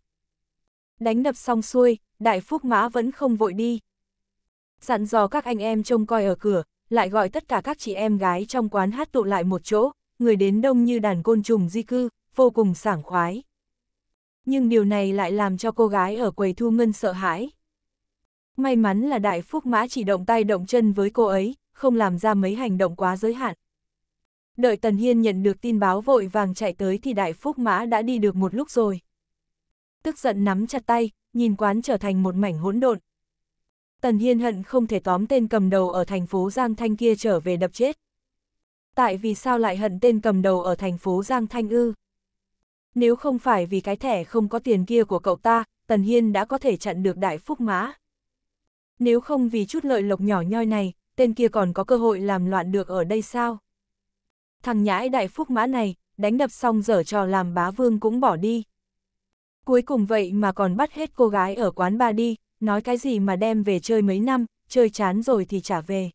Đánh đập xong xuôi, Đại Phúc Mã vẫn không vội đi. Dặn dò các anh em trông coi ở cửa, lại gọi tất cả các chị em gái trong quán hát tụ lại một chỗ, người đến đông như đàn côn trùng di cư, vô cùng sảng khoái. Nhưng điều này lại làm cho cô gái ở quầy thu ngân sợ hãi. May mắn là đại phúc mã chỉ động tay động chân với cô ấy, không làm ra mấy hành động quá giới hạn. Đợi Tần Hiên nhận được tin báo vội vàng chạy tới thì đại phúc mã đã đi được một lúc rồi. Tức giận nắm chặt tay, nhìn quán trở thành một mảnh hỗn độn, Tần Hiên hận không thể tóm tên cầm đầu ở thành phố Giang Thanh kia trở về đập chết. Tại vì sao lại hận tên cầm đầu ở thành phố Giang Thanh ư? Nếu không phải vì cái thẻ không có tiền kia của cậu ta, Tần Hiên đã có thể chặn được đại phúc mã. Nếu không vì chút lợi lộc nhỏ nhoi này, tên kia còn có cơ hội làm loạn được ở đây sao? Thằng nhãi đại phúc mã này, đánh đập xong dở trò làm bá vương cũng bỏ đi. Cuối cùng vậy mà còn bắt hết cô gái ở quán ba đi, nói cái gì mà đem về chơi mấy năm, chơi chán rồi thì trả về.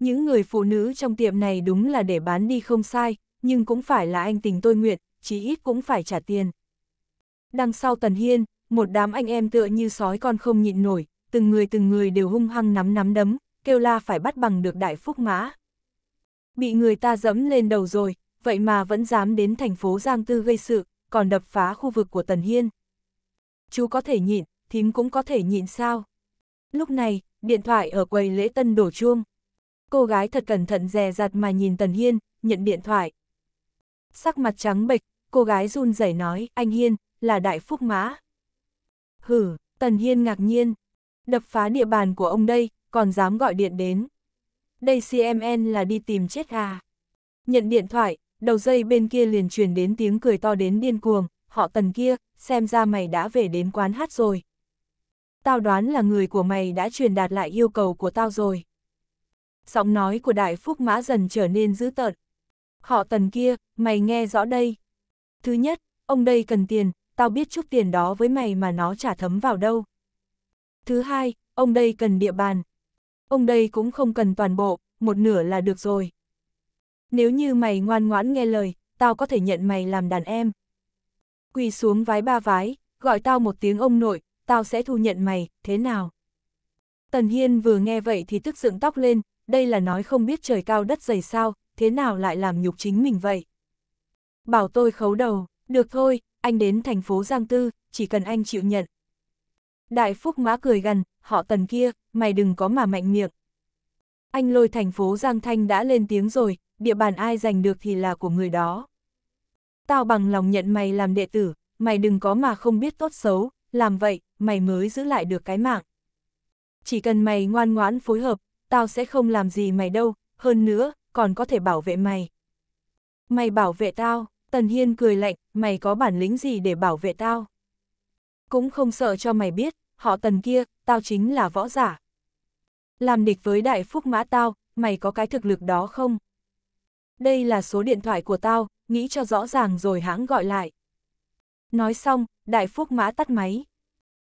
Những người phụ nữ trong tiệm này đúng là để bán đi không sai, nhưng cũng phải là anh tình tôi nguyện, chí ít cũng phải trả tiền. Đằng sau Tần Hiên, một đám anh em tựa như sói con không nhịn nổi, từng người từng người đều hung hăng nắm nắm đấm, kêu la phải bắt bằng được đại phúc mã. Bị người ta dẫm lên đầu rồi, vậy mà vẫn dám đến thành phố Giang Tư gây sự, còn đập phá khu vực của Tần Hiên. Chú có thể nhịn, thím cũng có thể nhịn sao. Lúc này, điện thoại ở quầy lễ tân đổ chuông. Cô gái thật cẩn thận dè dặt mà nhìn Tần Hiên, nhận điện thoại. Sắc mặt trắng bệch, cô gái run rẩy nói, anh Hiên, là đại phúc mã. Hử, Tần Hiên ngạc nhiên. Đập phá địa bàn của ông đây, còn dám gọi điện đến. Đây CMN là đi tìm chết à. Nhận điện thoại, đầu dây bên kia liền truyền đến tiếng cười to đến điên cuồng, họ tần kia, xem ra mày đã về đến quán hát rồi, tao đoán là người của mày đã truyền đạt lại yêu cầu của tao rồi. Giọng nói của đại phúc mã dần trở nên dữ tợn. Họ tần kia, mày nghe rõ đây. Thứ nhất, ông đây cần tiền, tao biết chút tiền đó với mày mà nó trả thấm vào đâu. Thứ hai, ông đây cần địa bàn. Ông đây cũng không cần toàn bộ, một nửa là được rồi. Nếu như mày ngoan ngoãn nghe lời, tao có thể nhận mày làm đàn em. Quỳ xuống vái ba vái, gọi tao một tiếng ông nội, tao sẽ thu nhận mày, thế nào? Tần Hiên vừa nghe vậy thì tức dựng tóc lên, đây là nói không biết trời cao đất dày sao, thế nào lại làm nhục chính mình vậy? Bảo tôi khấu đầu, được thôi, anh đến thành phố Giang Tư, chỉ cần anh chịu nhận. Đại Phúc Mã cười gần, họ tần kia, mày đừng có mà mạnh miệng. Anh lôi thành phố Giang Thanh đã lên tiếng rồi, địa bàn ai giành được thì là của người đó. Tao bằng lòng nhận mày làm đệ tử, mày đừng có mà không biết tốt xấu, làm vậy, mày mới giữ lại được cái mạng. Chỉ cần mày ngoan ngoãn phối hợp, tao sẽ không làm gì mày đâu, hơn nữa, còn có thể bảo vệ mày. Mày bảo vệ tao, Tần Hiên cười lạnh, mày có bản lĩnh gì để bảo vệ tao? Cũng không sợ cho mày biết, họ tần kia, tao chính là võ giả. Làm địch với đại phúc mã tao, mày có cái thực lực đó không? Đây là số điện thoại của tao, nghĩ cho rõ ràng rồi hãng gọi lại. Nói xong, đại phúc mã tắt máy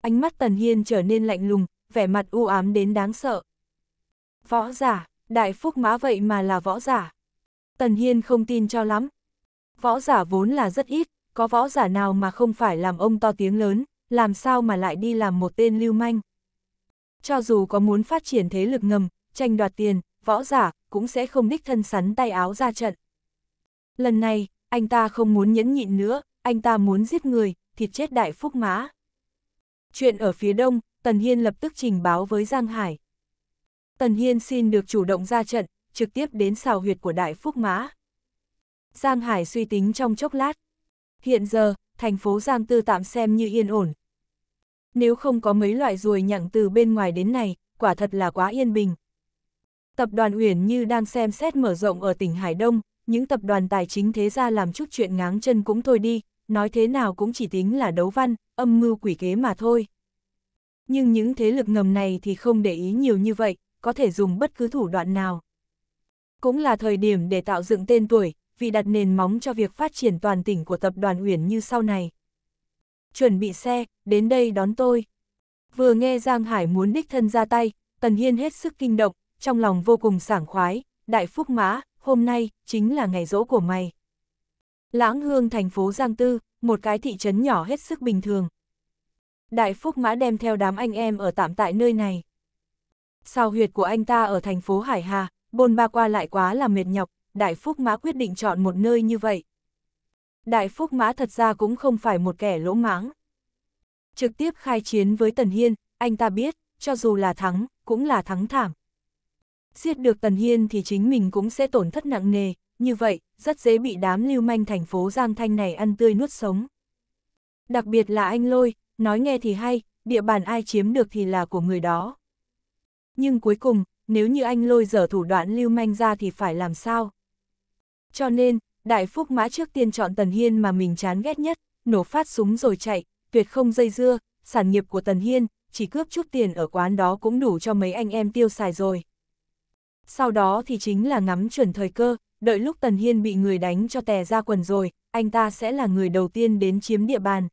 ánh mắt Tần Hiên trở nên lạnh lùng, vẻ mặt u ám đến đáng sợ. Võ giả, đại phúc mã vậy mà là võ giả. Tần Hiên không tin cho lắm. Võ giả vốn là rất ít, có võ giả nào mà không phải làm ông to tiếng lớn, làm sao mà lại đi làm một tên lưu manh. Cho dù có muốn phát triển thế lực ngầm, tranh đoạt tiền, võ giả cũng sẽ không đích thân sắn tay áo ra trận. Lần này, anh ta không muốn nhẫn nhịn nữa, anh ta muốn giết người, thịt chết đại phúc mã. Chuyện ở phía đông, Tần Hiên lập tức trình báo với Giang Hải. Tần Hiên xin được chủ động ra trận, trực tiếp đến xào huyệt của Đại Phúc Mã. Giang Hải suy tính trong chốc lát. Hiện giờ, thành phố Giang Tư tạm xem như yên ổn. Nếu không có mấy loại ruồi nhặng từ bên ngoài đến này, quả thật là quá yên bình. Tập đoàn Uyển như đang xem xét mở rộng ở tỉnh Hải Đông, những tập đoàn tài chính thế ra làm chút chuyện ngáng chân cũng thôi đi, nói thế nào cũng chỉ tính là đấu văn, âm mưu quỷ kế mà thôi. Nhưng những thế lực ngầm này thì không để ý nhiều như vậy, có thể dùng bất cứ thủ đoạn nào. Cũng là thời điểm để tạo dựng tên tuổi, vì đặt nền móng cho việc phát triển toàn tỉnh của tập đoàn Uyển như sau này. Chuẩn bị xe, đến đây đón tôi. Vừa nghe Giang Hải muốn đích thân ra tay, Tần Hiên hết sức kinh động, trong lòng vô cùng sảng khoái, đại phúc mã, hôm nay, chính là ngày rỗ của mày. Lãng Hương thành phố Giang Tư, một cái thị trấn nhỏ hết sức bình thường. Đại Phúc Mã đem theo đám anh em ở tạm tại nơi này. sau huyệt của anh ta ở thành phố Hải Hà, bôn ba qua lại quá là mệt nhọc, Đại Phúc Mã quyết định chọn một nơi như vậy. Đại Phúc Mã thật ra cũng không phải một kẻ lỗ mãng. Trực tiếp khai chiến với Tần Hiên, anh ta biết, cho dù là thắng, cũng là thắng thảm. Giết được Tần Hiên thì chính mình cũng sẽ tổn thất nặng nề, như vậy, rất dễ bị đám lưu manh thành phố Giang Thanh này ăn tươi nuốt sống. Đặc biệt là anh Lôi, nói nghe thì hay, địa bàn ai chiếm được thì là của người đó. Nhưng cuối cùng, nếu như anh Lôi dở thủ đoạn lưu manh ra thì phải làm sao? Cho nên, Đại Phúc Mã trước tiên chọn Tần Hiên mà mình chán ghét nhất, nổ phát súng rồi chạy, tuyệt không dây dưa, sản nghiệp của Tần Hiên, chỉ cướp chút tiền ở quán đó cũng đủ cho mấy anh em tiêu xài rồi. Sau đó thì chính là ngắm chuẩn thời cơ, đợi lúc Tần Hiên bị người đánh cho tè ra quần rồi, anh ta sẽ là người đầu tiên đến chiếm địa bàn.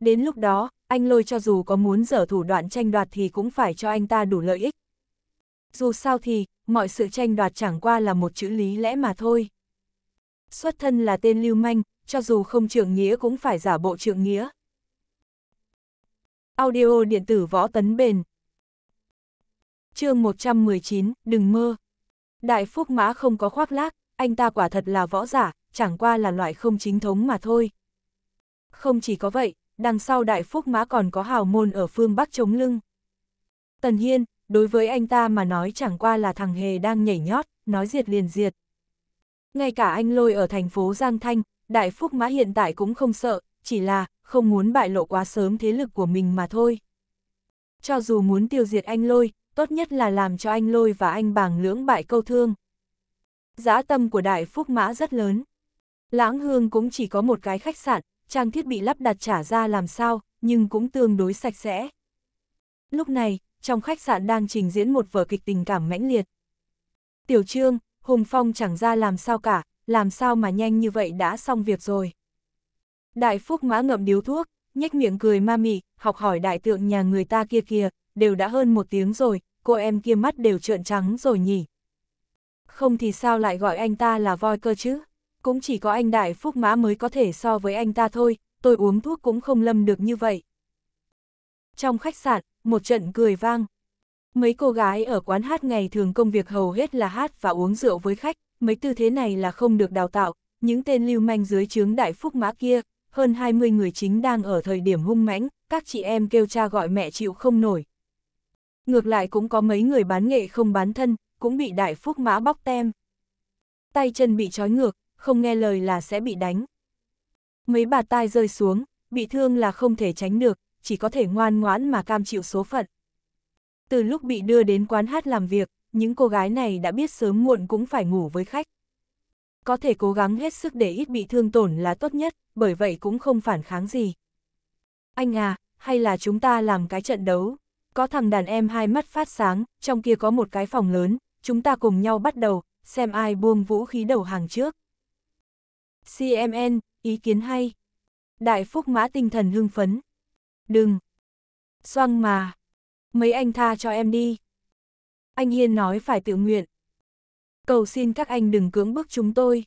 Đến lúc đó, anh lôi cho dù có muốn dở thủ đoạn tranh đoạt thì cũng phải cho anh ta đủ lợi ích. Dù sao thì, mọi sự tranh đoạt chẳng qua là một chữ lý lẽ mà thôi. Xuất thân là tên lưu manh, cho dù không trưởng nghĩa cũng phải giả bộ trưởng nghĩa. Audio điện tử võ tấn bền Chương 119, đừng mơ Đại Phúc Mã không có khoác lác, anh ta quả thật là võ giả, chẳng qua là loại không chính thống mà thôi. Không chỉ có vậy, đằng sau Đại Phúc Mã còn có hào môn ở phương Bắc chống lưng. Tần Hiên, đối với anh ta mà nói chẳng qua là thằng hề đang nhảy nhót, nói diệt liền diệt. Ngay cả anh lôi ở thành phố Giang Thanh, Đại Phúc Mã hiện tại cũng không sợ, chỉ là không muốn bại lộ quá sớm thế lực của mình mà thôi. Cho dù muốn tiêu diệt anh lôi, tốt nhất là làm cho anh lôi và anh bàng lưỡng bại câu thương. Giá tâm của đại phúc mã rất lớn. Lãng Hương cũng chỉ có một cái khách sạn, trang thiết bị lắp đặt trả ra làm sao, nhưng cũng tương đối sạch sẽ. Lúc này, trong khách sạn đang trình diễn một vở kịch tình cảm mãnh liệt. Tiểu Trương, Hùng Phong chẳng ra làm sao cả, làm sao mà nhanh như vậy đã xong việc rồi. Đại Phúc mã ngậm điếu thuốc, nhếch miệng cười ma mị, học hỏi đại tượng nhà người ta kia kìa, đều đã hơn một tiếng rồi, cô em kia mắt đều trợn trắng rồi nhỉ. Không thì sao lại gọi anh ta là voi cơ chứ? Cũng chỉ có anh Đại Phúc Mã mới có thể so với anh ta thôi, tôi uống thuốc cũng không lâm được như vậy. Trong khách sạn, một trận cười vang. Mấy cô gái ở quán hát ngày thường công việc hầu hết là hát và uống rượu với khách, mấy tư thế này là không được đào tạo, những tên lưu manh dưới trướng Đại Phúc Mã kia, hơn 20 người chính đang ở thời điểm hung mãnh, các chị em kêu cha gọi mẹ chịu không nổi, Ngược lại cũng có mấy người bán nghệ không bán thân, cũng bị đại phúc mã bóc tem. Tay chân bị trói ngược, không nghe lời là sẽ bị đánh. Mấy bà tai rơi xuống, bị thương là không thể tránh được, chỉ có thể ngoan ngoãn mà cam chịu số phận. Từ lúc bị đưa đến quán hát làm việc, những cô gái này đã biết sớm muộn cũng phải ngủ với khách. Có thể cố gắng hết sức để ít bị thương tổn là tốt nhất, bởi vậy cũng không phản kháng gì. Anh à, hay là chúng ta làm cái trận đấu? Có thằng đàn em hai mắt phát sáng, trong kia có một cái phòng lớn, chúng ta cùng nhau bắt đầu, xem ai buông vũ khí đầu hàng trước. CMN, ý kiến hay. Đại phúc mã tinh thần hưng phấn. Đừng. Xoang mà. Mấy anh tha cho em đi. Anh Hiên nói phải tự nguyện. Cầu xin các anh đừng cưỡng bức chúng tôi.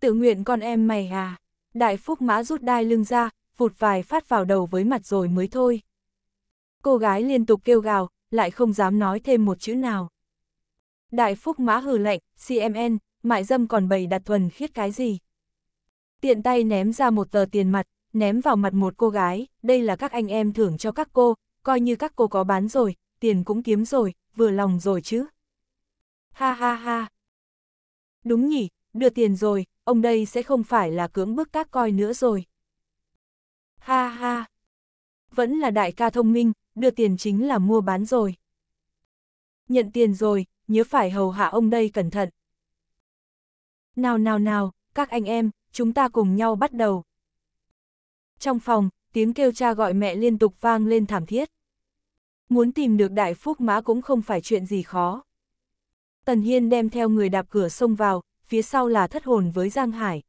Tự nguyện con em mày à. Đại phúc mã rút đai lưng ra, vụt vài phát vào đầu với mặt rồi mới thôi. Cô gái liên tục kêu gào, lại không dám nói thêm một chữ nào. Đại phúc mã hừ lạnh, CMN, mại dâm còn bày đặt thuần khiết cái gì? Tiện tay ném ra một tờ tiền mặt, ném vào mặt một cô gái, đây là các anh em thưởng cho các cô, coi như các cô có bán rồi, tiền cũng kiếm rồi, vừa lòng rồi chứ. Ha ha ha. Đúng nhỉ, đưa tiền rồi, ông đây sẽ không phải là cưỡng bức các coi nữa rồi. Ha ha. Vẫn là đại ca thông minh, đưa tiền chính là mua bán rồi. Nhận tiền rồi, nhớ phải hầu hạ ông đây cẩn thận. Nào nào nào, các anh em, chúng ta cùng nhau bắt đầu. Trong phòng, tiếng kêu cha gọi mẹ liên tục vang lên thảm thiết. Muốn tìm được đại phúc mã cũng không phải chuyện gì khó. Tần Hiên đem theo người đạp cửa xông vào, phía sau là thất hồn với Giang Hải.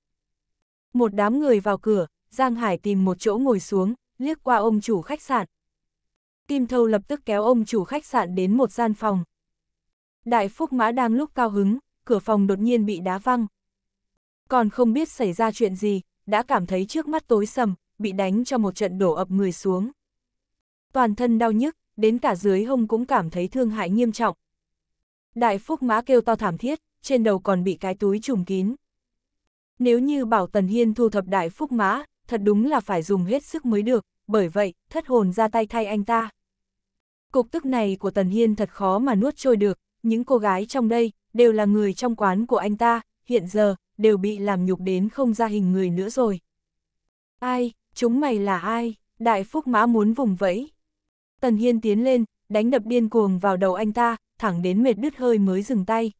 Một đám người vào cửa, Giang Hải tìm một chỗ ngồi xuống, liếc qua ông chủ khách sạn, Kim Thâu lập tức kéo ông chủ khách sạn đến một gian phòng. Đại Phúc Mã đang lúc cao hứng, cửa phòng đột nhiên bị đá văng. Còn không biết xảy ra chuyện gì, đã cảm thấy trước mắt tối sầm, bị đánh cho một trận đổ ập người xuống. Toàn thân đau nhức, đến cả dưới hông cũng cảm thấy thương hại nghiêm trọng. Đại Phúc Mã kêu to thảm thiết, trên đầu còn bị cái túi trùm kín. Nếu như bảo Tần Hiên thu thập Đại Phúc Mã, thật đúng là phải dùng hết sức mới được, bởi vậy, thất hồn ra tay thay anh ta. Cục tức này của Tần Hiên thật khó mà nuốt trôi được, những cô gái trong đây, đều là người trong quán của anh ta, hiện giờ, đều bị làm nhục đến không ra hình người nữa rồi. Ai, chúng mày là ai? Đại Phúc Mã muốn vùng vẫy. Tần Hiên tiến lên, đánh đập điên cuồng vào đầu anh ta, thẳng đến mệt đứt hơi mới dừng tay.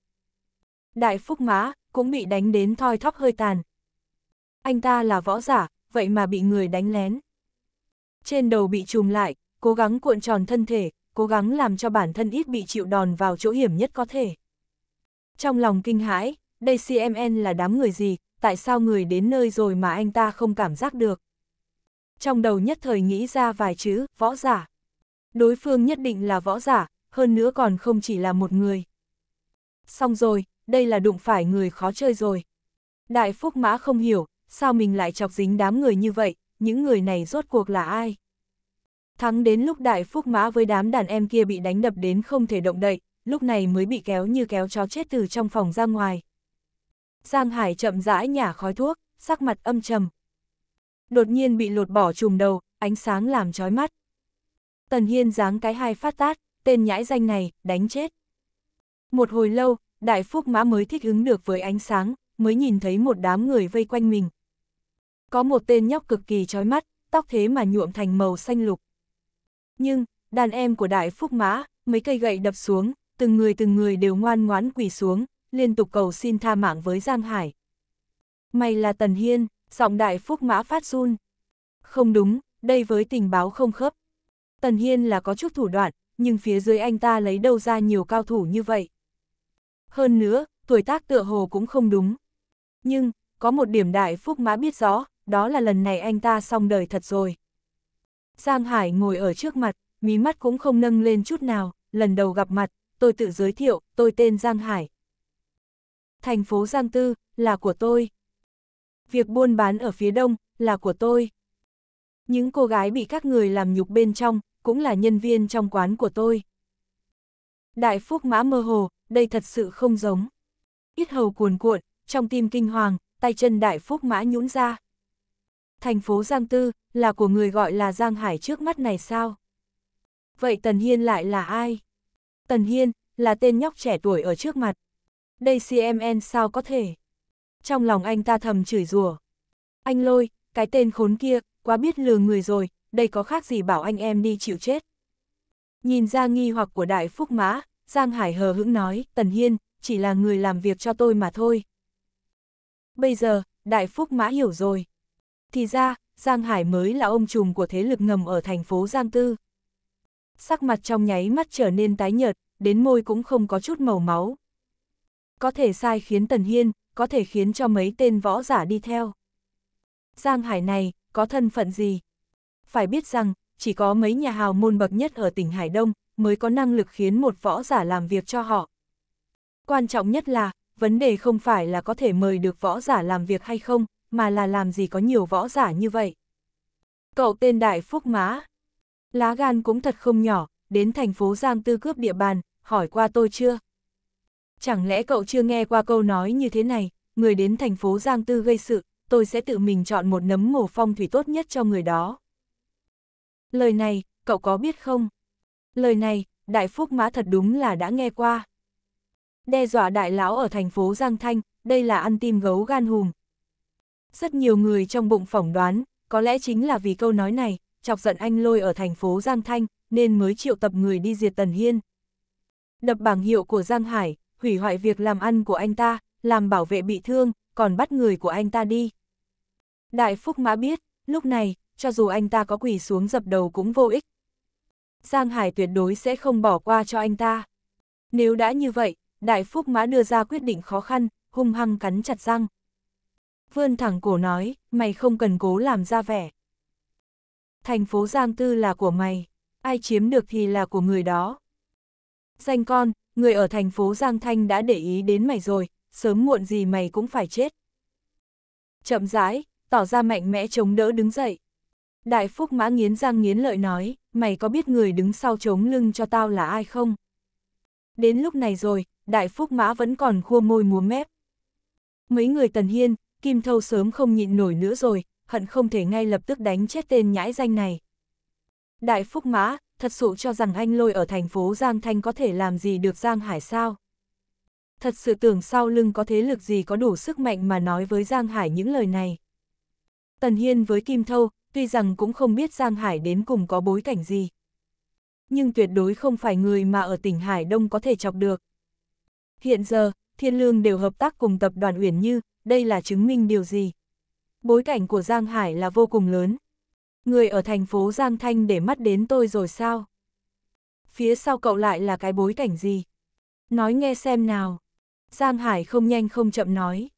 Đại Phúc Mã cũng bị đánh đến thoi thóp hơi tàn. Anh ta là võ giả, vậy mà bị người đánh lén. Trên đầu bị trùm lại, cố gắng cuộn tròn thân thể, cố gắng làm cho bản thân ít bị chịu đòn vào chỗ hiểm nhất có thể. Trong lòng kinh hãi, đây CMN là đám người gì, tại sao người đến nơi rồi mà anh ta không cảm giác được. Trong đầu nhất thời nghĩ ra vài chữ, võ giả. Đối phương nhất định là võ giả, hơn nữa còn không chỉ là một người. Xong rồi, đây là đụng phải người khó chơi rồi. Đại Phúc Mã không hiểu, sao mình lại chọc dính đám người như vậy, những người này rốt cuộc là ai? Thắng đến lúc đại phúc mã với đám đàn em kia bị đánh đập đến không thể động đậy, lúc này mới bị kéo như kéo chó chết từ trong phòng ra ngoài. Giang Hải chậm rãi nhả khói thuốc, sắc mặt âm trầm. Đột nhiên bị lột bỏ trùm đầu, ánh sáng làm chói mắt. Tần Hiên giáng cái hai phát tát, tên nhãi danh này, đánh chết. Một hồi lâu, Đại Phúc Mã mới thích ứng được với ánh sáng, mới nhìn thấy một đám người vây quanh mình. Có một tên nhóc cực kỳ chói mắt, tóc thế mà nhuộm thành màu xanh lục. Nhưng, đàn em của đại phúc mã, mấy cây gậy đập xuống, từng người từng người đều ngoan ngoãn quỳ xuống, liên tục cầu xin tha mạng với Giang Hải. May là Tần Hiên, giọng đại phúc mã phát run. Không đúng, đây với tình báo không khớp. Tần Hiên là có chút thủ đoạn, nhưng phía dưới anh ta lấy đâu ra nhiều cao thủ như vậy. Hơn nữa, tuổi tác tựa hồ cũng không đúng. Nhưng, có một điểm đại phúc mã biết rõ, đó là lần này anh ta xong đời thật rồi. Giang Hải ngồi ở trước mặt, mí mắt cũng không nâng lên chút nào, lần đầu gặp mặt, tôi tự giới thiệu, tôi tên Giang Hải. Thành phố Giang Tư, là của tôi. Việc buôn bán ở phía đông, là của tôi. Những cô gái bị các người làm nhục bên trong, cũng là nhân viên trong quán của tôi. Đại phúc mã mơ hồ, đây thật sự không giống. Ít hầu cuồn cuộn, trong tim kinh hoàng, tay chân đại phúc mã nhũn ra thành phố Giang Tư, là của người gọi là Giang Hải trước mắt này sao? Vậy Tần Hiên lại là ai? Tần Hiên, là tên nhóc trẻ tuổi ở trước mặt. Đây CMN sao có thể? Trong lòng anh ta thầm chửi rủa. Anh lôi, cái tên khốn kia, quá biết lừa người rồi, đây có khác gì bảo anh em đi chịu chết. Nhìn ra nghi hoặc của Đại Phúc Mã, Giang Hải hờ hững nói, Tần Hiên, chỉ là người làm việc cho tôi mà thôi. Bây giờ, Đại Phúc Mã hiểu rồi. Thì ra, Giang Hải mới là ông trùm của thế lực ngầm ở thành phố Giang Tư. Sắc mặt trong nháy mắt trở nên tái nhợt, đến môi cũng không có chút màu máu. Có thể sai khiến Tần Hiên, có thể khiến cho mấy tên võ giả đi theo. Giang Hải này, có thân phận gì? Phải biết rằng, chỉ có mấy nhà hào môn bậc nhất ở tỉnh Hải Đông mới có năng lực khiến một võ giả làm việc cho họ. Quan trọng nhất là, vấn đề không phải là có thể mời được võ giả làm việc hay không, mà là làm gì có nhiều võ giả như vậy. Cậu tên Đại Phúc Mã, Lá gan cũng thật không nhỏ, đến thành phố Giang Tư cướp địa bàn, hỏi qua tôi chưa? Chẳng lẽ cậu chưa nghe qua câu nói như thế này, người đến thành phố Giang Tư gây sự, tôi sẽ tự mình chọn một nấm mồ phong thủy tốt nhất cho người đó. Lời này, cậu có biết không? Lời này, Đại Phúc Mã thật đúng là đã nghe qua. Đe dọa đại lão ở thành phố Giang Thanh, đây là ăn tim gấu gan hùm, rất nhiều người trong bụng phỏng đoán, có lẽ chính là vì câu nói này, chọc giận anh lôi ở thành phố Giang Thanh, nên mới triệu tập người đi diệt Tần Hiên. Đập bảng hiệu của Giang Hải, hủy hoại việc làm ăn của anh ta, làm bảo vệ bị thương, còn bắt người của anh ta đi. Đại Phúc Mã biết, lúc này, cho dù anh ta có quỳ xuống dập đầu cũng vô ích. Giang Hải tuyệt đối sẽ không bỏ qua cho anh ta. Nếu đã như vậy, Đại Phúc Mã đưa ra quyết định khó khăn, hung hăng cắn chặt răng vươn thẳng cổ nói, mày không cần cố làm ra vẻ. Thành phố Giang Tư là của mày, ai chiếm được thì là của người đó. Danh con, người ở thành phố Giang Thanh đã để ý đến mày rồi, sớm muộn gì mày cũng phải chết. Chậm rãi, tỏ ra mạnh mẽ chống đỡ đứng dậy. Đại Phúc Mã nghiến răng nghiến lợi nói, mày có biết người đứng sau chống lưng cho tao là ai không? Đến lúc này rồi, Đại Phúc Mã vẫn còn khua môi múa mép. Mấy người Tần Hiên, Kim Thâu sớm không nhịn nổi nữa rồi, hận không thể ngay lập tức đánh chết tên nhãi danh này. Đại Phúc Mã, thật sự cho rằng anh lôi ở thành phố Giang Thanh có thể làm gì được Giang Hải sao? Thật sự tưởng sau lưng có thế lực gì có đủ sức mạnh mà nói với Giang Hải những lời này. Tần Hiên với Kim Thâu, tuy rằng cũng không biết Giang Hải đến cùng có bối cảnh gì. Nhưng tuyệt đối không phải người mà ở tỉnh Hải Đông có thể chọc được. Hiện giờ, Thiên Lương đều hợp tác cùng tập đoàn Uyển Như, đây là chứng minh điều gì? Bối cảnh của Giang Hải là vô cùng lớn. Người ở thành phố Giang Thanh để mắt đến tôi rồi sao? Phía sau cậu lại là cái bối cảnh gì? Nói nghe xem nào. Giang Hải không nhanh không chậm nói.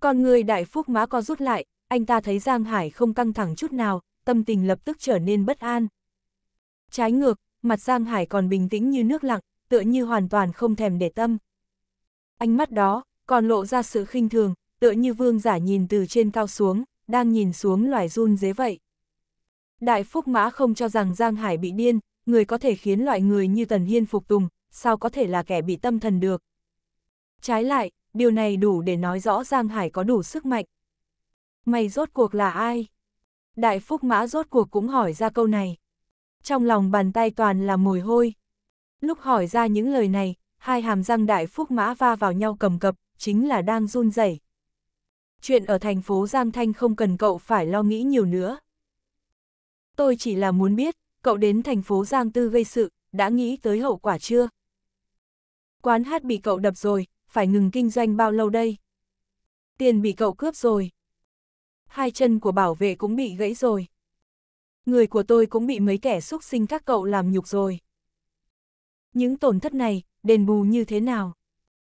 Con người đại phúc mã co rút lại, anh ta thấy Giang Hải không căng thẳng chút nào, tâm tình lập tức trở nên bất an. Trái ngược, mặt Giang Hải còn bình tĩnh như nước lặng, tựa như hoàn toàn không thèm để tâm. Ánh mắt đó, còn lộ ra sự khinh thường, tựa như vương giả nhìn từ trên cao xuống, đang nhìn xuống loài run dế vậy. Đại Phúc Mã không cho rằng Giang Hải bị điên, người có thể khiến loại người như Tần Hiên phục tùng, sao có thể là kẻ bị tâm thần được. Trái lại, điều này đủ để nói rõ Giang Hải có đủ sức mạnh. Mày rốt cuộc là ai? Đại Phúc Mã rốt cuộc cũng hỏi ra câu này. Trong lòng bàn tay toàn là mùi hôi. Lúc hỏi ra những lời này, hai hàm răng Đại Phúc Mã va vào nhau cầm cập, chính là đang run rẩy chuyện ở thành phố Giang Thanh không cần cậu phải lo nghĩ nhiều nữa. Tôi chỉ là muốn biết, cậu đến thành phố Giang Tư gây sự, đã nghĩ tới hậu quả chưa? Quán hát bị cậu đập rồi, phải ngừng kinh doanh bao lâu đây? Tiền bị cậu cướp rồi. Hai chân của bảo vệ cũng bị gãy rồi. Người của tôi cũng bị mấy kẻ xúc sinh các cậu làm nhục rồi. Những tổn thất này, đền bù như thế nào?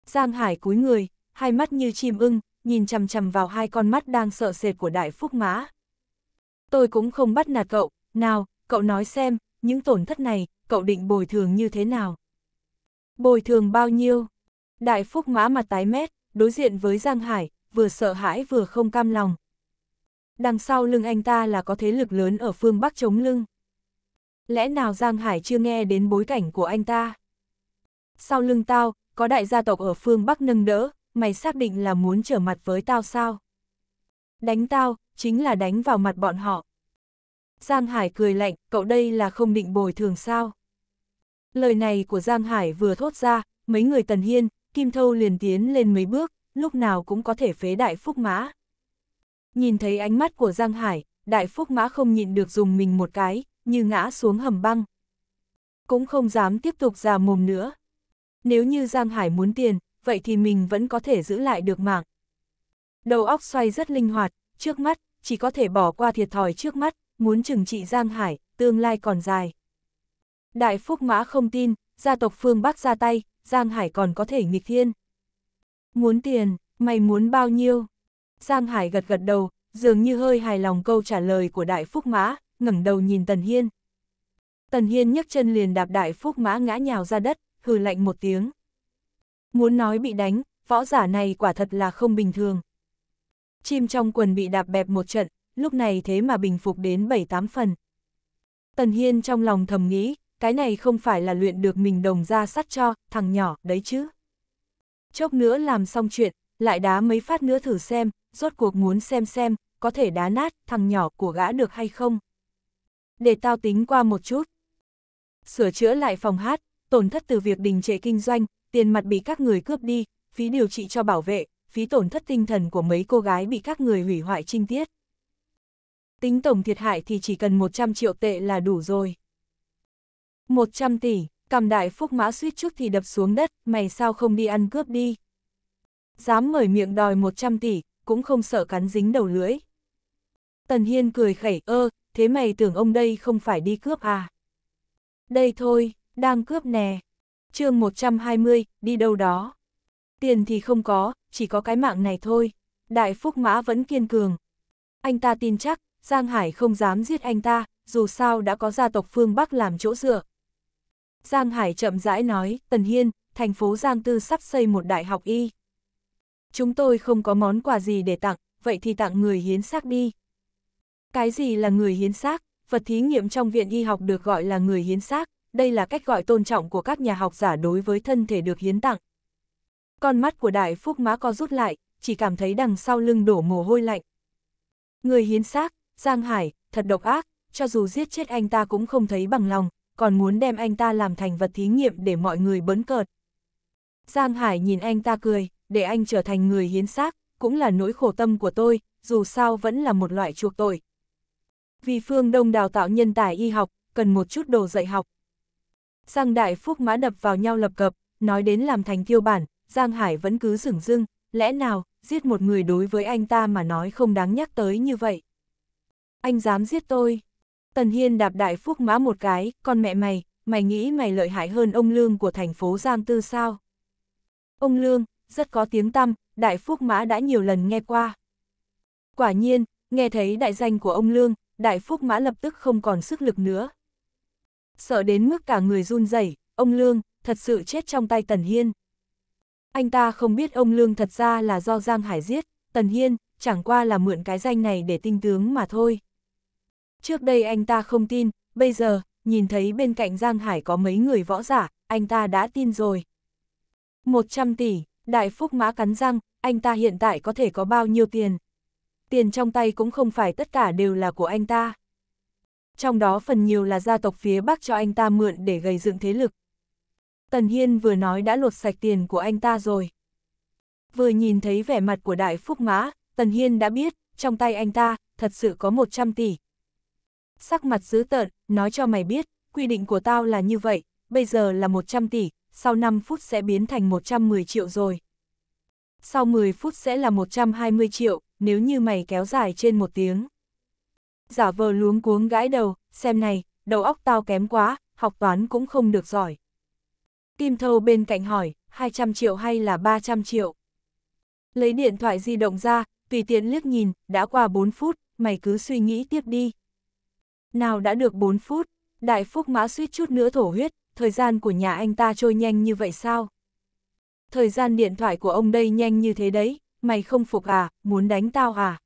Giang Hải cúi người, hai mắt như chim ưng, nhìn chằm chằm vào hai con mắt đang sợ sệt của đại phúc mã. Tôi cũng không bắt nạt cậu, nào, cậu nói xem, những tổn thất này, cậu định bồi thường như thế nào? Bồi thường bao nhiêu? Đại phúc mã mặt tái mét, đối diện với Giang Hải, vừa sợ hãi vừa không cam lòng. Đằng sau lưng anh ta là có thế lực lớn ở phương Bắc chống lưng. Lẽ nào Giang Hải chưa nghe đến bối cảnh của anh ta? Sau lưng tao, có đại gia tộc ở phương Bắc nâng đỡ, mày xác định là muốn trở mặt với tao sao? Đánh tao, chính là đánh vào mặt bọn họ. Giang Hải cười lạnh, cậu đây là không định bồi thường sao? Lời này của Giang Hải vừa thốt ra, mấy người Tần Hiên, Kim Thâu liền tiến lên mấy bước, lúc nào cũng có thể phế đại phúc mã. Nhìn thấy ánh mắt của Giang Hải, đại phúc mã không nhịn được dùng mình một cái, như ngã xuống hầm băng. Cũng không dám tiếp tục già mồm nữa. Nếu như Giang Hải muốn tiền, vậy thì mình vẫn có thể giữ lại được mạng. Đầu óc xoay rất linh hoạt, trước mắt, chỉ có thể bỏ qua thiệt thòi trước mắt, muốn trừng trị Giang Hải, tương lai còn dài. Đại Phúc Mã không tin, gia tộc phương Bắc ra tay, Giang Hải còn có thể nghịch thiên. Muốn tiền, mày muốn bao nhiêu? Giang Hải gật gật đầu, dường như hơi hài lòng câu trả lời của Đại Phúc Mã, ngẩng đầu nhìn Tần Hiên. Tần Hiên nhấc chân liền đạp Đại Phúc Mã ngã nhào ra đất, hừ lạnh một tiếng. Muốn nói bị đánh, võ giả này quả thật là không bình thường. Chim trong quần bị đạp bẹp một trận, lúc này thế mà bình phục đến 7-8 phần. Tần Hiên trong lòng thầm nghĩ, cái này không phải là luyện được mình đồng ra sắt cho, thằng nhỏ, đấy chứ. Chốc nữa làm xong chuyện, lại đá mấy phát nữa thử xem, rốt cuộc muốn xem xem, có thể đá nát thằng nhỏ của gã được hay không. Để tao tính qua một chút. Sửa chữa lại phòng hát, tổn thất từ việc đình trệ kinh doanh, tiền mặt bị các người cướp đi, phí điều trị cho bảo vệ, phí tổn thất tinh thần của mấy cô gái bị các người hủy hoại trinh tiết. Tính tổng thiệt hại thì chỉ cần 100 triệu tệ là đủ rồi. 100 tỷ, cầm đại phúc mã suýt chút thì đập xuống đất, mày sao không đi ăn cướp đi. Dám mở miệng đòi 100 tỷ, cũng không sợ cắn dính đầu lưỡi. Tần Hiên cười khẩy ơ, thế mày tưởng ông đây không phải đi cướp à? Đây thôi, đang cướp nè, chương 120, đi đâu đó. Tiền thì không có, chỉ có cái mạng này thôi. Đại Phúc Mã vẫn kiên cường. Anh ta tin chắc, Giang Hải không dám giết anh ta, dù sao đã có gia tộc phương Bắc làm chỗ dựa. Giang Hải chậm rãi nói, Tần Hiên, thành phố Giang Tư sắp xây một đại học y. Chúng tôi không có món quà gì để tặng, vậy thì tặng người hiến xác đi. Cái gì là người hiến xác? Vật thí nghiệm trong viện y học được gọi là người hiến xác, đây là cách gọi tôn trọng của các nhà học giả đối với thân thể được hiến tặng. Con mắt của đại phúc mã co rút lại, chỉ cảm thấy đằng sau lưng đổ mồ hôi lạnh. Người hiến xác, Giang Hải, thật độc ác, cho dù giết chết anh ta cũng không thấy bằng lòng, còn muốn đem anh ta làm thành vật thí nghiệm để mọi người bấn cợt. Giang Hải nhìn anh ta cười, để anh trở thành người hiến xác, cũng là nỗi khổ tâm của tôi, dù sao vẫn là một loại chuộc tội. Vì phương Đông đào tạo nhân tài y học, cần một chút đồ dạy học, Giang Đại Phúc mã đập vào nhau lập cập, nói đến làm thành tiêu bản, Giang Hải vẫn cứ sửng dưng, lẽ nào, giết một người đối với anh ta mà nói không đáng nhắc tới như vậy. Anh dám giết tôi. Tần Hiên đạp Đại Phúc mã một cái, con mẹ mày, mày nghĩ mày lợi hại hơn ông Lương của thành phố Giang Tư sao? Ông Lương, rất có tiếng tăm, Đại Phúc mã đã nhiều lần nghe qua. Quả nhiên, nghe thấy đại danh của ông Lương, Đại Phúc mã lập tức không còn sức lực nữa, sợ đến mức cả người run rẩy. ông Lương, thật sự chết trong tay Tần Hiên. Anh ta không biết ông Lương thật ra là do Giang Hải giết, Tần Hiên, chẳng qua là mượn cái danh này để tinh tướng mà thôi. Trước đây anh ta không tin, bây giờ, nhìn thấy bên cạnh Giang Hải có mấy người võ giả, anh ta đã tin rồi. 100 tỷ, đại phúc mã cắn răng, anh ta hiện tại có thể có bao nhiêu tiền. Tiền trong tay cũng không phải tất cả đều là của anh ta trong đó phần nhiều là gia tộc phía Bắc cho anh ta mượn để gây dựng thế lực. Tần Hiên vừa nói đã lột sạch tiền của anh ta rồi. Vừa nhìn thấy vẻ mặt của Đại Phúc Mã, Tần Hiên đã biết, trong tay anh ta, thật sự có 100 tỷ. Sắc mặt dữ tợn, nói cho mày biết, quy định của tao là như vậy, bây giờ là 100 tỷ, sau 5 phút sẽ biến thành 110 triệu rồi. Sau 10 phút sẽ là 120 triệu, nếu như mày kéo dài trên một tiếng giả vờ luống cuống gãi đầu, xem này, đầu óc tao kém quá, học toán cũng không được giỏi. Kim Thâu bên cạnh hỏi, 200 triệu hay là 300 triệu? Lấy điện thoại di động ra, tùy tiện liếc nhìn, đã qua 4 phút, mày cứ suy nghĩ tiếp đi. Nào đã được 4 phút, đại phúc mã suýt chút nữa thổ huyết, thời gian của nhà anh ta trôi nhanh như vậy sao? Thời gian điện thoại của ông đây nhanh như thế đấy, mày không phục à, muốn đánh tao à?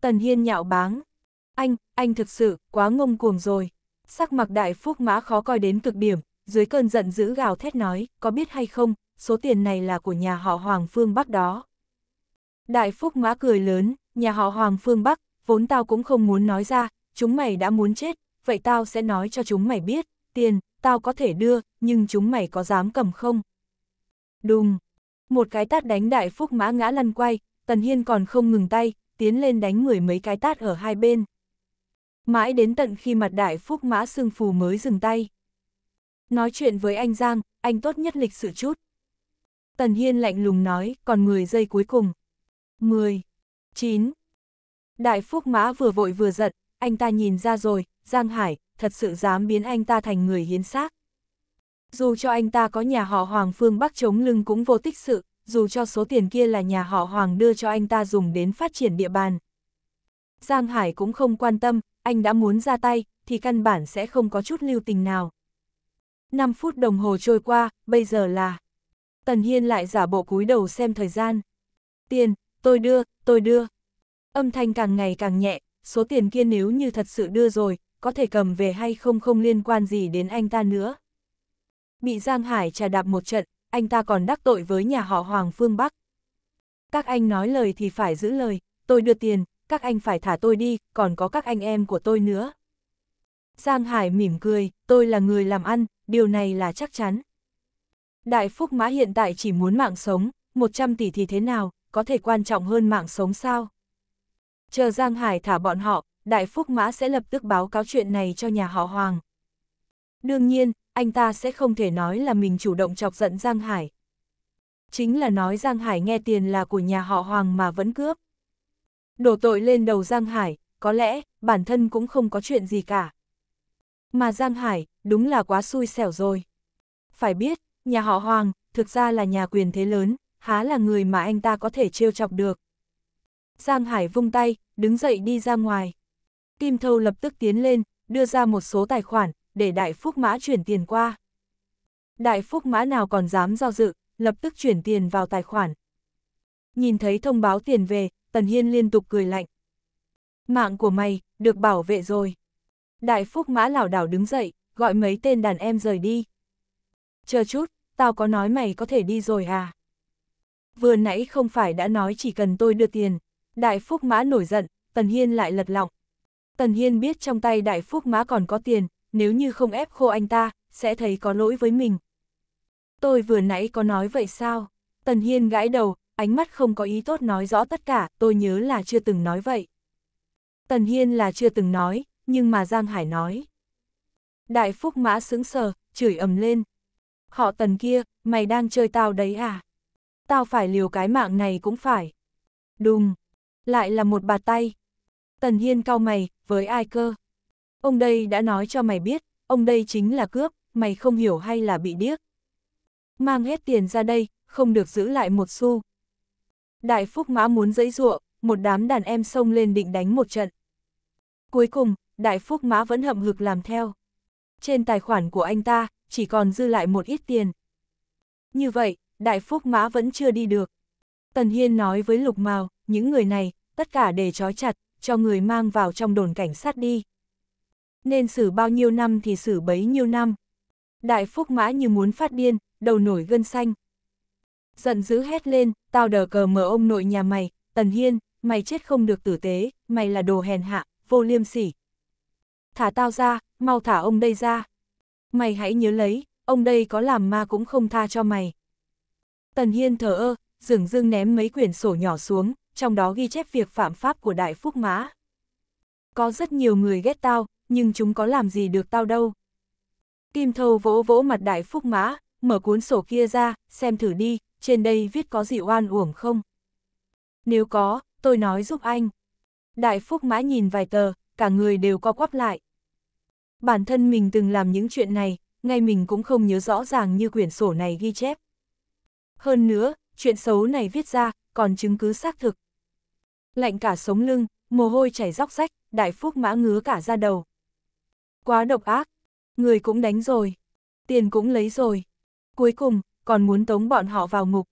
Tần Hiên nhạo báng, anh, anh thực sự, quá ngông cuồng rồi. Sắc mặt đại phúc mã khó coi đến cực điểm, dưới cơn giận dữ gào thét nói, có biết hay không, số tiền này là của nhà họ Hoàng Phương Bắc đó. Đại phúc mã cười lớn, nhà họ Hoàng Phương Bắc, vốn tao cũng không muốn nói ra, chúng mày đã muốn chết, vậy tao sẽ nói cho chúng mày biết, tiền, tao có thể đưa, nhưng chúng mày có dám cầm không? Đùng! Một cái tát đánh đại phúc mã ngã lăn quay, Tần Hiên còn không ngừng tay, tiến lên đánh mười mấy cái tát ở hai bên. Mãi đến tận khi mặt đại phúc mã xương phù mới dừng tay. Nói chuyện với anh Giang, anh tốt nhất lịch sự chút. Tần Hiên lạnh lùng nói, còn 10 giây cuối cùng. 10, 9. Đại phúc mã vừa vội vừa giận, anh ta nhìn ra rồi, Giang Hải, thật sự dám biến anh ta thành người hiến xác. Dù cho anh ta có nhà họ Hoàng phương Bắc chống lưng cũng vô tích sự, dù cho số tiền kia là nhà họ Hoàng đưa cho anh ta dùng đến phát triển địa bàn. Giang Hải cũng không quan tâm, anh đã muốn ra tay, thì căn bản sẽ không có chút lưu tình nào. 5 phút đồng hồ trôi qua, bây giờ là... Tần Hiên lại giả bộ cúi đầu xem thời gian. Tiền, tôi đưa, tôi đưa. Âm thanh càng ngày càng nhẹ, số tiền kia nếu như thật sự đưa rồi, có thể cầm về hay không không liên quan gì đến anh ta nữa. Bị Giang Hải trà đạp một trận, anh ta còn đắc tội với nhà họ Hoàng Phương Bắc. Các anh nói lời thì phải giữ lời, tôi đưa tiền, các anh phải thả tôi đi, còn có các anh em của tôi nữa. Giang Hải mỉm cười, tôi là người làm ăn, điều này là chắc chắn. Đại Phúc Mã hiện tại chỉ muốn mạng sống, 100 tỷ thì thế nào, có thể quan trọng hơn mạng sống sao? Chờ Giang Hải thả bọn họ, Đại Phúc Mã sẽ lập tức báo cáo chuyện này cho nhà họ Hoàng. Đương nhiên, anh ta sẽ không thể nói là mình chủ động chọc giận Giang Hải. Chính là nói Giang Hải nghe tiền là của nhà họ Hoàng mà vẫn cướp đổ tội lên đầu Giang Hải, có lẽ bản thân cũng không có chuyện gì cả. Mà Giang Hải, đúng là quá xui xẻo rồi. Phải biết, nhà họ Hoàng, thực ra là nhà quyền thế lớn, há là người mà anh ta có thể trêu chọc được. Giang Hải vung tay, đứng dậy đi ra ngoài. Kim Thâu lập tức tiến lên, đưa ra một số tài khoản, để Đại Phúc Mã chuyển tiền qua. Đại Phúc Mã nào còn dám do dự, lập tức chuyển tiền vào tài khoản. Nhìn thấy thông báo tiền về, Tần Hiên liên tục cười lạnh. Mạng của mày, được bảo vệ rồi. Đại Phúc Mã lảo đảo đứng dậy, gọi mấy tên đàn em rời đi. Chờ chút, tao có nói mày có thể đi rồi à? Vừa nãy không phải đã nói chỉ cần tôi đưa tiền. Đại Phúc Mã nổi giận, Tần Hiên lại lật lọng. Tần Hiên biết trong tay Đại Phúc Mã còn có tiền, nếu như không ép khô anh ta, sẽ thấy có lỗi với mình. Tôi vừa nãy có nói vậy sao? Tần Hiên gãi đầu, ánh mắt không có ý tốt nói rõ tất cả, tôi nhớ là chưa từng nói vậy. Tần Hiên là chưa từng nói, nhưng mà Giang Hải nói. Đại Phúc Mã sững sờ, chửi ầm lên. Họ tần kia, mày đang chơi tao đấy à? Tao phải liều cái mạng này cũng phải. Đùng, lại là một bà tay. Tần Hiên cau mày, với ai cơ? Ông đây đã nói cho mày biết, ông đây chính là cướp, mày không hiểu hay là bị điếc. Mang hết tiền ra đây, không được giữ lại một xu. Đại Phúc Mã muốn dẫy ruộng, một đám đàn em xông lên định đánh một trận. Cuối cùng, Đại Phúc Mã vẫn hậm hực làm theo. Trên tài khoản của anh ta, chỉ còn dư lại một ít tiền. Như vậy, Đại Phúc Mã vẫn chưa đi được. Tần Hiên nói với Lục Mào, những người này, tất cả để trói chặt, cho người mang vào trong đồn cảnh sát đi. Nên xử bao nhiêu năm thì xử bấy nhiêu năm. Đại Phúc Mã như muốn phát điên, đầu nổi gân xanh, giận dữ hét lên, tao đờ cờ mở ông nội nhà mày, Tần Hiên, mày chết không được tử tế, mày là đồ hèn hạ, vô liêm sỉ. Thả tao ra, mau thả ông đây ra. Mày hãy nhớ lấy, ông đây có làm ma cũng không tha cho mày. Tần Hiên thở ơ, dường dưng ném mấy quyển sổ nhỏ xuống, trong đó ghi chép việc phạm pháp của Đại Phúc Mã. Có rất nhiều người ghét tao, nhưng chúng có làm gì được tao đâu. Kim Thâu vỗ vỗ mặt Đại Phúc Mã, mở cuốn sổ kia ra, xem thử đi, trên đây viết có gì oan uổng không? Nếu có, tôi nói giúp anh. Đại Phúc mãi nhìn vài tờ, cả người đều co quắp lại. Bản thân mình từng làm những chuyện này, ngay mình cũng không nhớ rõ ràng như quyển sổ này ghi chép. Hơn nữa, chuyện xấu này viết ra, còn chứng cứ xác thực. Lạnh cả sống lưng, mồ hôi chảy róc rách, đại phúc mã ngứa cả ra đầu. Quá độc ác, người cũng đánh rồi, tiền cũng lấy rồi. Cuối cùng, còn muốn tống bọn họ vào ngục.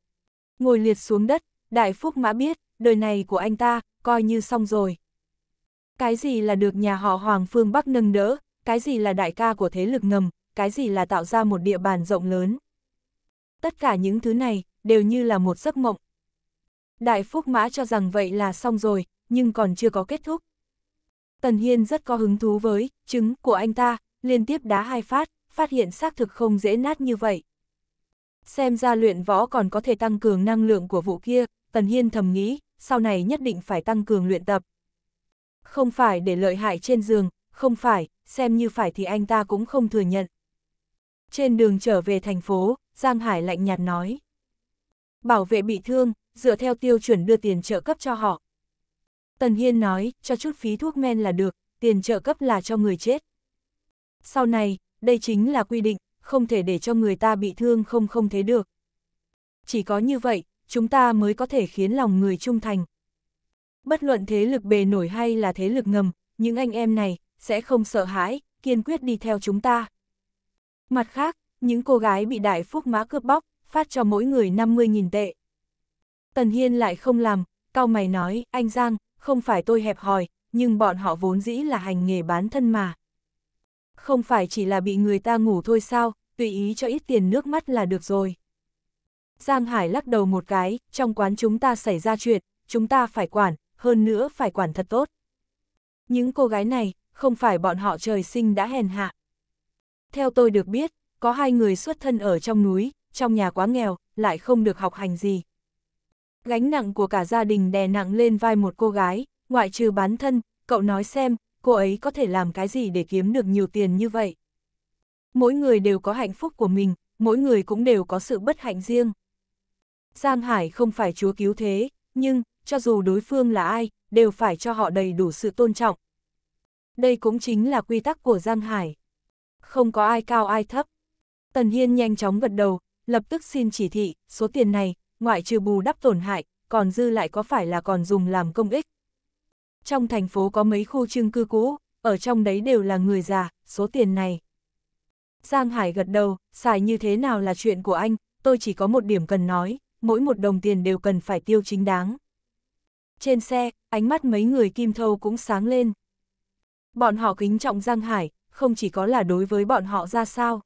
Ngồi liệt xuống đất, đại phúc mã biết, đời này của anh ta, coi như xong rồi. Cái gì là được nhà họ Hoàng Phương Bắc nâng đỡ, cái gì là đại ca của thế lực ngầm, cái gì là tạo ra một địa bàn rộng lớn. Tất cả những thứ này, đều như là một giấc mộng. Đại Phúc Mã cho rằng vậy là xong rồi, nhưng còn chưa có kết thúc. Tần Hiên rất có hứng thú với, chứng của anh ta, liên tiếp đá hai phát, phát hiện xác thực không dễ nát như vậy. Xem ra luyện võ còn có thể tăng cường năng lượng của vụ kia, Tần Hiên thầm nghĩ, sau này nhất định phải tăng cường luyện tập. Không phải để lợi hại trên giường, không phải, xem như phải thì anh ta cũng không thừa nhận. Trên đường trở về thành phố, Giang Hải lạnh nhạt nói. Bảo vệ bị thương, dựa theo tiêu chuẩn đưa tiền trợ cấp cho họ. Tần Hiên nói, cho chút phí thuốc men là được, tiền trợ cấp là cho người chết. Sau này, đây chính là quy định, không thể để cho người ta bị thương không không thế được. Chỉ có như vậy, chúng ta mới có thể khiến lòng người trung thành. Bất luận thế lực bề nổi hay là thế lực ngầm, những anh em này sẽ không sợ hãi, kiên quyết đi theo chúng ta. Mặt khác, những cô gái bị đại phúc mã cướp bóc, phát cho mỗi người 50.000 tệ. Tần Hiên lại không làm, cao mày nói, anh Giang, không phải tôi hẹp hòi, nhưng bọn họ vốn dĩ là hành nghề bán thân mà. Không phải chỉ là bị người ta ngủ thôi sao, tùy ý cho ít tiền nước mắt là được rồi. Giang Hải lắc đầu một cái, trong quán chúng ta xảy ra chuyện, chúng ta phải quản, hơn nữa phải quản thật tốt. Những cô gái này, không phải bọn họ trời sinh đã hèn hạ. Theo tôi được biết, có hai người xuất thân ở trong núi, trong nhà quá nghèo, lại không được học hành gì. Gánh nặng của cả gia đình đè nặng lên vai một cô gái, ngoại trừ bán thân, cậu nói xem, cô ấy có thể làm cái gì để kiếm được nhiều tiền như vậy. Mỗi người đều có hạnh phúc của mình, mỗi người cũng đều có sự bất hạnh riêng. Giang Hải không phải chúa cứu thế, nhưng, cho dù đối phương là ai, đều phải cho họ đầy đủ sự tôn trọng. Đây cũng chính là quy tắc của Giang Hải. Không có ai cao ai thấp. Tần Hiên nhanh chóng gật đầu, lập tức xin chỉ thị, số tiền này, ngoại trừ bù đắp tổn hại, còn dư lại có phải là còn dùng làm công ích. Trong thành phố có mấy khu trưng cư cũ, ở trong đấy đều là người già, số tiền này. Giang Hải gật đầu, xài như thế nào là chuyện của anh, tôi chỉ có một điểm cần nói, mỗi một đồng tiền đều cần phải tiêu chính đáng. Trên xe, ánh mắt mấy người Kim Thâu cũng sáng lên. Bọn họ kính trọng Giang Hải, không chỉ có là đối với bọn họ ra sao.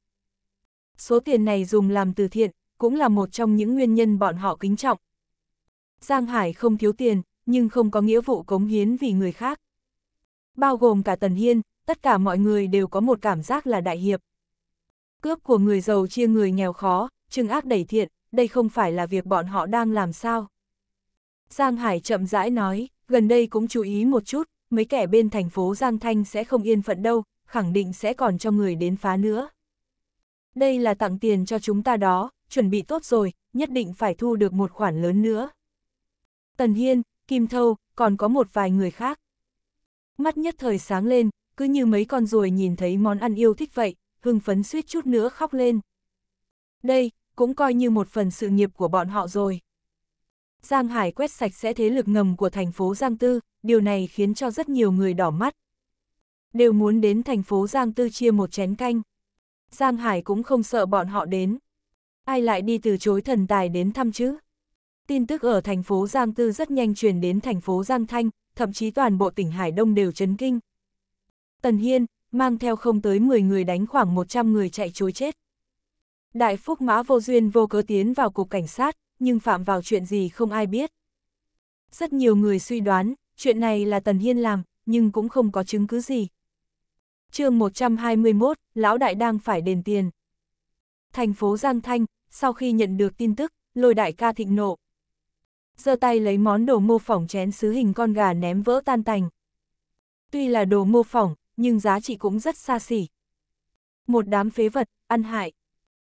Số tiền này dùng làm từ thiện, cũng là một trong những nguyên nhân bọn họ kính trọng. Giang Hải không thiếu tiền, nhưng không có nghĩa vụ cống hiến vì người khác. Bao gồm cả Tần Hiên, tất cả mọi người đều có một cảm giác là đại hiệp. Cướp của người giàu chia người nghèo khó, chừng ác đẩy thiện, đây không phải là việc bọn họ đang làm sao. Giang Hải chậm rãi nói, gần đây cũng chú ý một chút, mấy kẻ bên thành phố Giang Thanh sẽ không yên phận đâu, khẳng định sẽ còn cho người đến phá nữa. Đây là tặng tiền cho chúng ta đó, chuẩn bị tốt rồi, nhất định phải thu được một khoản lớn nữa. Tần Hiên, Kim Thâu, còn có một vài người khác. Mắt nhất thời sáng lên, cứ như mấy con ruồi nhìn thấy món ăn yêu thích vậy, hưng phấn suýt chút nữa khóc lên. Đây, cũng coi như một phần sự nghiệp của bọn họ rồi. Giang Hải quét sạch sẽ thế lực ngầm của thành phố Giang Tư, điều này khiến cho rất nhiều người đỏ mắt. Đều muốn đến thành phố Giang Tư chia một chén canh. Giang Hải cũng không sợ bọn họ đến. Ai lại đi từ chối thần tài đến thăm chứ? Tin tức ở thành phố Giang Tư rất nhanh truyền đến thành phố Giang Thanh, thậm chí toàn bộ tỉnh Hải Đông đều chấn kinh. Tần Hiên, mang theo không tới 10 người đánh khoảng 100 người chạy chối chết. Đại Phúc Mã vô duyên vô cớ tiến vào cục cảnh sát, nhưng phạm vào chuyện gì không ai biết. Rất nhiều người suy đoán, chuyện này là Tần Hiên làm, nhưng cũng không có chứng cứ gì. chương 121, Lão Đại đang phải đền tiền. Thành phố Giang Thanh, sau khi nhận được tin tức, lôi đại ca thịnh nộ. giơ tay lấy món đồ mô phỏng chén xứ hình con gà ném vỡ tan tành. Tuy là đồ mô phỏng, nhưng giá trị cũng rất xa xỉ. Một đám phế vật, ăn hại.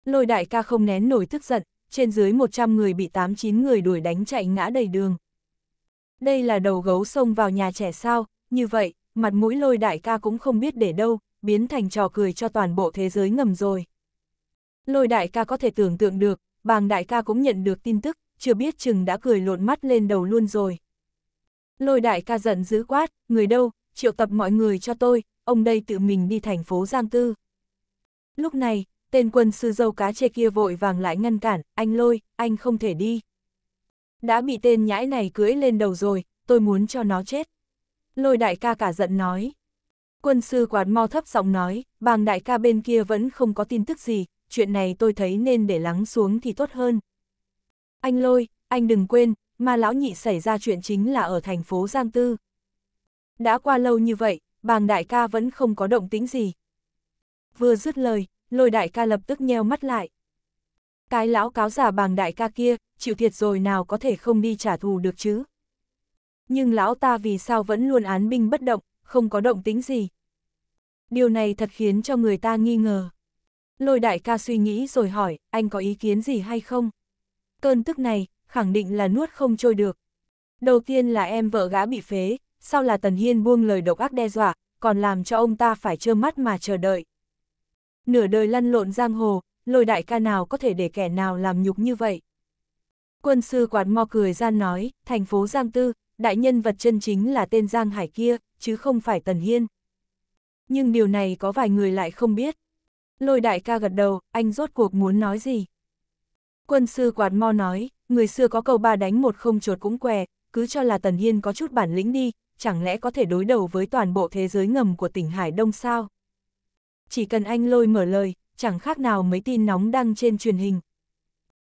Lôi đại ca không nén nổi tức giận, trên dưới 100 người bị 8-9 người đuổi đánh chạy ngã đầy đường. Đây là đầu gấu xông vào nhà trẻ sao, như vậy, mặt mũi lôi đại ca cũng không biết để đâu, biến thành trò cười cho toàn bộ thế giới ngầm rồi. Lôi đại ca có thể tưởng tượng được, bàng đại ca cũng nhận được tin tức, chưa biết chừng đã cười lộn mắt lên đầu luôn rồi. Lôi đại ca giận dữ quát, người đâu, triệu tập mọi người cho tôi, ông đây tự mình đi thành phố Giang Tư. Lúc này, tên quân sư dâu cá chê kia vội vàng lại ngăn cản, anh lôi, anh không thể đi. Đã bị tên nhãi này cưỡi lên đầu rồi, tôi muốn cho nó chết. Lôi đại ca cả giận nói. Quân sư quạt mau thấp giọng nói, bàng đại ca bên kia vẫn không có tin tức gì, chuyện này tôi thấy nên để lắng xuống thì tốt hơn. Anh lôi, anh đừng quên, mà lão nhị xảy ra chuyện chính là ở thành phố Giang Tư đã qua lâu như vậy, bàng đại ca vẫn không có động tĩnh gì. Vừa dứt lời, lôi đại ca lập tức nheo mắt lại. Cái lão cáo giả bàng đại ca kia, chịu thiệt rồi nào có thể không đi trả thù được chứ. Nhưng lão ta vì sao vẫn luôn án binh bất động, không có động tính gì. Điều này thật khiến cho người ta nghi ngờ. Lôi đại ca suy nghĩ rồi hỏi, anh có ý kiến gì hay không? Cơn tức này, khẳng định là nuốt không trôi được. Đầu tiên là em vợ gã bị phế, sau là Tần Hiên buông lời độc ác đe dọa, còn làm cho ông ta phải trơ mắt mà chờ đợi. Nửa đời lăn lộn giang hồ, lôi đại ca nào có thể để kẻ nào làm nhục như vậy. Quân sư quạt mo cười gian nói, thành phố Giang Tư, đại nhân vật chân chính là tên Giang Hải kia, chứ không phải Tần Hiên. Nhưng điều này có vài người lại không biết. Lôi đại ca gật đầu, anh rốt cuộc muốn nói gì? Quân sư quạt mo nói, người xưa có câu ba đánh một không chuột cũng què, cứ cho là Tần Hiên có chút bản lĩnh đi, chẳng lẽ có thể đối đầu với toàn bộ thế giới ngầm của tỉnh Hải Đông sao? Chỉ cần anh lôi mở lời, chẳng khác nào mấy tin nóng đăng trên truyền hình.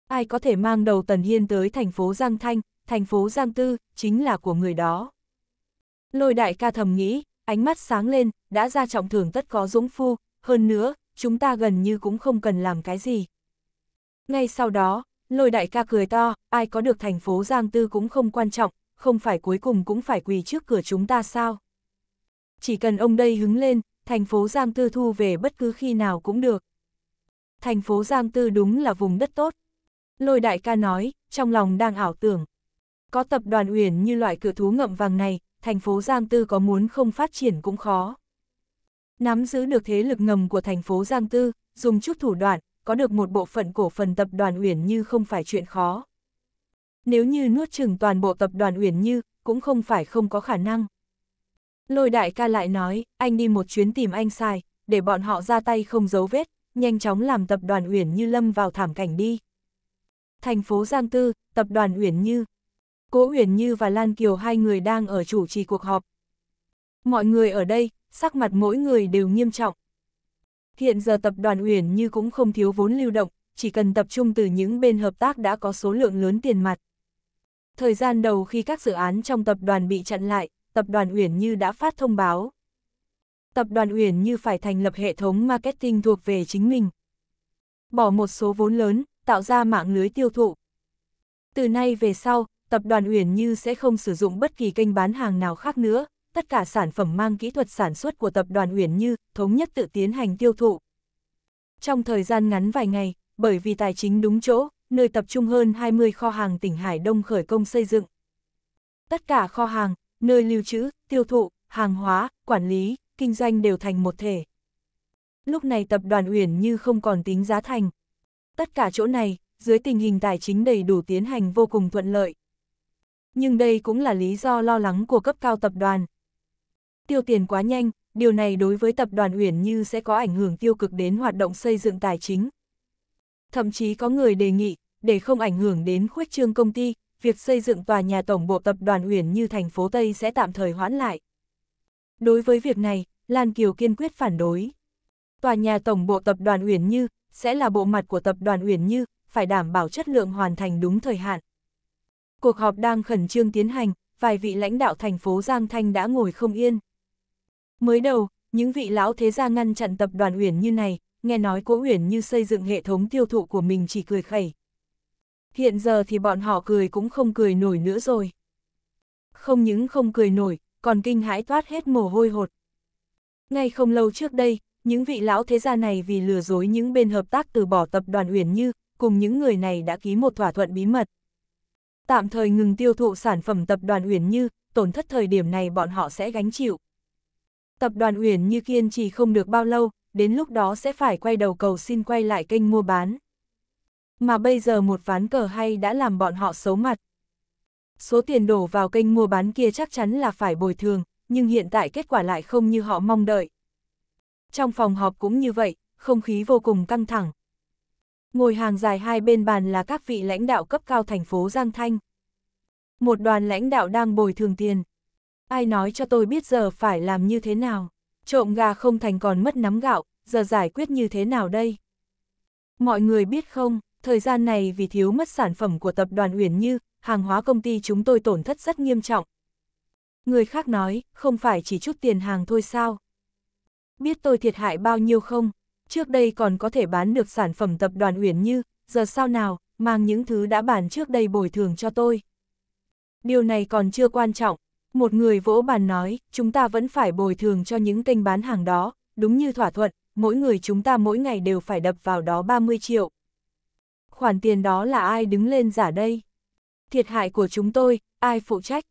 Ai có thể mang đầu Tần Hiên tới thành phố Giang Thanh, thành phố Giang Tư, chính là của người đó. Lôi đại ca thầm nghĩ, ánh mắt sáng lên, đã ra trọng thưởng tất có dũng phu, hơn nữa, chúng ta gần như cũng không cần làm cái gì. Ngay sau đó, lôi đại ca cười to, ai có được thành phố Giang Tư cũng không quan trọng, không phải cuối cùng cũng phải quỳ trước cửa chúng ta sao? Chỉ cần ông đây hứng lên, thành phố Giang Tư thu về bất cứ khi nào cũng được. Thành phố Giang Tư đúng là vùng đất tốt. Lôi đại ca nói, trong lòng đang ảo tưởng. Có tập đoàn uyển như loại cửa thú ngậm vàng này, thành phố Giang Tư có muốn không phát triển cũng khó. Nắm giữ được thế lực ngầm của thành phố Giang Tư, dùng chút thủ đoạn, có được một bộ phận cổ phần tập đoàn uyển như không phải chuyện khó nếu như nuốt chừng toàn bộ tập đoàn Uyển Như, cũng không phải không có khả năng. Lôi đại ca lại nói, anh đi một chuyến tìm anh xài, để bọn họ ra tay không giấu vết, nhanh chóng làm tập đoàn Uyển Như lâm vào thảm cảnh đi. Thành phố Giang Tư, tập đoàn Uyển Như. Cố Uyển Như và Lan Kiều hai người đang ở chủ trì cuộc họp. Mọi người ở đây, sắc mặt mỗi người đều nghiêm trọng. Hiện giờ tập đoàn Uyển Như cũng không thiếu vốn lưu động, chỉ cần tập trung từ những bên hợp tác đã có số lượng lớn tiền mặt thời gian đầu khi các dự án trong tập đoàn bị chặn lại, tập đoàn Uyển Như đã phát thông báo. Tập đoàn Uyển Như phải thành lập hệ thống marketing thuộc về chính mình. Bỏ một số vốn lớn, tạo ra mạng lưới tiêu thụ. Từ nay về sau, tập đoàn Uyển Như sẽ không sử dụng bất kỳ kênh bán hàng nào khác nữa, tất cả sản phẩm mang kỹ thuật sản xuất của tập đoàn Uyển Như thống nhất tự tiến hành tiêu thụ. Trong thời gian ngắn vài ngày, bởi vì tài chính đúng chỗ, nơi tập trung hơn 20 kho hàng tỉnh Hải Đông khởi công xây dựng. Tất cả kho hàng, nơi lưu trữ, tiêu thụ, hàng hóa, quản lý, kinh doanh đều thành một thể. Lúc này tập đoàn Uyển như không còn tính giá thành. Tất cả chỗ này, dưới tình hình tài chính đầy đủ tiến hành vô cùng thuận lợi. Nhưng đây cũng là lý do lo lắng của cấp cao tập đoàn. Tiêu tiền quá nhanh, điều này đối với tập đoàn Uyển Như sẽ có ảnh hưởng tiêu cực đến hoạt động xây dựng tài chính thậm chí có người đề nghị, để không ảnh hưởng đến khuếch trương công ty, việc xây dựng tòa nhà tổng bộ tập đoàn Uyển như thành phố Tây sẽ tạm thời hoãn lại. Đối với việc này, Lan Kiều kiên quyết phản đối. Tòa nhà tổng bộ tập đoàn Uyển Như sẽ là bộ mặt của tập đoàn Uyển Như, phải đảm bảo chất lượng hoàn thành đúng thời hạn. Cuộc họp đang khẩn trương tiến hành, vài vị lãnh đạo thành phố Giang Thanh đã ngồi không yên. Mới đầu, những vị lão thế gia ngăn chặn tập đoàn Uyển Như này, nghe nói Cố Uyển Như xây dựng hệ thống tiêu thụ của mình chỉ cười khẩy. Hiện giờ thì bọn họ cười cũng không cười nổi nữa rồi. Không những không cười nổi, còn kinh hãi toát hết mồ hôi hột. Ngay không lâu trước đây, những vị lão thế gia này vì lừa dối những bên hợp tác từ bỏ tập đoàn Uyển Như, cùng những người này đã ký một thỏa thuận bí mật. Tạm thời ngừng tiêu thụ sản phẩm tập đoàn Uyển Như, tổn thất thời điểm này bọn họ sẽ gánh chịu. Tập đoàn Uyển Như kiên trì không được bao lâu, đến lúc đó sẽ phải quay đầu cầu xin quay lại kênh mua bán. Mà bây giờ một ván cờ hay đã làm bọn họ xấu mặt. Số tiền đổ vào kênh mua bán kia chắc chắn là phải bồi thường, nhưng hiện tại kết quả lại không như họ mong đợi. Trong phòng họp cũng như vậy, không khí vô cùng căng thẳng. Ngồi hàng dài hai bên bàn là các vị lãnh đạo cấp cao thành phố Giang Thanh. Một đoàn lãnh đạo đang bồi thường tiền. Ai nói cho tôi biết giờ phải làm như thế nào? trộm gà không thành còn mất nắm gạo, giờ giải quyết như thế nào đây? Mọi người biết không, thời gian này vì thiếu mất sản phẩm của tập đoàn Uyển Như, hàng hóa công ty chúng tôi tổn thất rất nghiêm trọng. Người khác nói, không phải chỉ chút tiền hàng thôi sao? Biết tôi thiệt hại bao nhiêu không? Trước đây còn có thể bán được sản phẩm tập đoàn Uyển Như, giờ sao nào, mang những thứ đã bàn trước đây bồi thường cho tôi. Điều này còn chưa quan trọng, một người vỗ bàn nói, chúng ta vẫn phải bồi thường cho những kênh bán hàng đó, đúng như thỏa thuận, mỗi người chúng ta mỗi ngày đều phải đập vào đó 30 triệu. Khoản tiền đó là ai đứng lên giả đây? Thiệt hại của chúng tôi, ai phụ trách?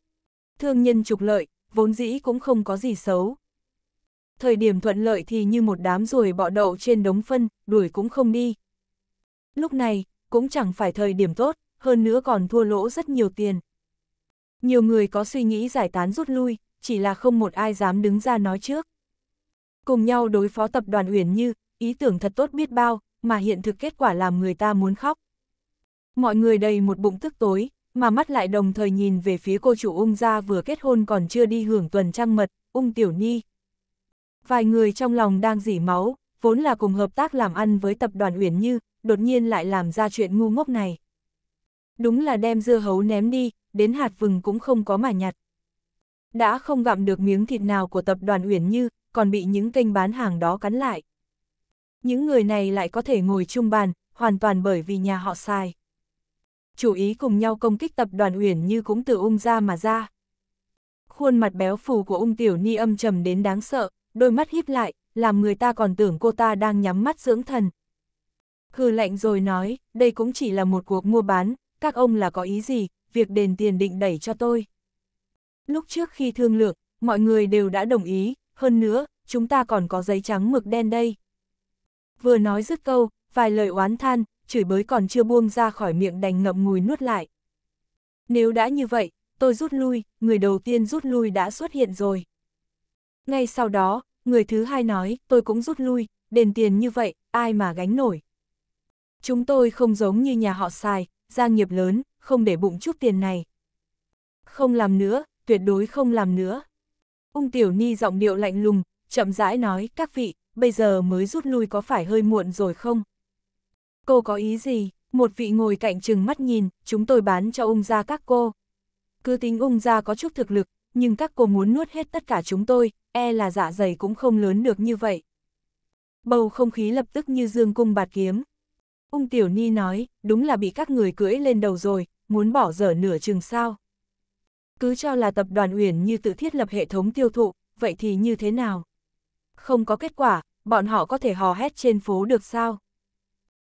Thương nhân trục lợi, vốn dĩ cũng không có gì xấu. Thời điểm thuận lợi thì như một đám ruồi bọ đậu trên đống phân, đuổi cũng không đi. Lúc này, cũng chẳng phải thời điểm tốt, hơn nữa còn thua lỗ rất nhiều tiền, nhiều người có suy nghĩ giải tán rút lui, chỉ là không một ai dám đứng ra nói trước. Cùng nhau đối phó tập đoàn Uyển Như, ý tưởng thật tốt biết bao, mà hiện thực kết quả làm người ta muốn khóc. Mọi người đầy một bụng tức tối, mà mắt lại đồng thời nhìn về phía cô chủ ung ra vừa kết hôn còn chưa đi hưởng tuần trăng mật, ung tiểu ni. Vài người trong lòng đang dỉ máu, vốn là cùng hợp tác làm ăn với tập đoàn Uyển Như, đột nhiên lại làm ra chuyện ngu ngốc này. Đúng là đem dưa hấu ném đi, đến hạt vừng cũng không có mà nhặt. Đã không gặm được miếng thịt nào của tập đoàn Uyển Như, còn bị những kênh bán hàng đó cắn lại. Những người này lại có thể ngồi chung bàn, hoàn toàn bởi vì nhà họ sai. Chủ ý cùng nhau công kích tập đoàn Uyển Như cũng từ ung ra mà ra. Khuôn mặt béo phù của ung tiểu ni âm trầm đến đáng sợ, đôi mắt híp lại, làm người ta còn tưởng cô ta đang nhắm mắt dưỡng thần. Hừ lạnh rồi nói, đây cũng chỉ là một cuộc mua bán, các ông là có ý gì, việc đền tiền định đẩy cho tôi. Lúc trước khi thương lượng, mọi người đều đã đồng ý, hơn nữa, chúng ta còn có giấy trắng mực đen đây. Vừa nói dứt câu, vài lời oán than, chửi bới còn chưa buông ra khỏi miệng đành ngậm ngùi nuốt lại. Nếu đã như vậy, tôi rút lui, người đầu tiên rút lui đã xuất hiện rồi. Ngay sau đó, người thứ hai nói, tôi cũng rút lui, đền tiền như vậy, ai mà gánh nổi. Chúng tôi không giống như nhà họ xài, gia nghiệp lớn, không để bụng chút tiền này. Không làm nữa, tuyệt đối không làm nữa. Ung Tiểu Ni giọng điệu lạnh lùng, chậm rãi nói, các vị, bây giờ mới rút lui có phải hơi muộn rồi không? Cô có ý gì? Một vị ngồi cạnh chừng mắt nhìn, chúng tôi bán cho ung gia các cô. Cứ tính ung gia có chút thực lực, nhưng các cô muốn nuốt hết tất cả chúng tôi, e là dạ dày cũng không lớn được như vậy. Bầu không khí lập tức như dương cung bạt kiếm. Ung Tiểu Ni nói, đúng là bị các người cưỡi lên đầu rồi, muốn bỏ dở nửa chừng sao. Cứ cho là tập đoàn Uyển như tự thiết lập hệ thống tiêu thụ, vậy thì như thế nào? Không có kết quả, bọn họ có thể hò hét trên phố được sao?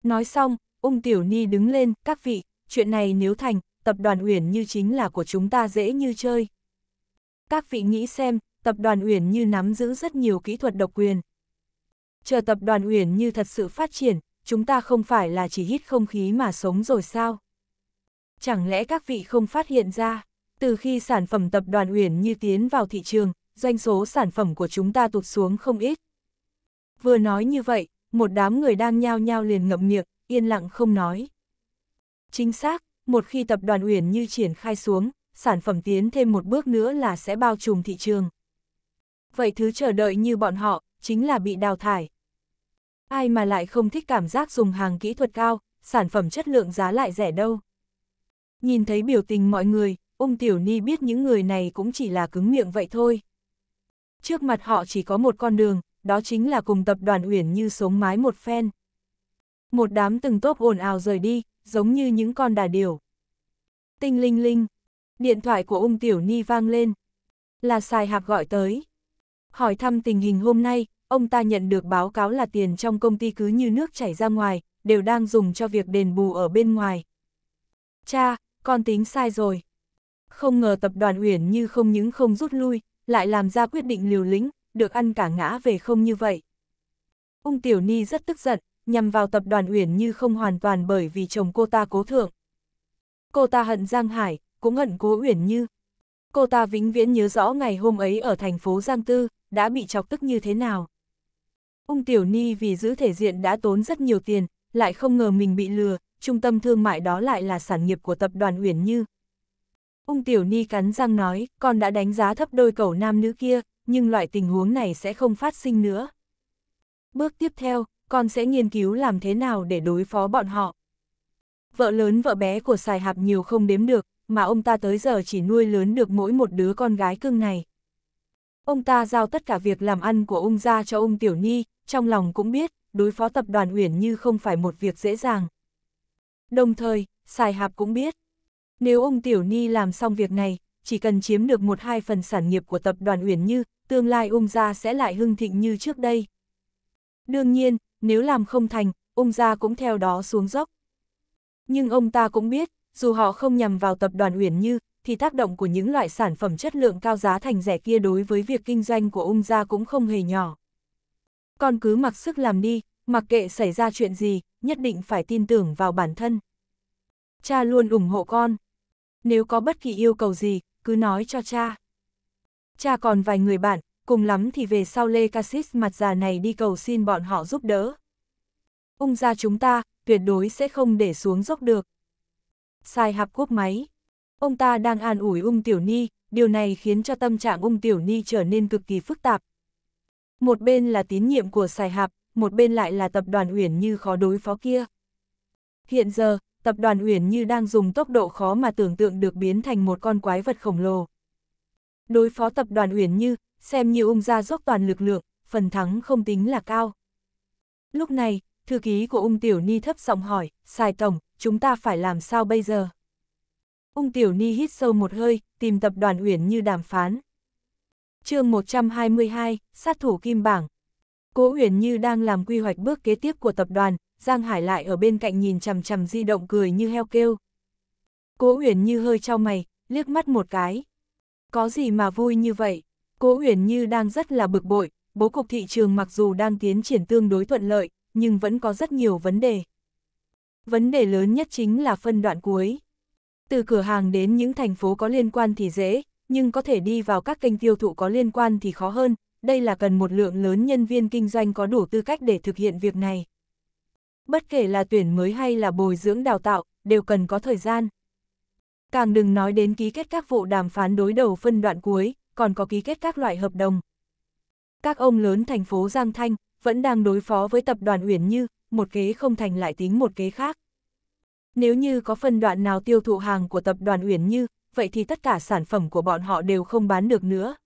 Nói xong, Ung Tiểu Ni đứng lên, các vị, chuyện này nếu thành, tập đoàn Uyển như chính là của chúng ta dễ như chơi. Các vị nghĩ xem, tập đoàn Uyển như nắm giữ rất nhiều kỹ thuật độc quyền. Chờ tập đoàn Uyển như thật sự phát triển, chúng ta không phải là chỉ hít không khí mà sống rồi sao? Chẳng lẽ các vị không phát hiện ra, từ khi sản phẩm tập đoàn Uyển Như tiến vào thị trường, doanh số sản phẩm của chúng ta tụt xuống không ít. Vừa nói như vậy, một đám người đang nhao nhao liền ngậm miệng, yên lặng không nói. Chính xác, một khi tập đoàn Uyển Như triển khai xuống, sản phẩm tiến thêm một bước nữa là sẽ bao trùm thị trường. Vậy thứ chờ đợi như bọn họ, chính là bị đào thải. Ai mà lại không thích cảm giác dùng hàng kỹ thuật cao, sản phẩm chất lượng giá lại rẻ đâu. Nhìn thấy biểu tình mọi người, ung tiểu ni biết những người này cũng chỉ là cứng miệng vậy thôi. Trước mặt họ chỉ có một con đường, đó chính là cùng tập đoàn Uyển Như sống mái một phen. Một đám từng tốp ồn ào rời đi, giống như những con đà điểu. Tinh linh linh, điện thoại của ung tiểu ni vang lên. Là xài Hạc gọi tới. Hỏi thăm tình hình hôm nay, ông ta nhận được báo cáo là tiền trong công ty cứ như nước chảy ra ngoài, đều đang dùng cho việc đền bù ở bên ngoài. Cha, con tính sai rồi. Không ngờ tập đoàn Uyển như không những không rút lui, lại làm ra quyết định liều lĩnh, được ăn cả ngã về không như vậy. Ung Tiểu Ni rất tức giận, nhằm vào tập đoàn Uyển như không hoàn toàn bởi vì chồng cô ta cố thượng. Cô ta hận Giang Hải, cũng hận cố Uyển như. Cô ta vĩnh viễn nhớ rõ ngày hôm ấy ở thành phố Giang Tư, đã bị chọc tức như thế nào. Ung Tiểu Ni vì giữ thể diện đã tốn rất nhiều tiền, lại không ngờ mình bị lừa, trung tâm thương mại đó lại là sản nghiệp của tập đoàn Uyển Như. Ung Tiểu Ni cắn răng nói, con đã đánh giá thấp đôi cầu nam nữ kia, nhưng loại tình huống này sẽ không phát sinh nữa. Bước tiếp theo, con sẽ nghiên cứu làm thế nào để đối phó bọn họ. Vợ lớn vợ bé của xài Hạp nhiều không đếm được, mà ông ta tới giờ chỉ nuôi lớn được mỗi một đứa con gái cưng này. Ông ta giao tất cả việc làm ăn của ung gia cho ung tiểu nhi, trong lòng cũng biết, đối phó tập đoàn Uyển Như không phải một việc dễ dàng. Đồng thời, xài Hạp cũng biết, nếu ung tiểu nhi làm xong việc này, chỉ cần chiếm được một hai phần sản nghiệp của tập đoàn Uyển Như, tương lai ung gia sẽ lại hưng thịnh như trước đây. Đương nhiên, nếu làm không thành, ung gia cũng theo đó xuống dốc. Nhưng ông ta cũng biết, dù họ không nhằm vào tập đoàn Uyển Như, thì tác động của những loại sản phẩm chất lượng cao giá thành rẻ kia đối với việc kinh doanh của ung gia cũng không hề nhỏ. Con cứ mặc sức làm đi, mặc kệ xảy ra chuyện gì, nhất định phải tin tưởng vào bản thân. Cha luôn ủng hộ con. Nếu có bất kỳ yêu cầu gì, cứ nói cho cha. Cha còn vài người bạn, cùng lắm thì về sau Lê Cassis mặt già này đi cầu xin bọn họ giúp đỡ. Ung Gia chúng ta, tuyệt đối sẽ không để xuống dốc được. Sai hạp cúp máy. Ông ta đang an ủi ung tiểu ni, điều này khiến cho tâm trạng ung tiểu ni trở nên cực kỳ phức tạp. Một bên là tín nhiệm của xài Hạp, một bên lại là tập đoàn Uyển Như khó đối phó kia. Hiện giờ, tập đoàn Uyển Như đang dùng tốc độ khó mà tưởng tượng được biến thành một con quái vật khổng lồ. Đối phó tập đoàn Uyển Như, xem như ung ra dốc toàn lực lượng, phần thắng không tính là cao. Lúc này, thư ký của ung tiểu ni thấp giọng hỏi, xài Tổng, chúng ta phải làm sao bây giờ? Ung Tiểu Ni hít sâu một hơi, tìm tập đoàn Uyển Như đàm phán. chương 122, sát thủ kim bảng. Cố Uyển Như đang làm quy hoạch bước kế tiếp của tập đoàn, Giang Hải lại ở bên cạnh nhìn chằm chằm di động cười như heo kêu. Cố Uyển Như hơi trao mày, liếc mắt một cái. Có gì mà vui như vậy? Cố Uyển Như đang rất là bực bội, bố cục thị trường mặc dù đang tiến triển tương đối thuận lợi, nhưng vẫn có rất nhiều vấn đề. Vấn đề lớn nhất chính là phân đoạn cuối. Từ cửa hàng đến những thành phố có liên quan thì dễ, nhưng có thể đi vào các kênh tiêu thụ có liên quan thì khó hơn, đây là cần một lượng lớn nhân viên kinh doanh có đủ tư cách để thực hiện việc này. Bất kể là tuyển mới hay là bồi dưỡng đào tạo, đều cần có thời gian. Càng đừng nói đến ký kết các vụ đàm phán đối đầu phân đoạn cuối, còn có ký kết các loại hợp đồng. Các ông lớn thành phố Giang Thanh vẫn đang đối phó với tập đoàn Uyển Như, một kế không thành lại tính một kế khác. Nếu như có phần đoạn nào tiêu thụ hàng của tập đoàn Uyển Như, vậy thì tất cả sản phẩm của bọn họ đều không bán được nữa.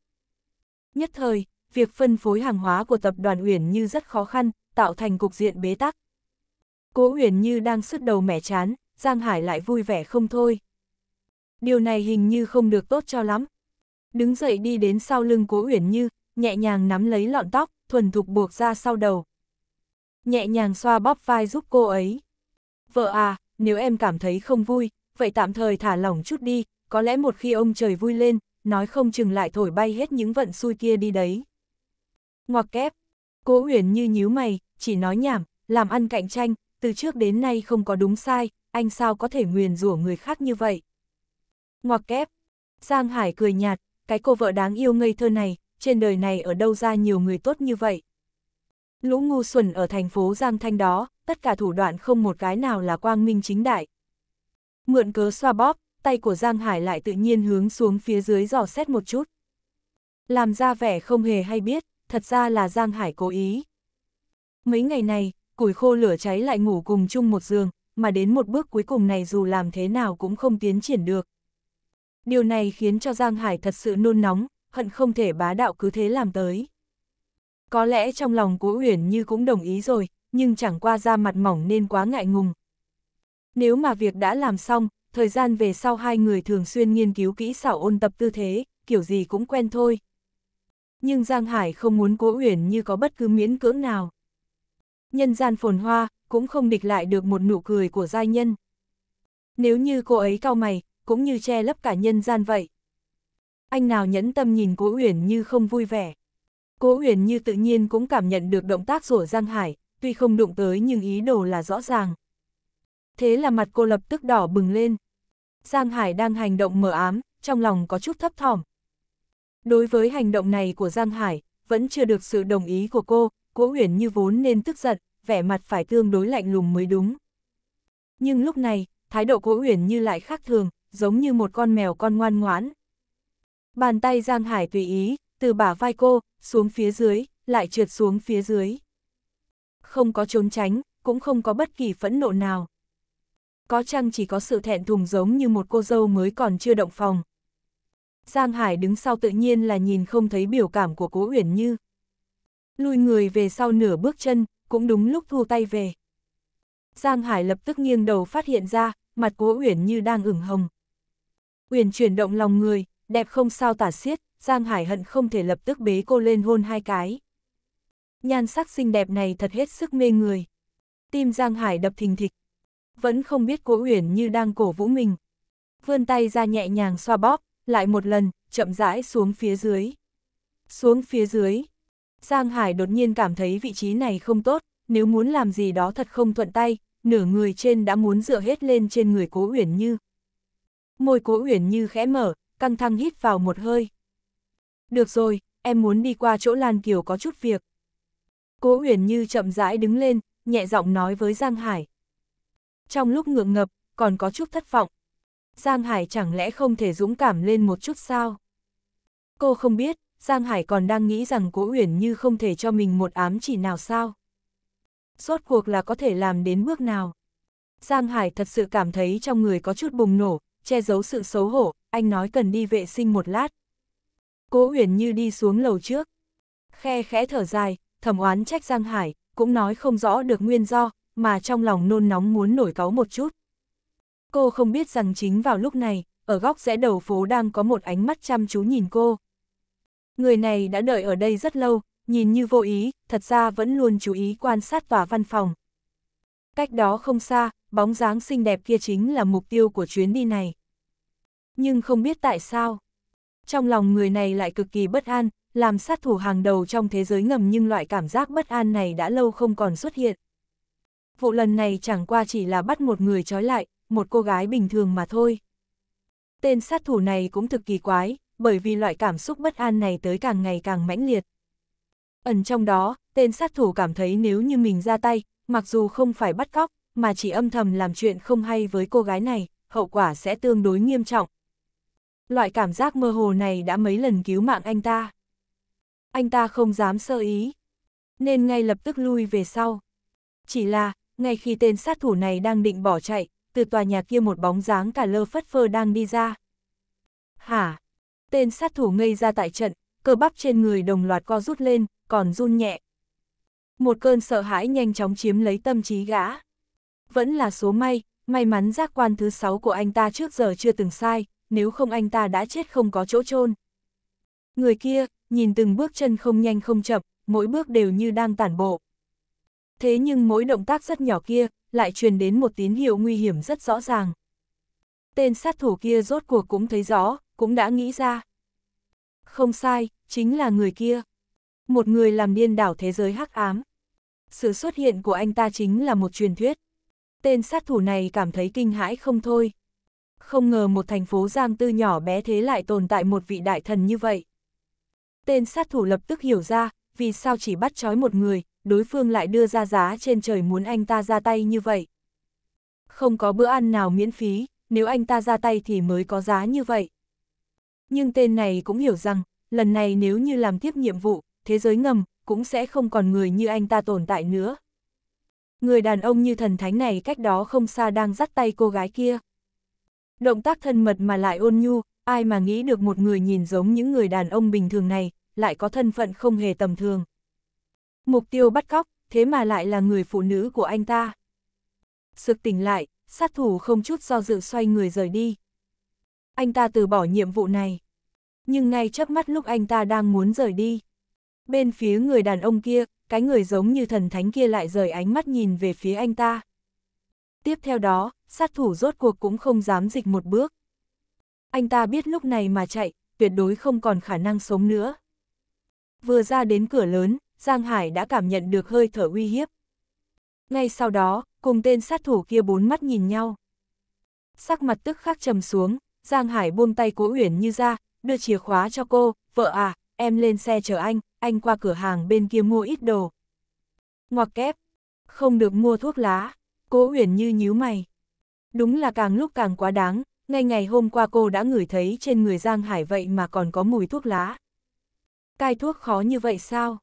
Nhất thời, việc phân phối hàng hóa của tập đoàn Uyển Như rất khó khăn, tạo thành cục diện bế tắc. Cố Uyển Như đang sứt đầu mẻ chán, Giang Hải lại vui vẻ không thôi. Điều này hình như không được tốt cho lắm. Đứng dậy đi đến sau lưng Cố Uyển Như, nhẹ nhàng nắm lấy lọn tóc, thuần thục buộc ra sau đầu. Nhẹ nhàng xoa bóp vai giúp cô ấy. Vợ à, nếu em cảm thấy không vui, vậy tạm thời thả lỏng chút đi, có lẽ một khi ông trời vui lên, nói không chừng lại thổi bay hết những vận xui kia đi đấy. Ngoặc kép, cố Huyền như nhíu mày, chỉ nói nhảm, làm ăn cạnh tranh, từ trước đến nay không có đúng sai, anh sao có thể nguyền rủa người khác như vậy. Ngoặc kép, Giang Hải cười nhạt, cái cô vợ đáng yêu ngây thơ này, trên đời này ở đâu ra nhiều người tốt như vậy. Lũ ngu xuẩn ở thành phố Giang Thanh đó, tất cả thủ đoạn không một cái nào là quang minh chính đại. Mượn cớ xoa bóp, tay của Giang Hải lại tự nhiên hướng xuống phía dưới dò xét một chút. Làm ra vẻ không hề hay biết, thật ra là Giang Hải cố ý. Mấy ngày này, củi khô lửa cháy lại ngủ cùng chung một giường, mà đến một bước cuối cùng này dù làm thế nào cũng không tiến triển được. Điều này khiến cho Giang Hải thật sự nôn nóng, hận không thể bá đạo cứ thế làm tới. Có lẽ trong lòng cố Uyển Như cũng đồng ý rồi, nhưng chẳng qua ra mặt mỏng nên quá ngại ngùng. Nếu mà việc đã làm xong, thời gian về sau hai người thường xuyên nghiên cứu kỹ xảo ôn tập tư thế, kiểu gì cũng quen thôi. Nhưng Giang Hải không muốn cố Uyển Như có bất cứ miễn cưỡng nào. Nhân gian phồn hoa, cũng không địch lại được một nụ cười của giai nhân. Nếu như cô ấy cao mày, cũng như che lấp cả nhân gian vậy. Anh nào nhẫn tâm nhìn cố Uyển Như không vui vẻ. Cố huyền như tự nhiên cũng cảm nhận được động tác rủa Giang Hải, tuy không đụng tới nhưng ý đồ là rõ ràng. Thế là mặt cô lập tức đỏ bừng lên. Giang Hải đang hành động mờ ám, trong lòng có chút thấp thỏm. Đối với hành động này của Giang Hải, vẫn chưa được sự đồng ý của cô, cố huyền như vốn nên tức giận, vẻ mặt phải tương đối lạnh lùng mới đúng. Nhưng lúc này, thái độ cố huyền như lại khác thường, giống như một con mèo con ngoan ngoãn. Bàn tay Giang Hải tùy ý, từ bả vai cô, xuống phía dưới, lại trượt xuống phía dưới. Không có trốn tránh, cũng không có bất kỳ phẫn nộ nào. Có chăng chỉ có sự thẹn thùng giống như một cô dâu mới còn chưa động phòng. Giang Hải đứng sau tự nhiên là nhìn không thấy biểu cảm của Cố Uyển Như. Lùi người về sau nửa bước chân, cũng đúng lúc thu tay về. Giang Hải lập tức nghiêng đầu phát hiện ra, mặt Cố Uyển Như đang ửng hồng. Uyển chuyển động lòng người, đẹp không sao tả xiết, Giang Hải hận không thể lập tức bế cô lên hôn hai cái. Nhan sắc xinh đẹp này thật hết sức mê người. Tim Giang Hải đập thình thịch. Vẫn không biết cố Uyển như đang cổ vũ mình. Vươn tay ra nhẹ nhàng xoa bóp, lại một lần, chậm rãi xuống phía dưới. Xuống phía dưới. Giang Hải đột nhiên cảm thấy vị trí này không tốt, nếu muốn làm gì đó thật không thuận tay, nửa người trên đã muốn dựa hết lên trên người cố Uyển Như. Môi cố Uyển Như khẽ mở, căng thăng hít vào một hơi. Được rồi, em muốn đi qua chỗ Lan Kiều có chút việc. Cố Uyển Như chậm rãi đứng lên, nhẹ giọng nói với Giang Hải. Trong lúc ngượng ngập, còn có chút thất vọng. Giang Hải chẳng lẽ không thể dũng cảm lên một chút sao? Cô không biết, Giang Hải còn đang nghĩ rằng Cố Uyển Như không thể cho mình một ám chỉ nào sao? Rốt cuộc là có thể làm đến bước nào? Giang Hải thật sự cảm thấy trong người có chút bùng nổ, che giấu sự xấu hổ, anh nói cần đi vệ sinh một lát. Cố Huyền Như đi xuống lầu trước. Khe khẽ thở dài, thẩm oán trách Giang Hải, cũng nói không rõ được nguyên do, mà trong lòng nôn nóng muốn nổi cáu một chút. Cô không biết rằng chính vào lúc này, ở góc rẽ đầu phố đang có một ánh mắt chăm chú nhìn cô. Người này đã đợi ở đây rất lâu, nhìn như vô ý, thật ra vẫn luôn chú ý quan sát tòa văn phòng. Cách đó không xa, bóng dáng xinh đẹp kia chính là mục tiêu của chuyến đi này. Nhưng không biết tại sao trong lòng người này lại cực kỳ bất an, làm sát thủ hàng đầu trong thế giới ngầm nhưng loại cảm giác bất an này đã lâu không còn xuất hiện. Vụ lần này chẳng qua chỉ là bắt một người trói lại, một cô gái bình thường mà thôi. Tên sát thủ này cũng thực kỳ quái, bởi vì loại cảm xúc bất an này tới càng ngày càng mãnh liệt. Ẩn trong đó, tên sát thủ cảm thấy nếu như mình ra tay, mặc dù không phải bắt cóc, mà chỉ âm thầm làm chuyện không hay với cô gái này, hậu quả sẽ tương đối nghiêm trọng, Loại cảm giác mơ hồ này đã mấy lần cứu mạng anh ta. Anh ta không dám sơ ý, nên ngay lập tức lui về sau. Chỉ là, ngay khi tên sát thủ này đang định bỏ chạy, từ tòa nhà kia một bóng dáng cả lơ phất phơ đang đi ra. Hả? Tên sát thủ ngây ra tại trận, cơ bắp trên người đồng loạt co rút lên, còn run nhẹ. Một cơn sợ hãi nhanh chóng chiếm lấy tâm trí gã. Vẫn là số may, may mắn giác quan thứ sáu của anh ta trước giờ chưa từng sai, nếu không anh ta đã chết không có chỗ chôn Người kia, nhìn từng bước chân không nhanh không chậm, mỗi bước đều như đang tản bộ. Thế nhưng mỗi động tác rất nhỏ kia, lại truyền đến một tín hiệu nguy hiểm rất rõ ràng. Tên sát thủ kia rốt cuộc cũng thấy rõ, cũng đã nghĩ ra. Không sai, chính là người kia. Một người làm điên đảo thế giới hắc ám. Sự xuất hiện của anh ta chính là một truyền thuyết. Tên sát thủ này cảm thấy kinh hãi không thôi không ngờ một thành phố giang tư nhỏ bé thế lại tồn tại một vị đại thần như vậy. Tên sát thủ lập tức hiểu ra, vì sao chỉ bắt trói một người, đối phương lại đưa ra giá trên trời muốn anh ta ra tay như vậy. Không có bữa ăn nào miễn phí, nếu anh ta ra tay thì mới có giá như vậy. Nhưng tên này cũng hiểu rằng, lần này nếu như làm tiếp nhiệm vụ, thế giới ngầm, cũng sẽ không còn người như anh ta tồn tại nữa. Người đàn ông như thần thánh này cách đó không xa đang dắt tay cô gái kia. Động tác thân mật mà lại ôn nhu, ai mà nghĩ được một người nhìn giống những người đàn ông bình thường này, lại có thân phận không hề tầm thường. Mục tiêu bắt cóc, thế mà lại là người phụ nữ của anh ta. Sực tỉnh lại, sát thủ không chút do dự xoay người rời đi. Anh ta từ bỏ nhiệm vụ này. Nhưng ngay chớp mắt lúc anh ta đang muốn rời đi. Bên phía người đàn ông kia, cái người giống như thần thánh kia lại rời ánh mắt nhìn về phía anh ta. Tiếp theo đó, sát thủ rốt cuộc cũng không dám dịch một bước. Anh ta biết lúc này mà chạy, tuyệt đối không còn khả năng sống nữa. Vừa ra đến cửa lớn, Giang Hải đã cảm nhận được hơi thở uy hiếp. Ngay sau đó, cùng tên sát thủ kia bốn mắt nhìn nhau. Sắc mặt tức khắc trầm xuống, Giang Hải buông tay cố Uyển Như ra, đưa chìa khóa cho cô, vợ à, em lên xe chở anh, anh qua cửa hàng bên kia mua ít đồ. Ngoặc kép, không được mua thuốc lá, cố Uyển Như nhíu mày đúng là càng lúc càng quá đáng, ngay ngày hôm qua cô đã ngửi thấy trên người Giang Hải vậy mà còn có mùi thuốc lá. Cai thuốc khó như vậy sao?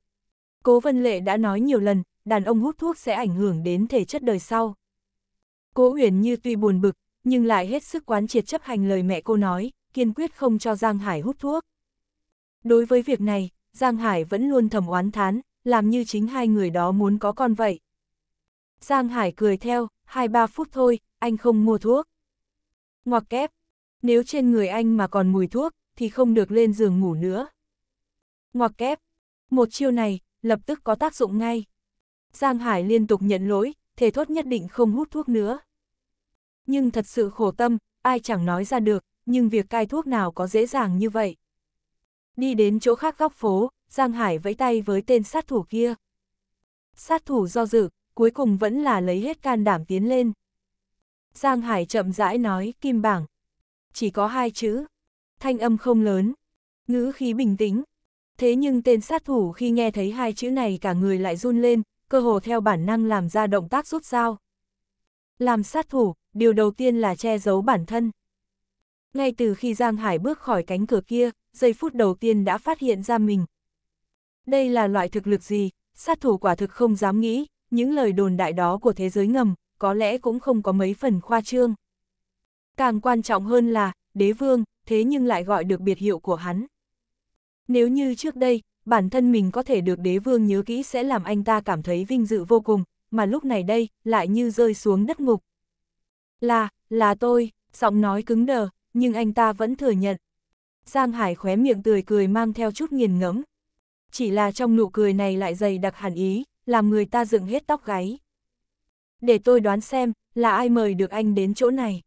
Cố Vân Lệ đã nói nhiều lần, đàn ông hút thuốc sẽ ảnh hưởng đến thể chất đời sau. Cố Uyển Như tuy buồn bực, nhưng lại hết sức quán triệt chấp hành lời mẹ cô nói, kiên quyết không cho Giang Hải hút thuốc. Đối với việc này, Giang Hải vẫn luôn thầm oán thán, làm như chính hai người đó muốn có con vậy. Giang Hải cười theo, hai ba phút thôi, anh không mua thuốc. Ngoặc kép, nếu trên người anh mà còn mùi thuốc, thì không được lên giường ngủ nữa. Ngoặc kép, một chiêu này, lập tức có tác dụng ngay. Giang Hải liên tục nhận lỗi, thề thốt nhất định không hút thuốc nữa. Nhưng thật sự khổ tâm, ai chẳng nói ra được, nhưng việc cai thuốc nào có dễ dàng như vậy. Đi đến chỗ khác góc phố, Giang Hải vẫy tay với tên sát thủ kia. Sát thủ do dự, cuối cùng vẫn là lấy hết can đảm tiến lên. Giang Hải chậm rãi nói, kim bảng. Chỉ có hai chữ. Thanh âm không lớn. Ngữ khí bình tĩnh. Thế nhưng tên sát thủ khi nghe thấy hai chữ này cả người lại run lên, cơ hồ theo bản năng làm ra động tác rút dao. Làm sát thủ, điều đầu tiên là che giấu bản thân. Ngay từ khi Giang Hải bước khỏi cánh cửa kia, giây phút đầu tiên đã phát hiện ra mình. Đây là loại thực lực gì, sát thủ quả thực không dám nghĩ, những lời đồn đại đó của thế giới ngầm, có lẽ cũng không có mấy phần khoa trương. Càng quan trọng hơn là, đế vương, thế nhưng lại gọi được biệt hiệu của hắn. Nếu như trước đây, bản thân mình có thể được đế vương nhớ kỹ sẽ làm anh ta cảm thấy vinh dự vô cùng, mà lúc này đây, lại như rơi xuống đất ngục. Là, là tôi, giọng nói cứng đờ, nhưng anh ta vẫn thừa nhận. Giang Hải khóe miệng tươi cười mang theo chút nghiền ngẫm. Chỉ là trong nụ cười này lại dày đặc hẳn ý, làm người ta dựng hết tóc gáy để tôi đoán xem, là ai mời được anh đến chỗ này.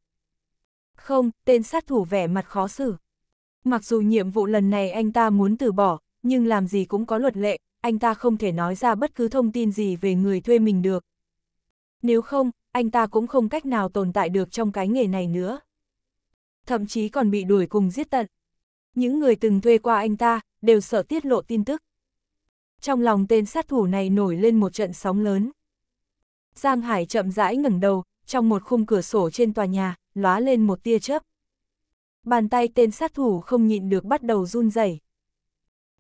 Không, tên sát thủ vẻ mặt khó xử. Mặc dù nhiệm vụ lần này anh ta muốn từ bỏ, nhưng làm gì cũng có luật lệ, anh ta không thể nói ra bất cứ thông tin gì về người thuê mình được. Nếu không, anh ta cũng không cách nào tồn tại được trong cái nghề này nữa. Thậm chí còn bị đuổi cùng giết tận. Những người từng thuê qua anh ta, đều sợ tiết lộ tin tức. Trong lòng tên sát thủ này nổi lên một trận sóng lớn. Giang Hải chậm rãi ngẩng đầu, trong một khung cửa sổ trên tòa nhà, lóa lên một tia chớp. Bàn tay tên sát thủ không nhịn được bắt đầu run rẩy.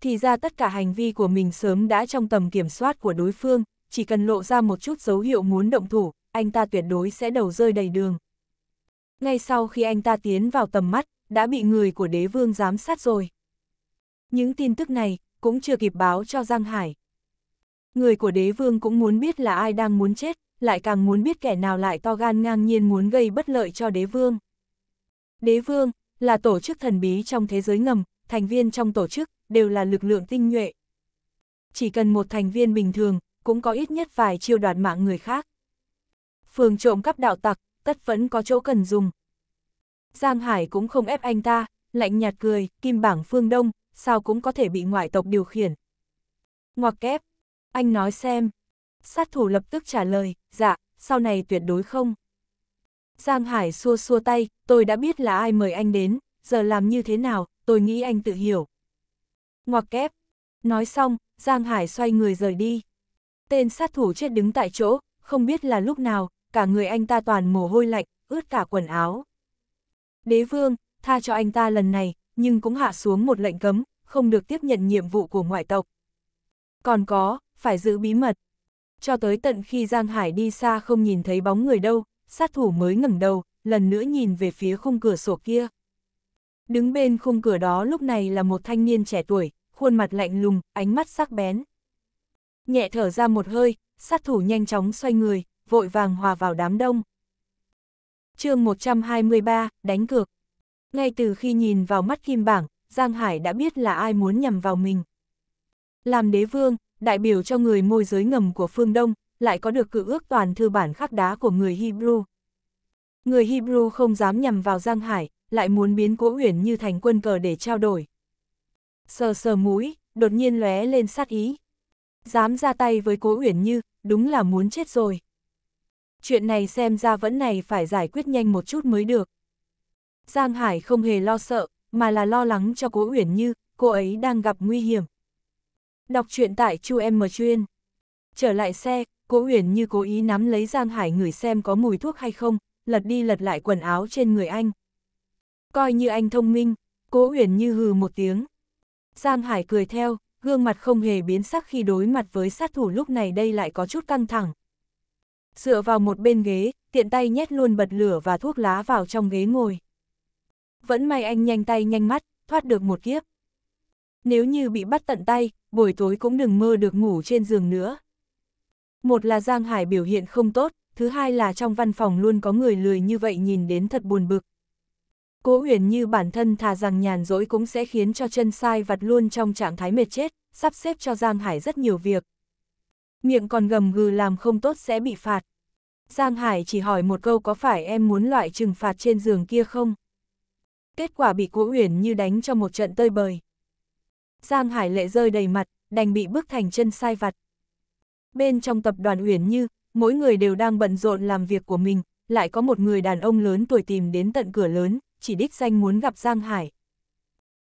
Thì ra tất cả hành vi của mình sớm đã trong tầm kiểm soát của đối phương, chỉ cần lộ ra một chút dấu hiệu muốn động thủ, anh ta tuyệt đối sẽ đầu rơi đầy đường. Ngay sau khi anh ta tiến vào tầm mắt, đã bị người của đế vương giám sát rồi. Những tin tức này cũng chưa kịp báo cho Giang Hải. Người của đế vương cũng muốn biết là ai đang muốn chết, lại càng muốn biết kẻ nào lại to gan ngang nhiên muốn gây bất lợi cho đế vương. Đế vương là tổ chức thần bí trong thế giới ngầm, thành viên trong tổ chức đều là lực lượng tinh nhuệ. Chỉ cần một thành viên bình thường, cũng có ít nhất vài chiêu đoạt mạng người khác. Phường trộm cắp đạo tặc, tất vẫn có chỗ cần dùng. Giang Hải cũng không ép anh ta, lạnh nhạt cười, kim bảng phương đông, sao cũng có thể bị ngoại tộc điều khiển. Ngoặc kép, anh nói xem. Sát thủ lập tức trả lời, dạ, sau này tuyệt đối không. Giang Hải xua xua tay, tôi đã biết là ai mời anh đến, giờ làm như thế nào, tôi nghĩ anh tự hiểu. Ngoặc kép. Nói xong, Giang Hải xoay người rời đi. Tên sát thủ chết đứng tại chỗ, không biết là lúc nào, cả người anh ta toàn mồ hôi lạnh, ướt cả quần áo. Đế vương, tha cho anh ta lần này, nhưng cũng hạ xuống một lệnh cấm, không được tiếp nhận nhiệm vụ của ngoại tộc. Còn có, phải giữ bí mật. Cho tới tận khi Giang Hải đi xa không nhìn thấy bóng người đâu, sát thủ mới ngẩng đầu, lần nữa nhìn về phía khung cửa sổ kia. Đứng bên khung cửa đó lúc này là một thanh niên trẻ tuổi, khuôn mặt lạnh lùng, ánh mắt sắc bén. Nhẹ thở ra một hơi, sát thủ nhanh chóng xoay người, vội vàng hòa vào đám đông. chương 123, đánh cược. Ngay từ khi nhìn vào mắt kim bảng, Giang Hải đã biết là ai muốn nhầm vào mình. Làm đế vương, đại biểu cho người môi giới ngầm của phương Đông, lại có được cự ước toàn thư bản khắc đá của người Hebrew. Người Hebrew không dám nhằm vào Giang Hải, lại muốn biến Cố Uyển như thành quân cờ để trao đổi. Sờ sờ mũi, đột nhiên lóe lên sát ý. Dám ra tay với Cố Uyển Như, đúng là muốn chết rồi. Chuyện này xem ra vẫn này phải giải quyết nhanh một chút mới được. Giang Hải không hề lo sợ, mà là lo lắng cho Cố Uyển Như, cô ấy đang gặp nguy hiểm. Đọc truyện tại Chu Em Chuyên. Trở lại xe, Cố Uyển như cố ý nắm lấy Giang Hải người xem có mùi thuốc hay không, lật đi lật lại quần áo trên người anh. Coi như anh thông minh, Cố Uyển như hừ một tiếng. Giang Hải cười theo, gương mặt không hề biến sắc khi đối mặt với sát thủ lúc này đây lại có chút căng thẳng. Dựa vào một bên ghế, tiện tay nhét luôn bật lửa và thuốc lá vào trong ghế ngồi. Vẫn may anh nhanh tay nhanh mắt, thoát được một kiếp. Nếu như bị bắt tận tay, buổi tối cũng đừng mơ được ngủ trên giường nữa. Một là Giang Hải biểu hiện không tốt, thứ hai là trong văn phòng luôn có người lười như vậy nhìn đến thật buồn bực. Cố Huyền như bản thân thà rằng nhàn rỗi cũng sẽ khiến cho chân sai vặt luôn trong trạng thái mệt chết, sắp xếp cho Giang Hải rất nhiều việc. Miệng còn gầm gừ làm không tốt sẽ bị phạt. Giang Hải chỉ hỏi một câu có phải em muốn loại trừng phạt trên giường kia không? Kết quả bị Cố Huyền như đánh cho một trận tơi bời. Giang Hải lệ rơi đầy mặt, đành bị bước thành chân sai vặt. Bên trong tập đoàn Uyển Như, mỗi người đều đang bận rộn làm việc của mình, lại có một người đàn ông lớn tuổi tìm đến tận cửa lớn, chỉ đích danh muốn gặp Giang Hải.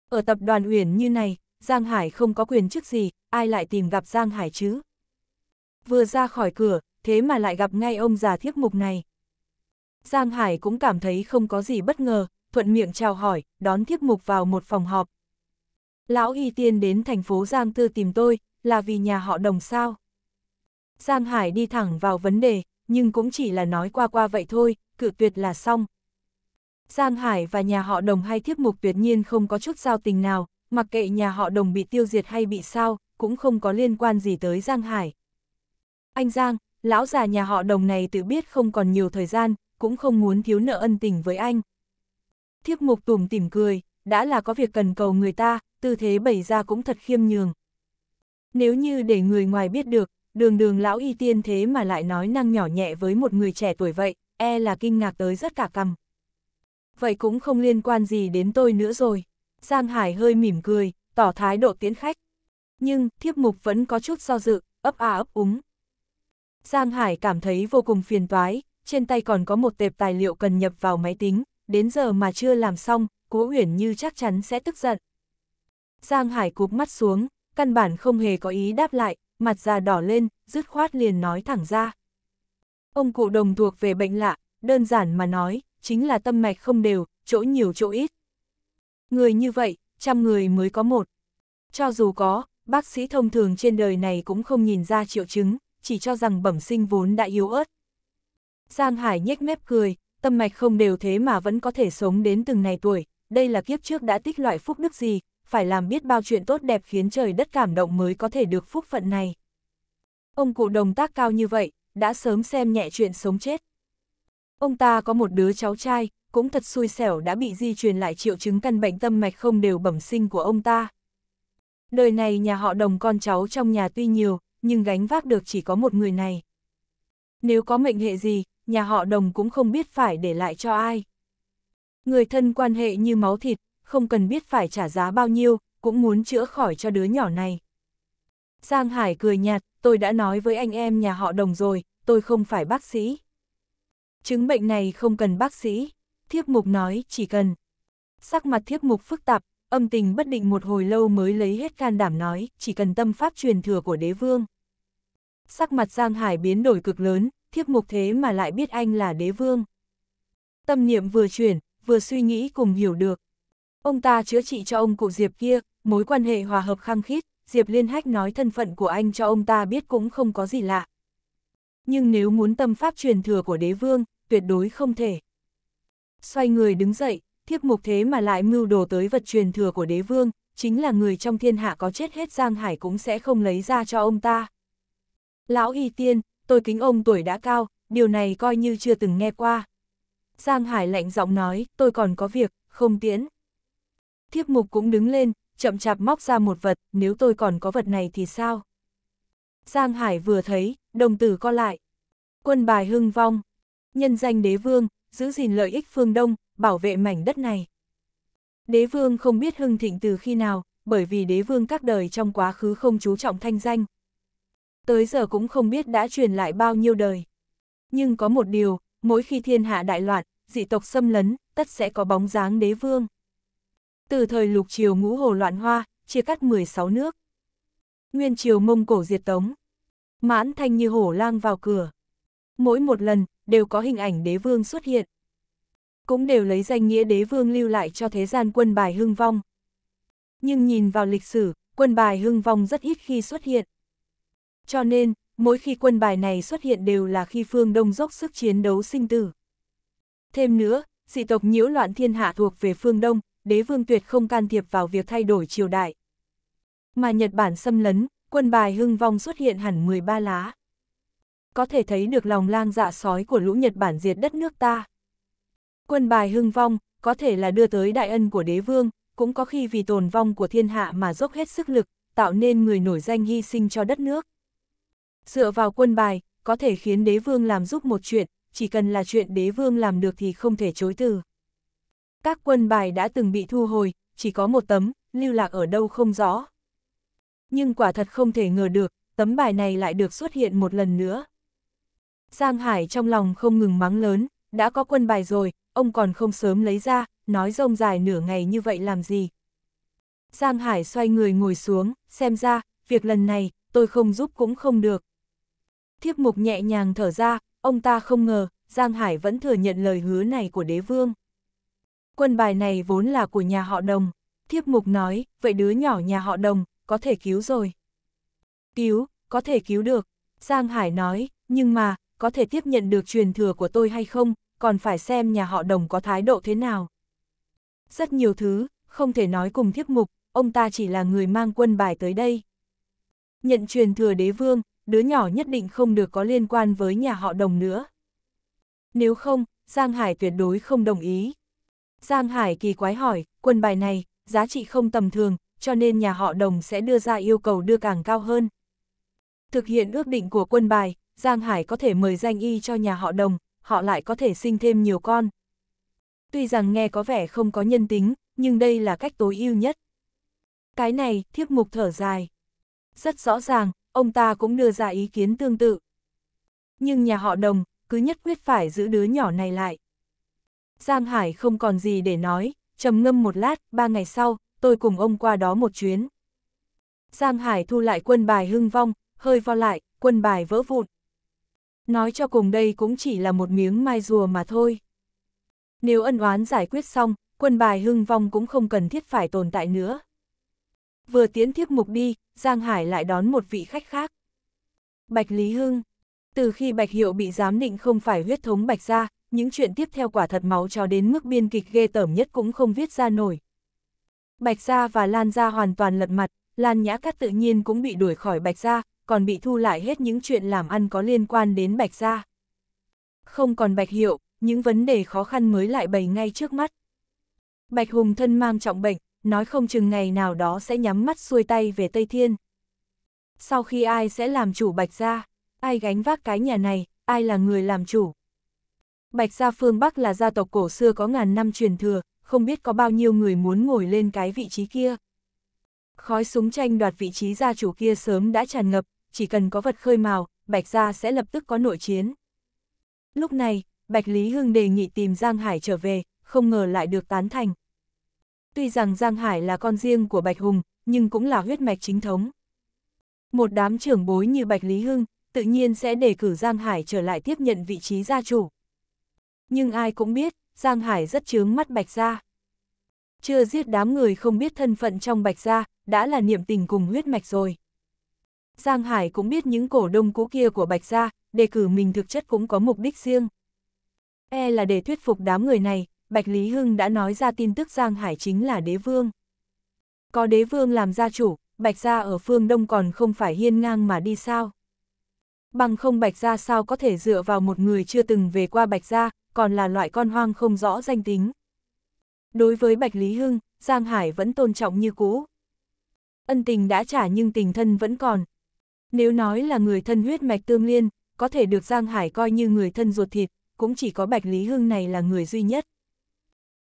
Ở tập đoàn Uyển Như này, Giang Hải không có quyền chức gì, ai lại tìm gặp Giang Hải chứ? Vừa ra khỏi cửa, thế mà lại gặp ngay ông già thiếp mục này. Giang Hải cũng cảm thấy không có gì bất ngờ, thuận miệng chào hỏi, đón thiếp mục vào một phòng họp, Lão Y Tiên đến thành phố Giang Tư tìm tôi, là vì nhà họ đồng sao. Giang Hải đi thẳng vào vấn đề, nhưng cũng chỉ là nói qua qua vậy thôi, cự tuyệt là xong. Giang Hải và nhà họ đồng hay thiếp mục tuyệt nhiên không có chút giao tình nào, mặc kệ nhà họ đồng bị tiêu diệt hay bị sao, cũng không có liên quan gì tới Giang Hải. Anh Giang, lão già nhà họ đồng này tự biết không còn nhiều thời gian, cũng không muốn thiếu nợ ân tình với anh. Thiếp mục tùm tìm cười, đã là có việc cần cầu người ta, tư thế bày ra cũng thật khiêm nhường. Nếu như để người ngoài biết được, đường đường lão y tiên thế mà lại nói năng nhỏ nhẹ với một người trẻ tuổi vậy, e là kinh ngạc tới rất cả cằm. Vậy cũng không liên quan gì đến tôi nữa rồi. Giang Hải hơi mỉm cười, tỏ thái độ tiến khách. Nhưng, thiếp mục vẫn có chút do dự, ấp a ấp úng. Giang Hải cảm thấy vô cùng phiền toái, trên tay còn có một tệp tài liệu cần nhập vào máy tính, đến giờ mà chưa làm xong, Cố Uyển Như chắc chắn sẽ tức giận. Giang Hải cụp mắt xuống, căn bản không hề có ý đáp lại, mặt già đỏ lên, dứt khoát liền nói thẳng ra. Ông cụ đồng thuộc về bệnh lạ, đơn giản mà nói, chính là tâm mạch không đều, chỗ nhiều chỗ ít. Người như vậy, trăm người mới có một. Cho dù có, bác sĩ thông thường trên đời này cũng không nhìn ra triệu chứng, chỉ cho rằng bẩm sinh vốn đã yếu ớt. Giang Hải nhếch mép cười, tâm mạch không đều thế mà vẫn có thể sống đến từng này tuổi, đây là kiếp trước đã tích loại phúc đức gì, phải làm biết bao chuyện tốt đẹp khiến trời đất cảm động mới có thể được phúc phận này. Ông cụ đồng tác cao như vậy, đã sớm xem nhẹ chuyện sống chết. Ông ta có một đứa cháu trai, cũng thật xui xẻo đã bị di truyền lại triệu chứng căn bệnh tâm mạch không đều bẩm sinh của ông ta. Đời này nhà họ đồng con cháu trong nhà tuy nhiều, nhưng gánh vác được chỉ có một người này. Nếu có mệnh hệ gì, nhà họ đồng cũng không biết phải để lại cho ai. Người thân quan hệ như máu thịt, không cần biết phải trả giá bao nhiêu, cũng muốn chữa khỏi cho đứa nhỏ này. Giang Hải cười nhạt, tôi đã nói với anh em nhà họ đồng rồi, tôi không phải bác sĩ. Chứng bệnh này không cần bác sĩ, thiếp mục nói chỉ cần. Sắc mặt thiếp mục phức tạp, âm tình bất định một hồi lâu mới lấy hết can đảm nói, chỉ cần tâm pháp truyền thừa của đế vương. Sắc mặt Giang Hải biến đổi cực lớn, thiếp mục thế mà lại biết anh là đế vương. Tâm niệm vừa chuyển, vừa suy nghĩ cùng hiểu được, Ông ta chữa trị cho ông cụ Diệp kia, mối quan hệ hòa hợp khăng khít, Diệp Liên Hách nói thân phận của anh cho ông ta biết cũng không có gì lạ. Nhưng nếu muốn tâm pháp truyền thừa của đế vương, tuyệt đối không thể. Xoay người đứng dậy, thiếp mục thế mà lại mưu đồ tới vật truyền thừa của đế vương, chính là người trong thiên hạ có chết hết Giang Hải cũng sẽ không lấy ra cho ông ta. Lão Y Tiên, tôi kính ông tuổi đã cao, điều này coi như chưa từng nghe qua. Giang Hải lạnh giọng nói, tôi còn có việc, không tiễn thiếp mục cũng đứng lên, chậm chạp móc ra một vật, nếu tôi còn có vật này thì sao? Giang Hải vừa thấy, đồng tử co lại. Quân bài hưng vong, nhân danh đế vương, giữ gìn lợi ích phương Đông, bảo vệ mảnh đất này. Đế vương không biết hưng thịnh từ khi nào, bởi vì đế vương các đời trong quá khứ không chú trọng thanh danh. Tới giờ cũng không biết đã truyền lại bao nhiêu đời. Nhưng có một điều, mỗi khi thiên hạ đại loạn, dị tộc xâm lấn, tất sẽ có bóng dáng đế vương từ thời lục triều ngũ hồ loạn hoa, chia cắt 16 nước. Nguyên triều Mông Cổ diệt tống. Mãn thanh như hổ lang vào cửa. Mỗi một lần, đều có hình ảnh đế vương xuất hiện. Cũng đều lấy danh nghĩa đế vương lưu lại cho thế gian quân bài hưng vong. Nhưng nhìn vào lịch sử, quân bài hưng vong rất ít khi xuất hiện. Cho nên, mỗi khi quân bài này xuất hiện đều là khi phương Đông dốc sức chiến đấu sinh tử. Thêm nữa, dị tộc nhiễu loạn thiên hạ thuộc về phương Đông, đế vương tuyệt không can thiệp vào việc thay đổi triều đại. Mà Nhật Bản xâm lấn, quân bài hưng vong xuất hiện hẳn 13 lá. Có thể thấy được lòng lang dạ sói của lũ Nhật Bản diệt đất nước ta. Quân bài hưng vong, có thể là đưa tới đại ân của đế vương, cũng có khi vì tồn vong của thiên hạ mà dốc hết sức lực, tạo nên người nổi danh hy sinh cho đất nước. Dựa vào quân bài, có thể khiến đế vương làm giúp một chuyện, chỉ cần là chuyện đế vương làm được thì không thể chối từ. Các quân bài đã từng bị thu hồi, chỉ có một tấm, lưu lạc ở đâu không rõ. Nhưng quả thật không thể ngờ được, tấm bài này lại được xuất hiện một lần nữa. Giang Hải trong lòng không ngừng mắng lớn, đã có quân bài rồi, ông còn không sớm lấy ra, nói rông dài nửa ngày như vậy làm gì. Giang Hải xoay người ngồi xuống, xem ra, việc lần này, tôi không giúp cũng không được. Thiếp mục nhẹ nhàng thở ra, ông ta không ngờ, Giang Hải vẫn thừa nhận lời hứa này của đế vương. Quân bài này vốn là của nhà họ đồng. Thiếp mục nói, vậy đứa nhỏ nhà họ đồng, có thể cứu rồi. Cứu, có thể cứu được. Giang Hải nói, nhưng mà, có thể tiếp nhận được truyền thừa của tôi hay không, còn phải xem nhà họ đồng có thái độ thế nào. Rất nhiều thứ, không thể nói cùng thiếp mục, ông ta chỉ là người mang quân bài tới đây. Nhận truyền thừa đế vương, đứa nhỏ nhất định không được có liên quan với nhà họ đồng nữa. Nếu không, Giang Hải tuyệt đối không đồng ý. Giang Hải kỳ quái hỏi, quân bài này, giá trị không tầm thường, cho nên nhà họ đồng sẽ đưa ra yêu cầu đưa càng cao hơn. Thực hiện ước định của quân bài, Giang Hải có thể mời danh y cho nhà họ đồng, họ lại có thể sinh thêm nhiều con. Tuy rằng nghe có vẻ không có nhân tính, nhưng đây là cách tối ưu nhất. Cái này, thiếp mục thở dài. Rất rõ ràng, ông ta cũng đưa ra ý kiến tương tự. Nhưng nhà họ đồng, cứ nhất quyết phải giữ đứa nhỏ này lại. Giang Hải không còn gì để nói, trầm ngâm một lát, ba ngày sau, tôi cùng ông qua đó một chuyến. Giang Hải thu lại quân bài hưng vong, hơi vo lại, quân bài vỡ vụn. Nói cho cùng đây cũng chỉ là một miếng mai rùa mà thôi. Nếu ân oán giải quyết xong, quân bài hưng vong cũng không cần thiết phải tồn tại nữa. Vừa tiến thiếp mục đi, Giang Hải lại đón một vị khách khác. Bạch Lý Hưng từ khi Bạch Hiệu bị giám định không phải huyết thống Bạch ra, những chuyện tiếp theo quả thật máu cho đến mức biên kịch ghê tởm nhất cũng không viết ra nổi. Bạch Gia và Lan Gia hoàn toàn lật mặt, Lan Nhã Cát tự nhiên cũng bị đuổi khỏi Bạch Gia, còn bị thu lại hết những chuyện làm ăn có liên quan đến Bạch Gia. Không còn Bạch Hiệu, những vấn đề khó khăn mới lại bày ngay trước mắt. Bạch Hùng thân mang trọng bệnh, nói không chừng ngày nào đó sẽ nhắm mắt xuôi tay về Tây Thiên. Sau khi ai sẽ làm chủ Bạch Gia? ai gánh vác cái nhà này, ai là người làm chủ. Bạch gia phương Bắc là gia tộc cổ xưa có ngàn năm truyền thừa, không biết có bao nhiêu người muốn ngồi lên cái vị trí kia. Khói súng tranh đoạt vị trí gia chủ kia sớm đã tràn ngập, chỉ cần có vật khơi màu, Bạch gia sẽ lập tức có nội chiến. Lúc này, Bạch Lý Hưng đề nghị tìm Giang Hải trở về, không ngờ lại được tán thành. Tuy rằng Giang Hải là con riêng của Bạch Hùng, nhưng cũng là huyết mạch chính thống. Một đám trưởng bối như Bạch Lý Hưng, tự nhiên sẽ đề cử Giang Hải trở lại tiếp nhận vị trí gia chủ. Nhưng ai cũng biết, Giang Hải rất chướng mắt Bạch Gia. Chưa giết đám người không biết thân phận trong Bạch Gia, đã là niệm tình cùng huyết mạch rồi. Giang Hải cũng biết những cổ đông cũ kia của Bạch Gia, đề cử mình thực chất cũng có mục đích riêng. E là để thuyết phục đám người này, Bạch Lý Hưng đã nói ra tin tức Giang Hải chính là đế vương. Có đế vương làm gia chủ, Bạch Gia ở phương Đông còn không phải hiên ngang mà đi sao bằng không Bạch Gia sao có thể dựa vào một người chưa từng về qua Bạch Gia, còn là loại con hoang không rõ danh tính. Đối với Bạch Lý Hưng, Giang Hải vẫn tôn trọng như cũ. Ân tình đã trả nhưng tình thân vẫn còn. Nếu nói là người thân huyết mạch tương liên, có thể được Giang Hải coi như người thân ruột thịt, cũng chỉ có Bạch Lý Hưng này là người duy nhất.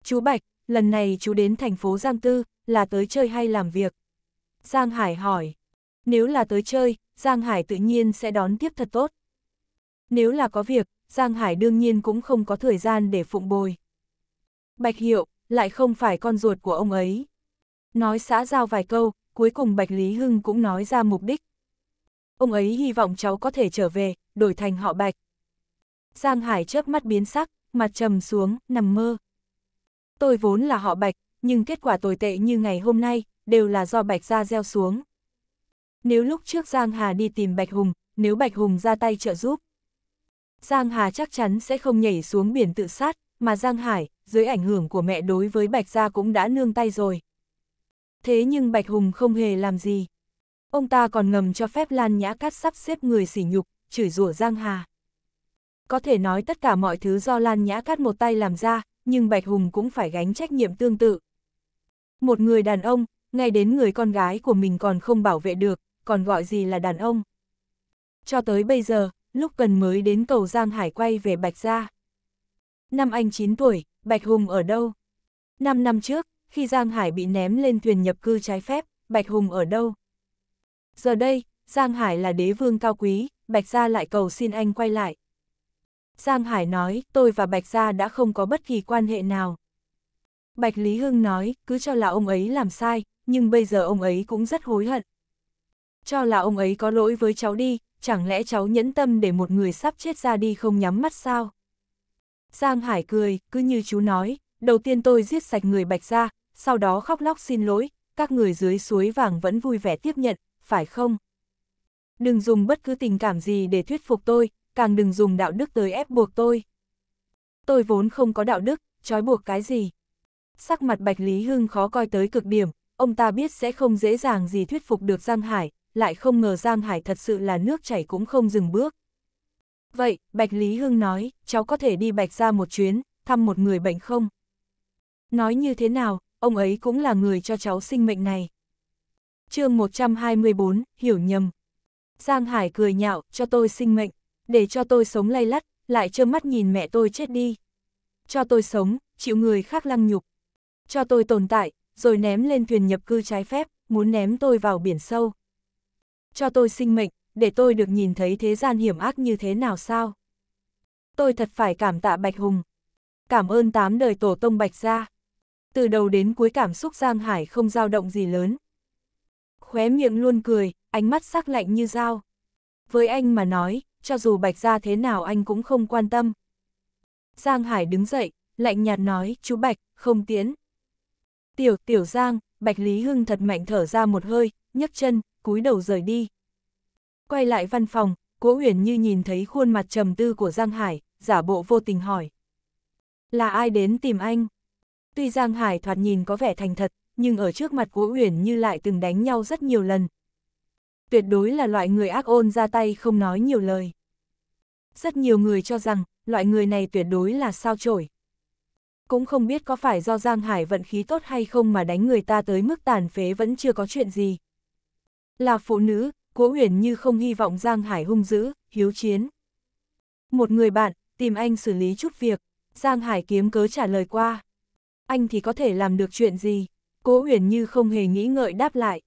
Chú Bạch, lần này chú đến thành phố Giang Tư, là tới chơi hay làm việc? Giang Hải hỏi, nếu là tới chơi, Giang Hải tự nhiên sẽ đón tiếp thật tốt. Nếu là có việc, Giang Hải đương nhiên cũng không có thời gian để phụng bồi. Bạch Hiệu, lại không phải con ruột của ông ấy. Nói xã giao vài câu, cuối cùng Bạch Lý Hưng cũng nói ra mục đích. Ông ấy hy vọng cháu có thể trở về, đổi thành họ Bạch. Giang Hải chớp mắt biến sắc, mặt trầm xuống, nằm mơ. Tôi vốn là họ Bạch, nhưng kết quả tồi tệ như ngày hôm nay, đều là do Bạch ra gieo xuống. Nếu lúc trước Giang Hà đi tìm Bạch Hùng, nếu Bạch Hùng ra tay trợ giúp, Giang Hà chắc chắn sẽ không nhảy xuống biển tự sát, mà Giang Hải, dưới ảnh hưởng của mẹ đối với Bạch Gia cũng đã nương tay rồi. Thế nhưng Bạch Hùng không hề làm gì. Ông ta còn ngầm cho phép Lan Nhã Cát sắp xếp người sỉ nhục, chửi rủa Giang Hà. Có thể nói tất cả mọi thứ do Lan Nhã Cát một tay làm ra, nhưng Bạch Hùng cũng phải gánh trách nhiệm tương tự. Một người đàn ông, ngay đến người con gái của mình còn không bảo vệ được, còn gọi gì là đàn ông. Cho tới bây giờ, lúc cần mới đến cầu Giang Hải quay về Bạch Gia. Năm anh 9 tuổi, Bạch Hùng ở đâu? Năm năm trước, khi Giang Hải bị ném lên thuyền nhập cư trái phép, Bạch Hùng ở đâu? Giờ đây, Giang Hải là đế vương cao quý, Bạch Gia lại cầu xin anh quay lại. Giang Hải nói, tôi và Bạch Gia đã không có bất kỳ quan hệ nào. Bạch Lý Hưng nói, cứ cho là ông ấy làm sai, nhưng bây giờ ông ấy cũng rất hối hận. Cho là ông ấy có lỗi với cháu đi, chẳng lẽ cháu nhẫn tâm để một người sắp chết ra đi không nhắm mắt sao? Giang Hải cười, cứ như chú nói, đầu tiên tôi giết sạch người bạch ra, sau đó khóc lóc xin lỗi, các người dưới suối vàng vẫn vui vẻ tiếp nhận, phải không? Đừng dùng bất cứ tình cảm gì để thuyết phục tôi, càng đừng dùng đạo đức tới ép buộc tôi. Tôi vốn không có đạo đức, trói buộc cái gì. Sắc mặt Bạch Lý Hưng khó coi tới cực điểm, ông ta biết sẽ không dễ dàng gì thuyết phục được Giang Hải, lại không ngờ Giang Hải thật sự là nước chảy cũng không dừng bước. Vậy, Bạch Lý Hưng nói, cháu có thể đi Bạch ra một chuyến, thăm một người bệnh không? Nói như thế nào, ông ấy cũng là người cho cháu sinh mệnh này. chương 124, hiểu nhầm. Giang Hải cười nhạo, cho tôi sinh mệnh, để cho tôi sống lay lắt, lại trơ mắt nhìn mẹ tôi chết đi. Cho tôi sống, chịu người khác lăng nhục. Cho tôi tồn tại, rồi ném lên thuyền nhập cư trái phép, muốn ném tôi vào biển sâu cho tôi sinh mệnh, để tôi được nhìn thấy thế gian hiểm ác như thế nào sao? Tôi thật phải cảm tạ Bạch Hùng. Cảm ơn tám đời tổ tông Bạch gia. Từ đầu đến cuối cảm xúc Giang Hải không dao động gì lớn. Khóe miệng luôn cười, ánh mắt sắc lạnh như dao. Với anh mà nói, cho dù Bạch gia thế nào anh cũng không quan tâm. Giang Hải đứng dậy, lạnh nhạt nói, chú Bạch, không tiến. Tiểu, tiểu Giang, Bạch Lý Hưng thật mạnh thở ra một hơi, nhấc chân, cúi đầu rời đi. Quay lại văn phòng, Cố Uyển như nhìn thấy khuôn mặt trầm tư của Giang Hải, giả bộ vô tình hỏi. Là ai đến tìm anh? Tuy Giang Hải thoạt nhìn có vẻ thành thật, nhưng ở trước mặt Cố Uyển như lại từng đánh nhau rất nhiều lần. Tuyệt đối là loại người ác ôn ra tay không nói nhiều lời. Rất nhiều người cho rằng, loại người này tuyệt đối là sao chổi. Cũng không biết có phải do Giang Hải vận khí tốt hay không mà đánh người ta tới mức tàn phế vẫn chưa có chuyện gì. Là phụ nữ, Cố Huyền như không hy vọng Giang Hải hung dữ, hiếu chiến. Một người bạn, tìm anh xử lý chút việc, Giang Hải kiếm cớ trả lời qua. Anh thì có thể làm được chuyện gì? Cố Huyền như không hề nghĩ ngợi đáp lại.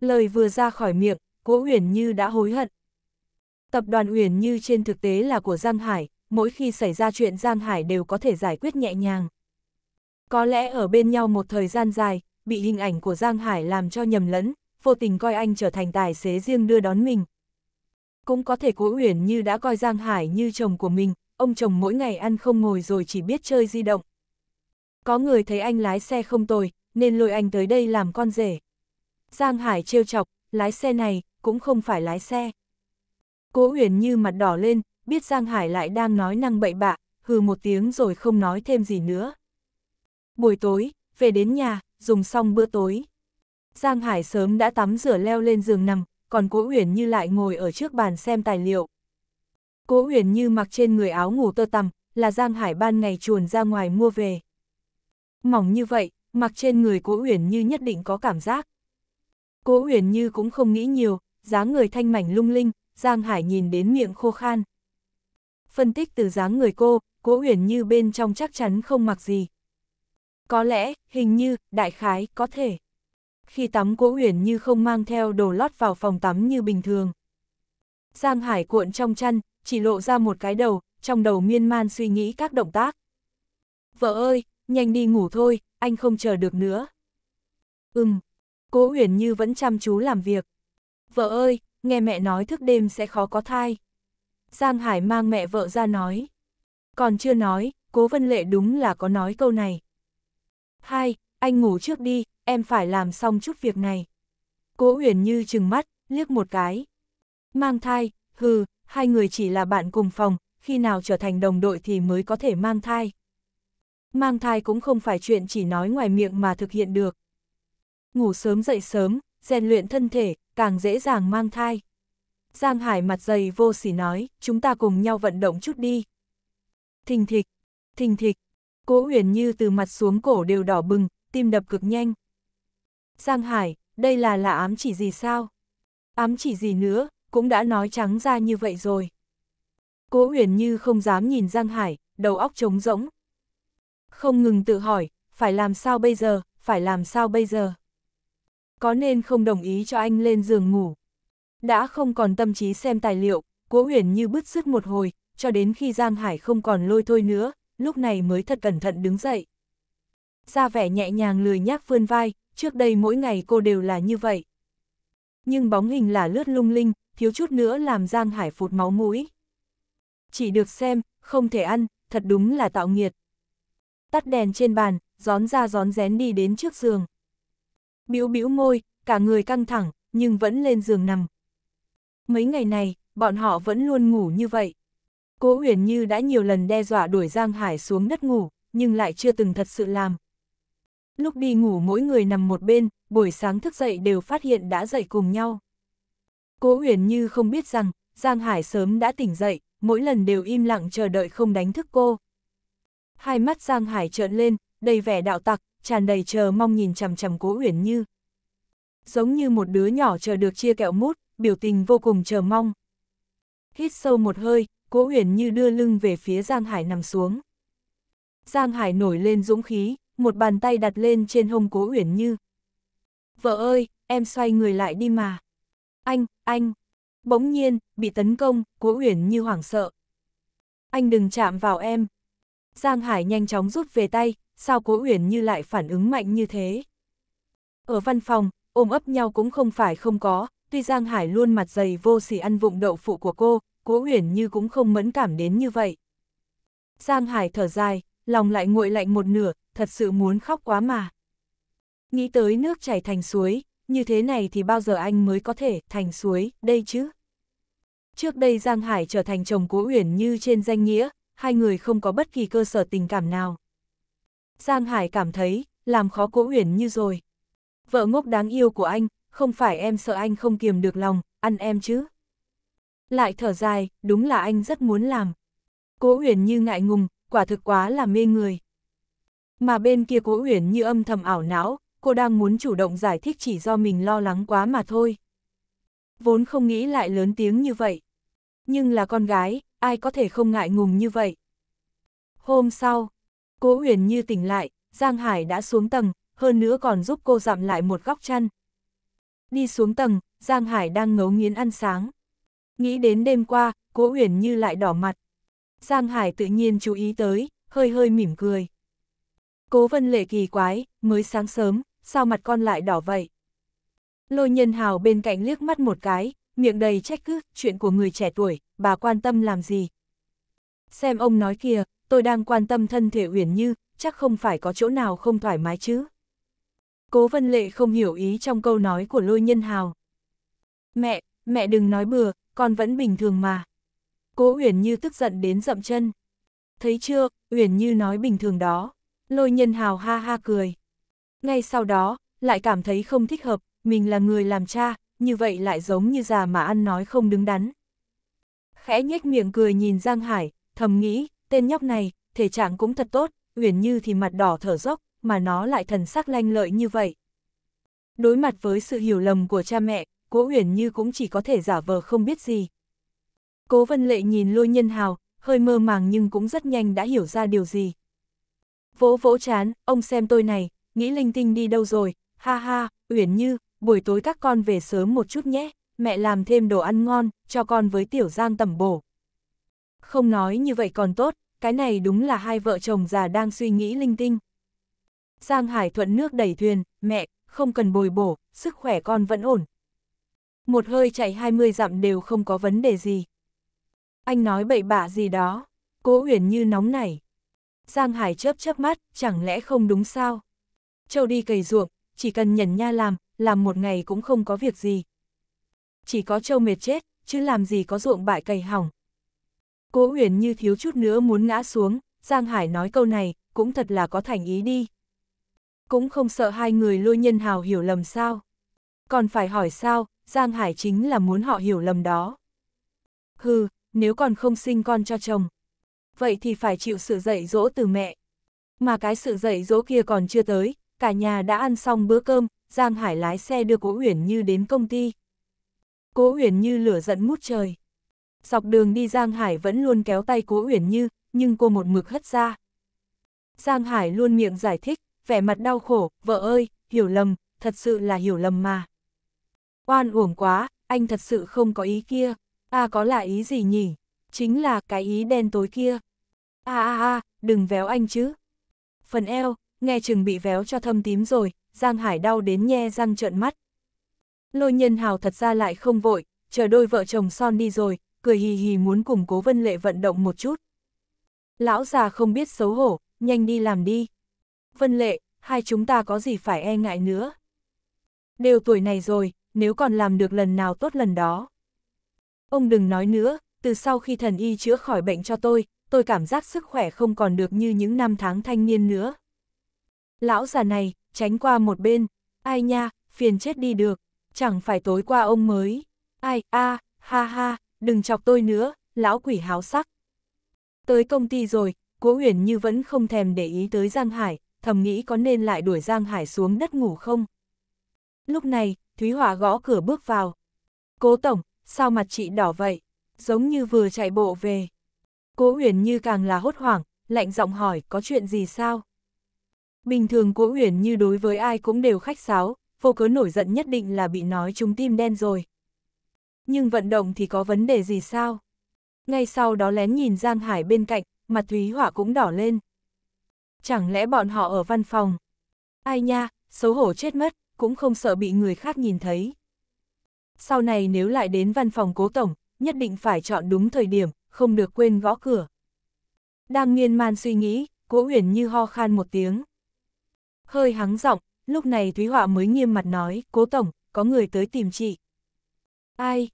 Lời vừa ra khỏi miệng, Cố Huyền như đã hối hận. Tập đoàn Huyền như trên thực tế là của Giang Hải, mỗi khi xảy ra chuyện Giang Hải đều có thể giải quyết nhẹ nhàng. Có lẽ ở bên nhau một thời gian dài, bị hình ảnh của Giang Hải làm cho nhầm lẫn, vô tình coi anh trở thành tài xế riêng đưa đón mình. Cũng có thể Cố Uyển như đã coi Giang Hải như chồng của mình, ông chồng mỗi ngày ăn không ngồi rồi chỉ biết chơi di động. Có người thấy anh lái xe không tồi, nên lôi anh tới đây làm con rể. Giang Hải trêu chọc, lái xe này cũng không phải lái xe. Cố Uyển như mặt đỏ lên, biết Giang Hải lại đang nói năng bậy bạ, hừ một tiếng rồi không nói thêm gì nữa. Buổi tối, về đến nhà, dùng xong bữa tối. Giang Hải sớm đã tắm rửa leo lên giường nằm, còn Cố Uyển Như lại ngồi ở trước bàn xem tài liệu. Cố Uyển Như mặc trên người áo ngủ tơ tằm, là Giang Hải ban ngày chuồn ra ngoài mua về. Mỏng như vậy, mặc trên người Cố Uyển Như nhất định có cảm giác. Cố Uyển Như cũng không nghĩ nhiều, dáng người thanh mảnh lung linh, Giang Hải nhìn đến miệng khô khan. Phân tích từ dáng người cô, Cố Uyển Như bên trong chắc chắn không mặc gì. Có lẽ, hình như, đại khái, có thể khi tắm Cố Uyển Như không mang theo đồ lót vào phòng tắm như bình thường. Giang Hải cuộn trong chăn, chỉ lộ ra một cái đầu, trong đầu miên man suy nghĩ các động tác. Vợ ơi, nhanh đi ngủ thôi, anh không chờ được nữa. Ừm, Cố Uyển Như vẫn chăm chú làm việc. Vợ ơi, nghe mẹ nói thức đêm sẽ khó có thai. Giang Hải mang mẹ vợ ra nói. Còn chưa nói, Cố Vân Lệ đúng là có nói câu này. Hai, anh ngủ trước đi, em phải làm xong chút việc này. Cố Uyển Như chừng mắt, liếc một cái. Mang thai, hừ, hai người chỉ là bạn cùng phòng, khi nào trở thành đồng đội thì mới có thể mang thai. Mang thai cũng không phải chuyện chỉ nói ngoài miệng mà thực hiện được. Ngủ sớm dậy sớm, rèn luyện thân thể, càng dễ dàng mang thai. Giang Hải mặt dày vô sỉ nói, chúng ta cùng nhau vận động chút đi. Thình thịch, thình thịch, cố Huyền như từ mặt xuống cổ đều đỏ bừng, tim đập cực nhanh. Giang Hải, đây là là ám chỉ gì sao? Ám chỉ gì nữa, cũng đã nói trắng ra như vậy rồi. Cố Huyền Như không dám nhìn Giang Hải, đầu óc trống rỗng. Không ngừng tự hỏi, phải làm sao bây giờ, phải làm sao bây giờ? Có nên không đồng ý cho anh lên giường ngủ? Đã không còn tâm trí xem tài liệu, Cố Huyền Như bứt rứt một hồi, cho đến khi Giang Hải không còn lôi thôi nữa, lúc này mới thật cẩn thận đứng dậy ra vẻ nhẹ nhàng lười nhác vươn vai, trước đây mỗi ngày cô đều là như vậy. Nhưng bóng hình là lướt lung linh, thiếu chút nữa làm Giang Hải phụt máu mũi. Chỉ được xem, không thể ăn, thật đúng là tạo nghiệt. Tắt đèn trên bàn, gión ra gión rén đi đến trước giường. Biểu biểu môi, cả người căng thẳng, nhưng vẫn lên giường nằm. Mấy ngày này, bọn họ vẫn luôn ngủ như vậy. Cố Uyển Như đã nhiều lần đe dọa đuổi Giang Hải xuống đất ngủ, nhưng lại chưa từng thật sự làm. Lúc đi ngủ mỗi người nằm một bên, buổi sáng thức dậy đều phát hiện đã dậy cùng nhau. Cố Uyển Như không biết rằng, Giang Hải sớm đã tỉnh dậy, mỗi lần đều im lặng chờ đợi không đánh thức cô. Hai mắt Giang Hải trợn lên, đầy vẻ đạo tặc, tràn đầy chờ mong nhìn chằm chằm Cố Uyển Như. Giống như một đứa nhỏ chờ được chia kẹo mút, biểu tình vô cùng chờ mong. Hít sâu một hơi, Cố Uyển Như đưa lưng về phía Giang Hải nằm xuống. Giang Hải nổi lên dũng khí, một bàn tay đặt lên trên hông cố Uyển Như. Vợ ơi, em xoay người lại đi mà. Anh, anh. Bỗng nhiên, bị tấn công, cố Uyển Như hoảng sợ. Anh đừng chạm vào em. Giang Hải nhanh chóng rút về tay, sao cố Uyển Như lại phản ứng mạnh như thế? Ở văn phòng, ôm ấp nhau cũng không phải không có, tuy Giang Hải luôn mặt dày vô sỉ ăn vụng đậu phụ của cô, cố Uyển Như cũng không mẫn cảm đến như vậy. Giang Hải thở dài, lòng lại nguội lạnh một nửa, thật sự muốn khóc quá mà. Nghĩ tới nước chảy thành suối, như thế này thì bao giờ anh mới có thể thành suối, đây chứ? Trước đây Giang Hải trở thành chồng cố Uyển như trên danh nghĩa, hai người không có bất kỳ cơ sở tình cảm nào. Giang Hải cảm thấy, làm khó cố Uyển như rồi. Vợ ngốc đáng yêu của anh, không phải em sợ anh không kiềm được lòng, ăn em chứ. Lại thở dài, đúng là anh rất muốn làm. Cố Uyển như ngại ngùng, quả thực quá là mê người. Mà bên kia cố uyển như âm thầm ảo não, cô đang muốn chủ động giải thích chỉ do mình lo lắng quá mà thôi. Vốn không nghĩ lại lớn tiếng như vậy. Nhưng là con gái, ai có thể không ngại ngùng như vậy. Hôm sau, cố uyển như tỉnh lại, Giang Hải đã xuống tầng, hơn nữa còn giúp cô dặm lại một góc chăn. Đi xuống tầng, Giang Hải đang ngấu nghiến ăn sáng. Nghĩ đến đêm qua, cố uyển như lại đỏ mặt. Giang Hải tự nhiên chú ý tới, hơi hơi mỉm cười. Cố vân lệ kỳ quái, mới sáng sớm, sao mặt con lại đỏ vậy? Lôi nhân hào bên cạnh liếc mắt một cái, miệng đầy trách cứ, chuyện của người trẻ tuổi, bà quan tâm làm gì? Xem ông nói kìa, tôi đang quan tâm thân thể uyển như, chắc không phải có chỗ nào không thoải mái chứ. Cố vân lệ không hiểu ý trong câu nói của lôi nhân hào. Mẹ, mẹ đừng nói bừa, con vẫn bình thường mà. Cố Uyển Như tức giận đến dậm chân. Thấy chưa, Uyển Như nói bình thường đó. Lôi nhân hào ha ha cười. Ngay sau đó, lại cảm thấy không thích hợp, mình là người làm cha, như vậy lại giống như già mà ăn nói không đứng đắn. Khẽ nhếch miệng cười nhìn Giang Hải, thầm nghĩ, tên nhóc này, thể trạng cũng thật tốt, Uyển Như thì mặt đỏ thở dốc, mà nó lại thần sắc lanh lợi như vậy. Đối mặt với sự hiểu lầm của cha mẹ, Cố Uyển Như cũng chỉ có thể giả vờ không biết gì, Cố Vân Lệ nhìn lôi nhân hào, hơi mơ màng nhưng cũng rất nhanh đã hiểu ra điều gì. Vỗ vỗ chán, ông xem tôi này, nghĩ linh tinh đi đâu rồi, ha ha, Uyển Như, buổi tối các con về sớm một chút nhé, mẹ làm thêm đồ ăn ngon, cho con với tiểu giang tẩm bổ. Không nói như vậy còn tốt, cái này đúng là hai vợ chồng già đang suy nghĩ linh tinh. Giang Hải thuận nước đẩy thuyền, mẹ, không cần bồi bổ, sức khỏe con vẫn ổn. Một hơi chạy 20 dặm đều không có vấn đề gì. Anh nói bậy bạ gì đó. Cố Uyển Như nóng nảy. Giang Hải chớp chớp mắt, chẳng lẽ không đúng sao? Châu đi cày ruộng, chỉ cần nhẫn nha làm, làm một ngày cũng không có việc gì. Chỉ có Châu mệt chết, chứ làm gì có ruộng bại cày hỏng. Cố Uyển Như thiếu chút nữa muốn ngã xuống, Giang Hải nói câu này, cũng thật là có thành ý đi. Cũng không sợ hai người lôi nhân hào hiểu lầm sao. Còn phải hỏi sao, Giang Hải chính là muốn họ hiểu lầm đó. Hừ, nếu còn không sinh con cho chồng. Vậy thì phải chịu sự dạy dỗ từ mẹ. Mà cái sự dạy dỗ kia còn chưa tới, cả nhà đã ăn xong bữa cơm, Giang Hải lái xe đưa Cố Uyển Như đến công ty. Cố Uyển Như lửa giận mút trời. Dọc đường đi Giang Hải vẫn luôn kéo tay Cố Uyển Như, nhưng cô một mực hất ra. Giang Hải luôn miệng giải thích, vẻ mặt đau khổ, vợ ơi, hiểu lầm, thật sự là hiểu lầm mà. Oan uổng quá, anh thật sự không có ý kia. À có là ý gì nhỉ? Chính là cái ý đen tối kia. A a a, đừng véo anh chứ. Phần eo, nghe chừng bị véo cho thâm tím rồi, Giang Hải đau đến nhe răng trợn mắt. Lôi nhân hào thật ra lại không vội, chờ đôi vợ chồng son đi rồi, cười hì hì muốn củng cố vân lệ vận động một chút. Lão già không biết xấu hổ, nhanh đi làm đi. Vân lệ, hai chúng ta có gì phải e ngại nữa. Đều tuổi này rồi, nếu còn làm được lần nào tốt lần đó ông đừng nói nữa, từ sau khi thần y chữa khỏi bệnh cho tôi, tôi cảm giác sức khỏe không còn được như những năm tháng thanh niên nữa. Lão già này, tránh qua một bên, ai nha, phiền chết đi được, chẳng phải tối qua ông mới, ai, a, ha ha, đừng chọc tôi nữa, lão quỷ háo sắc. Tới công ty rồi, Cố Huyền Như vẫn không thèm để ý tới Giang Hải, thầm nghĩ có nên lại đuổi Giang Hải xuống đất ngủ không. Lúc này, Thúy Hỏa gõ cửa bước vào. Cố Tổng, sao mặt chị đỏ vậy, giống như vừa chạy bộ về. Cố Uyển Như càng là hốt hoảng, lạnh giọng hỏi có chuyện gì sao? Bình thường Cố Uyển Như đối với ai cũng đều khách sáo, vô cớ nổi giận nhất định là bị nói trúng tim đen rồi. Nhưng vận động thì có vấn đề gì sao? Ngay sau đó lén nhìn Giang Hải bên cạnh, mặt Thúy Hỏa cũng đỏ lên. Chẳng lẽ bọn họ ở văn phòng? Ai nha, xấu hổ chết mất, cũng không sợ bị người khác nhìn thấy sau này nếu lại đến văn phòng cố tổng, nhất định phải chọn đúng thời điểm, không được quên gõ cửa. Đang miên man suy nghĩ, cố uyển như ho khan một tiếng. Hơi hắng giọng, lúc này Thúy Họa mới nghiêm mặt nói, cố tổng, có người tới tìm chị. Ai?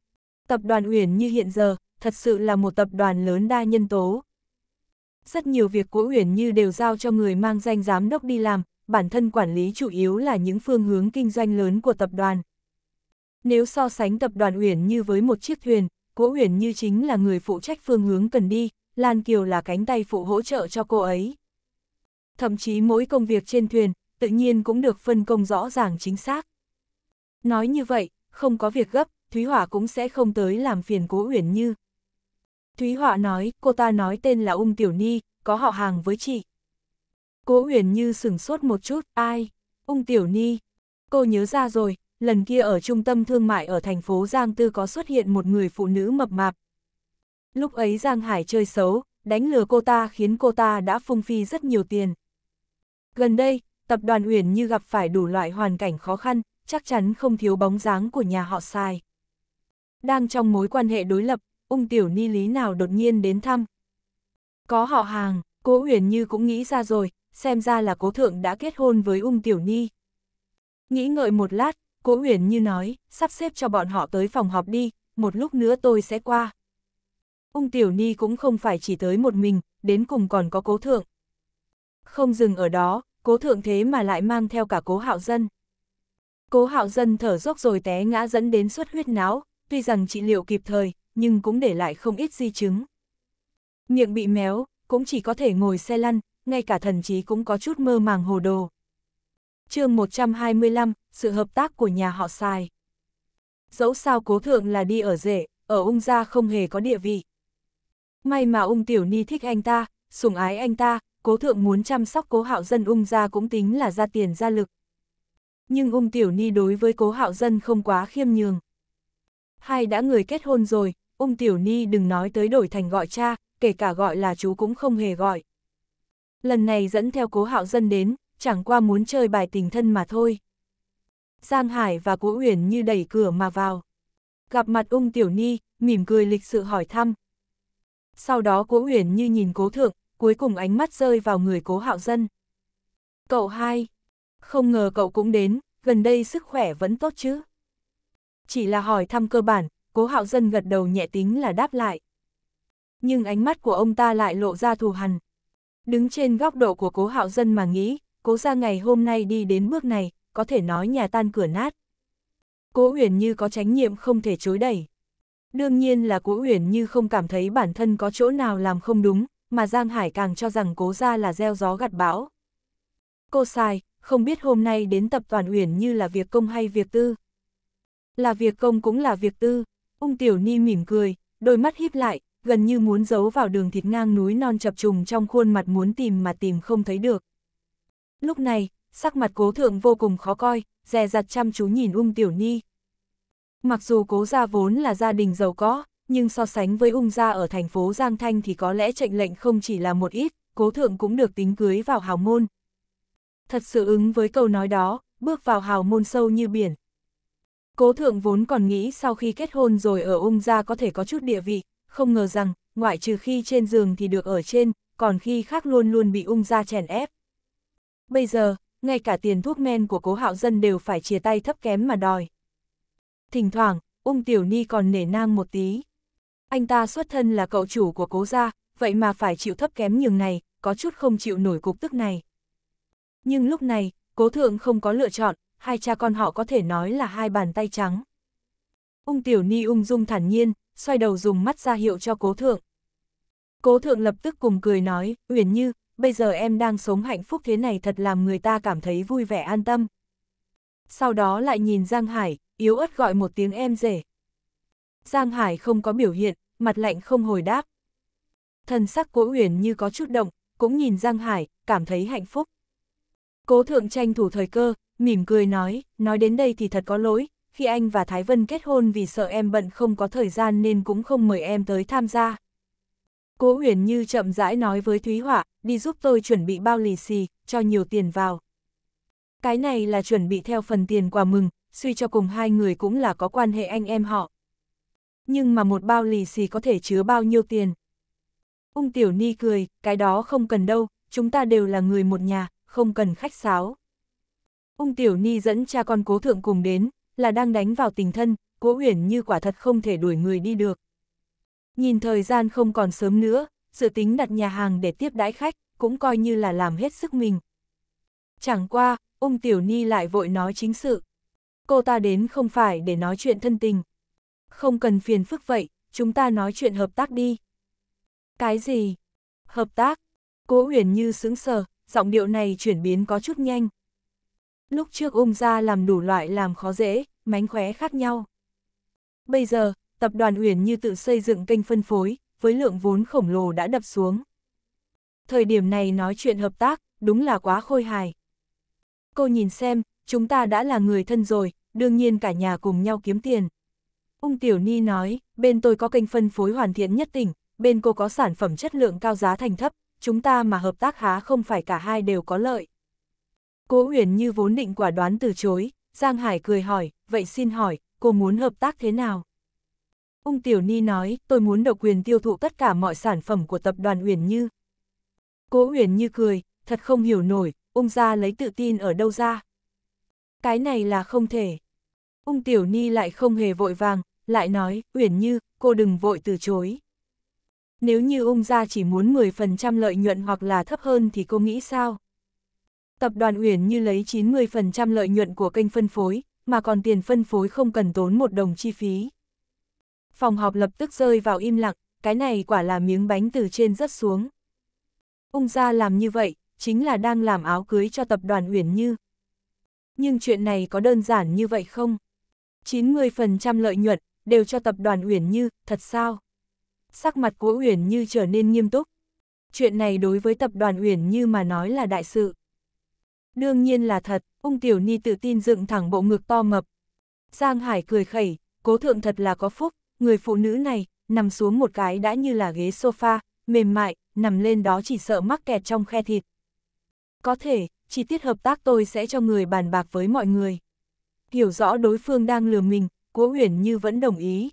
Tập đoàn uyển như hiện giờ, thật sự là một tập đoàn lớn đa nhân tố. Rất nhiều việc cố Uyển Như đều giao cho người mang danh giám đốc đi làm, bản thân quản lý chủ yếu là những phương hướng kinh doanh lớn của tập đoàn. Nếu so sánh tập đoàn Uyển Như với một chiếc thuyền, Cố Uyển Như chính là người phụ trách phương hướng cần đi, Lan Kiều là cánh tay phụ hỗ trợ cho cô ấy. Thậm chí mỗi công việc trên thuyền, tự nhiên cũng được phân công rõ ràng chính xác. Nói như vậy, không có việc gấp, Thúy Hỏa cũng sẽ không tới làm phiền Cố Uyển Như. Thúy Họa nói, cô ta nói tên là Ung Tiểu Ni, có họ hàng với chị. Cố Uyển Như sửng sốt một chút, ai? Ung Tiểu Ni. Cô nhớ ra rồi, lần kia ở trung tâm thương mại ở thành phố Giang Tư có xuất hiện một người phụ nữ mập mạp. Lúc ấy Giang Hải chơi xấu, đánh lừa cô ta khiến cô ta đã phung phi rất nhiều tiền. Gần đây, tập đoàn Uyển như gặp phải đủ loại hoàn cảnh khó khăn, chắc chắn không thiếu bóng dáng của nhà họ sai. Đang trong mối quan hệ đối lập, ung tiểu ni lý nào đột nhiên đến thăm. Có họ hàng, cố Uyển như cũng nghĩ ra rồi, xem ra là cố thượng đã kết hôn với ung tiểu ni. Nghĩ ngợi một lát, Cố Huyền Như nói, sắp xếp cho bọn họ tới phòng họp đi, một lúc nữa tôi sẽ qua. Ung Tiểu Ni cũng không phải chỉ tới một mình, đến cùng còn có cố thượng. Không dừng ở đó, cố thượng thế mà lại mang theo cả cố hạo dân. Cố hạo dân thở dốc rồi té ngã dẫn đến suất huyết não, tuy rằng trị liệu kịp thời, nhưng cũng để lại không ít di chứng. Miệng bị méo, cũng chỉ có thể ngồi xe lăn, ngay cả thần trí cũng có chút mơ màng hồ đồ chương 125, sự hợp tác của nhà họ Sài. Dẫu sao cố thượng là đi ở rể, ở ung gia không hề có địa vị. May mà ung tiểu ni thích anh ta, sủng ái anh ta, cố thượng muốn chăm sóc cố hạo dân ung gia cũng tính là ra tiền ra lực. Nhưng ung tiểu ni đối với cố hạo dân không quá khiêm nhường. Hai đã người kết hôn rồi, ung tiểu ni đừng nói tới đổi thành gọi cha, kể cả gọi là chú cũng không hề gọi. Lần này dẫn theo cố hạo dân đến, chẳng qua muốn chơi bài tình thân mà thôi. Giang Hải và Cố Uyển như đẩy cửa mà vào. Gặp mặt Ung Tiểu Ni, mỉm cười lịch sự hỏi thăm. Sau đó Cố Uyển như nhìn Cố Thượng, cuối cùng ánh mắt rơi vào người Cố Hạo Dân. Cậu hai, không ngờ cậu cũng đến, gần đây sức khỏe vẫn tốt chứ. Chỉ là hỏi thăm cơ bản, Cố Hạo Dân gật đầu nhẹ tính là đáp lại. Nhưng ánh mắt của ông ta lại lộ ra thù hằn. Đứng trên góc độ của Cố Hạo Dân mà nghĩ, cố ra ngày hôm nay đi đến bước này, có thể nói nhà tan cửa nát. Cố Uyển Như có trách nhiệm không thể chối đẩy. Đương nhiên là Cố Uyển Như không cảm thấy bản thân có chỗ nào làm không đúng, mà Giang Hải càng cho rằng cố ra là gieo gió gặt bão. Cô sai, không biết hôm nay đến tập toàn Uyển Như là việc công hay việc tư. Là việc công cũng là việc tư, ung tiểu ni mỉm cười, đôi mắt híp lại, gần như muốn giấu vào đường thịt ngang núi non chập trùng trong khuôn mặt muốn tìm mà tìm không thấy được. Lúc này, sắc mặt cố thượng vô cùng khó coi, dè dặt chăm chú nhìn ung tiểu ni. Mặc dù cố gia vốn là gia đình giàu có, nhưng so sánh với ung gia ở thành phố Giang Thanh thì có lẽ trệnh lệnh không chỉ là một ít, cố thượng cũng được tính cưới vào hào môn. Thật sự ứng với câu nói đó, bước vào hào môn sâu như biển. Cố thượng vốn còn nghĩ sau khi kết hôn rồi ở ung gia có thể có chút địa vị, không ngờ rằng, ngoại trừ khi trên giường thì được ở trên, còn khi khác luôn luôn bị ung gia chèn ép bây giờ, ngay cả tiền thuốc men của cố hạo dân đều phải chia tay thấp kém mà đòi. Thỉnh thoảng, Ung Tiểu Ni còn nể nang một tí. Anh ta xuất thân là cậu chủ của cố gia, vậy mà phải chịu thấp kém nhường này, có chút không chịu nổi cục tức này. Nhưng lúc này, cố thượng không có lựa chọn, hai cha con họ có thể nói là hai bàn tay trắng. Ung Tiểu Ni ung dung thản nhiên, xoay đầu dùng mắt ra hiệu cho cố thượng. Cố thượng lập tức cùng cười nói, Uyển Như, bây giờ em đang sống hạnh phúc thế này thật làm người ta cảm thấy vui vẻ an tâm. Sau đó lại nhìn Giang Hải, yếu ớt gọi một tiếng em rể. Giang Hải không có biểu hiện, mặt lạnh không hồi đáp. Thần sắc cố uyển như có chút động, cũng nhìn Giang Hải, cảm thấy hạnh phúc. Cố thượng tranh thủ thời cơ, mỉm cười nói, nói đến đây thì thật có lỗi, khi anh và Thái Vân kết hôn vì sợ em bận không có thời gian nên cũng không mời em tới tham gia. Cố huyền như chậm rãi nói với Thúy Họa, đi giúp tôi chuẩn bị bao lì xì, cho nhiều tiền vào. Cái này là chuẩn bị theo phần tiền quà mừng, suy cho cùng hai người cũng là có quan hệ anh em họ. Nhưng mà một bao lì xì có thể chứa bao nhiêu tiền? Ung Tiểu Ni cười, cái đó không cần đâu, chúng ta đều là người một nhà, không cần khách sáo. Ung Tiểu Ni dẫn cha con cố thượng cùng đến, là đang đánh vào tình thân, cố Huyền như quả thật không thể đuổi người đi được. Nhìn thời gian không còn sớm nữa, dự tính đặt nhà hàng để tiếp đãi khách, cũng coi như là làm hết sức mình. Chẳng qua, ung tiểu ni lại vội nói chính sự. Cô ta đến không phải để nói chuyện thân tình. Không cần phiền phức vậy, chúng ta nói chuyện hợp tác đi. Cái gì? Hợp tác? Cố Huyền như sững sờ, giọng điệu này chuyển biến có chút nhanh. Lúc trước ung ra làm đủ loại làm khó dễ, mánh khóe khác nhau. Bây giờ, tập đoàn Uyển như tự xây dựng kênh phân phối, với lượng vốn khổng lồ đã đập xuống. Thời điểm này nói chuyện hợp tác, đúng là quá khôi hài. Cô nhìn xem, chúng ta đã là người thân rồi, đương nhiên cả nhà cùng nhau kiếm tiền. Ung Tiểu Ni nói, bên tôi có kênh phân phối hoàn thiện nhất tỉnh, bên cô có sản phẩm chất lượng cao giá thành thấp, chúng ta mà hợp tác há không phải cả hai đều có lợi. Cô Uyển như vốn định quả đoán từ chối, Giang Hải cười hỏi, vậy xin hỏi, cô muốn hợp tác thế nào? Ung Tiểu Ni nói, tôi muốn độc quyền tiêu thụ tất cả mọi sản phẩm của tập đoàn Uyển Như. Cố Uyển Như cười, thật không hiểu nổi, ung Gia lấy tự tin ở đâu ra. Cái này là không thể. Ung Tiểu Ni lại không hề vội vàng, lại nói, Uyển Như, cô đừng vội từ chối. Nếu như ung Gia chỉ muốn 10% lợi nhuận hoặc là thấp hơn thì cô nghĩ sao? Tập đoàn Uyển Như lấy 90% lợi nhuận của kênh phân phối, mà còn tiền phân phối không cần tốn một đồng chi phí phòng họp lập tức rơi vào im lặng, cái này quả là miếng bánh từ trên rớt xuống. Ung gia làm như vậy, chính là đang làm áo cưới cho tập đoàn Uyển Như. Nhưng chuyện này có đơn giản như vậy không? 90% lợi nhuận đều cho tập đoàn Uyển Như, thật sao? Sắc mặt của Uyển Như trở nên nghiêm túc. Chuyện này đối với tập đoàn Uyển Như mà nói là đại sự. Đương nhiên là thật, ung tiểu ni tự tin dựng thẳng bộ ngực to mập. Giang Hải cười khẩy, cố thượng thật là có phúc, người phụ nữ này, nằm xuống một cái đã như là ghế sofa, mềm mại, nằm lên đó chỉ sợ mắc kẹt trong khe thịt. Có thể, chi tiết hợp tác tôi sẽ cho người bàn bạc với mọi người. Hiểu rõ đối phương đang lừa mình, Cố Uyển Như vẫn đồng ý.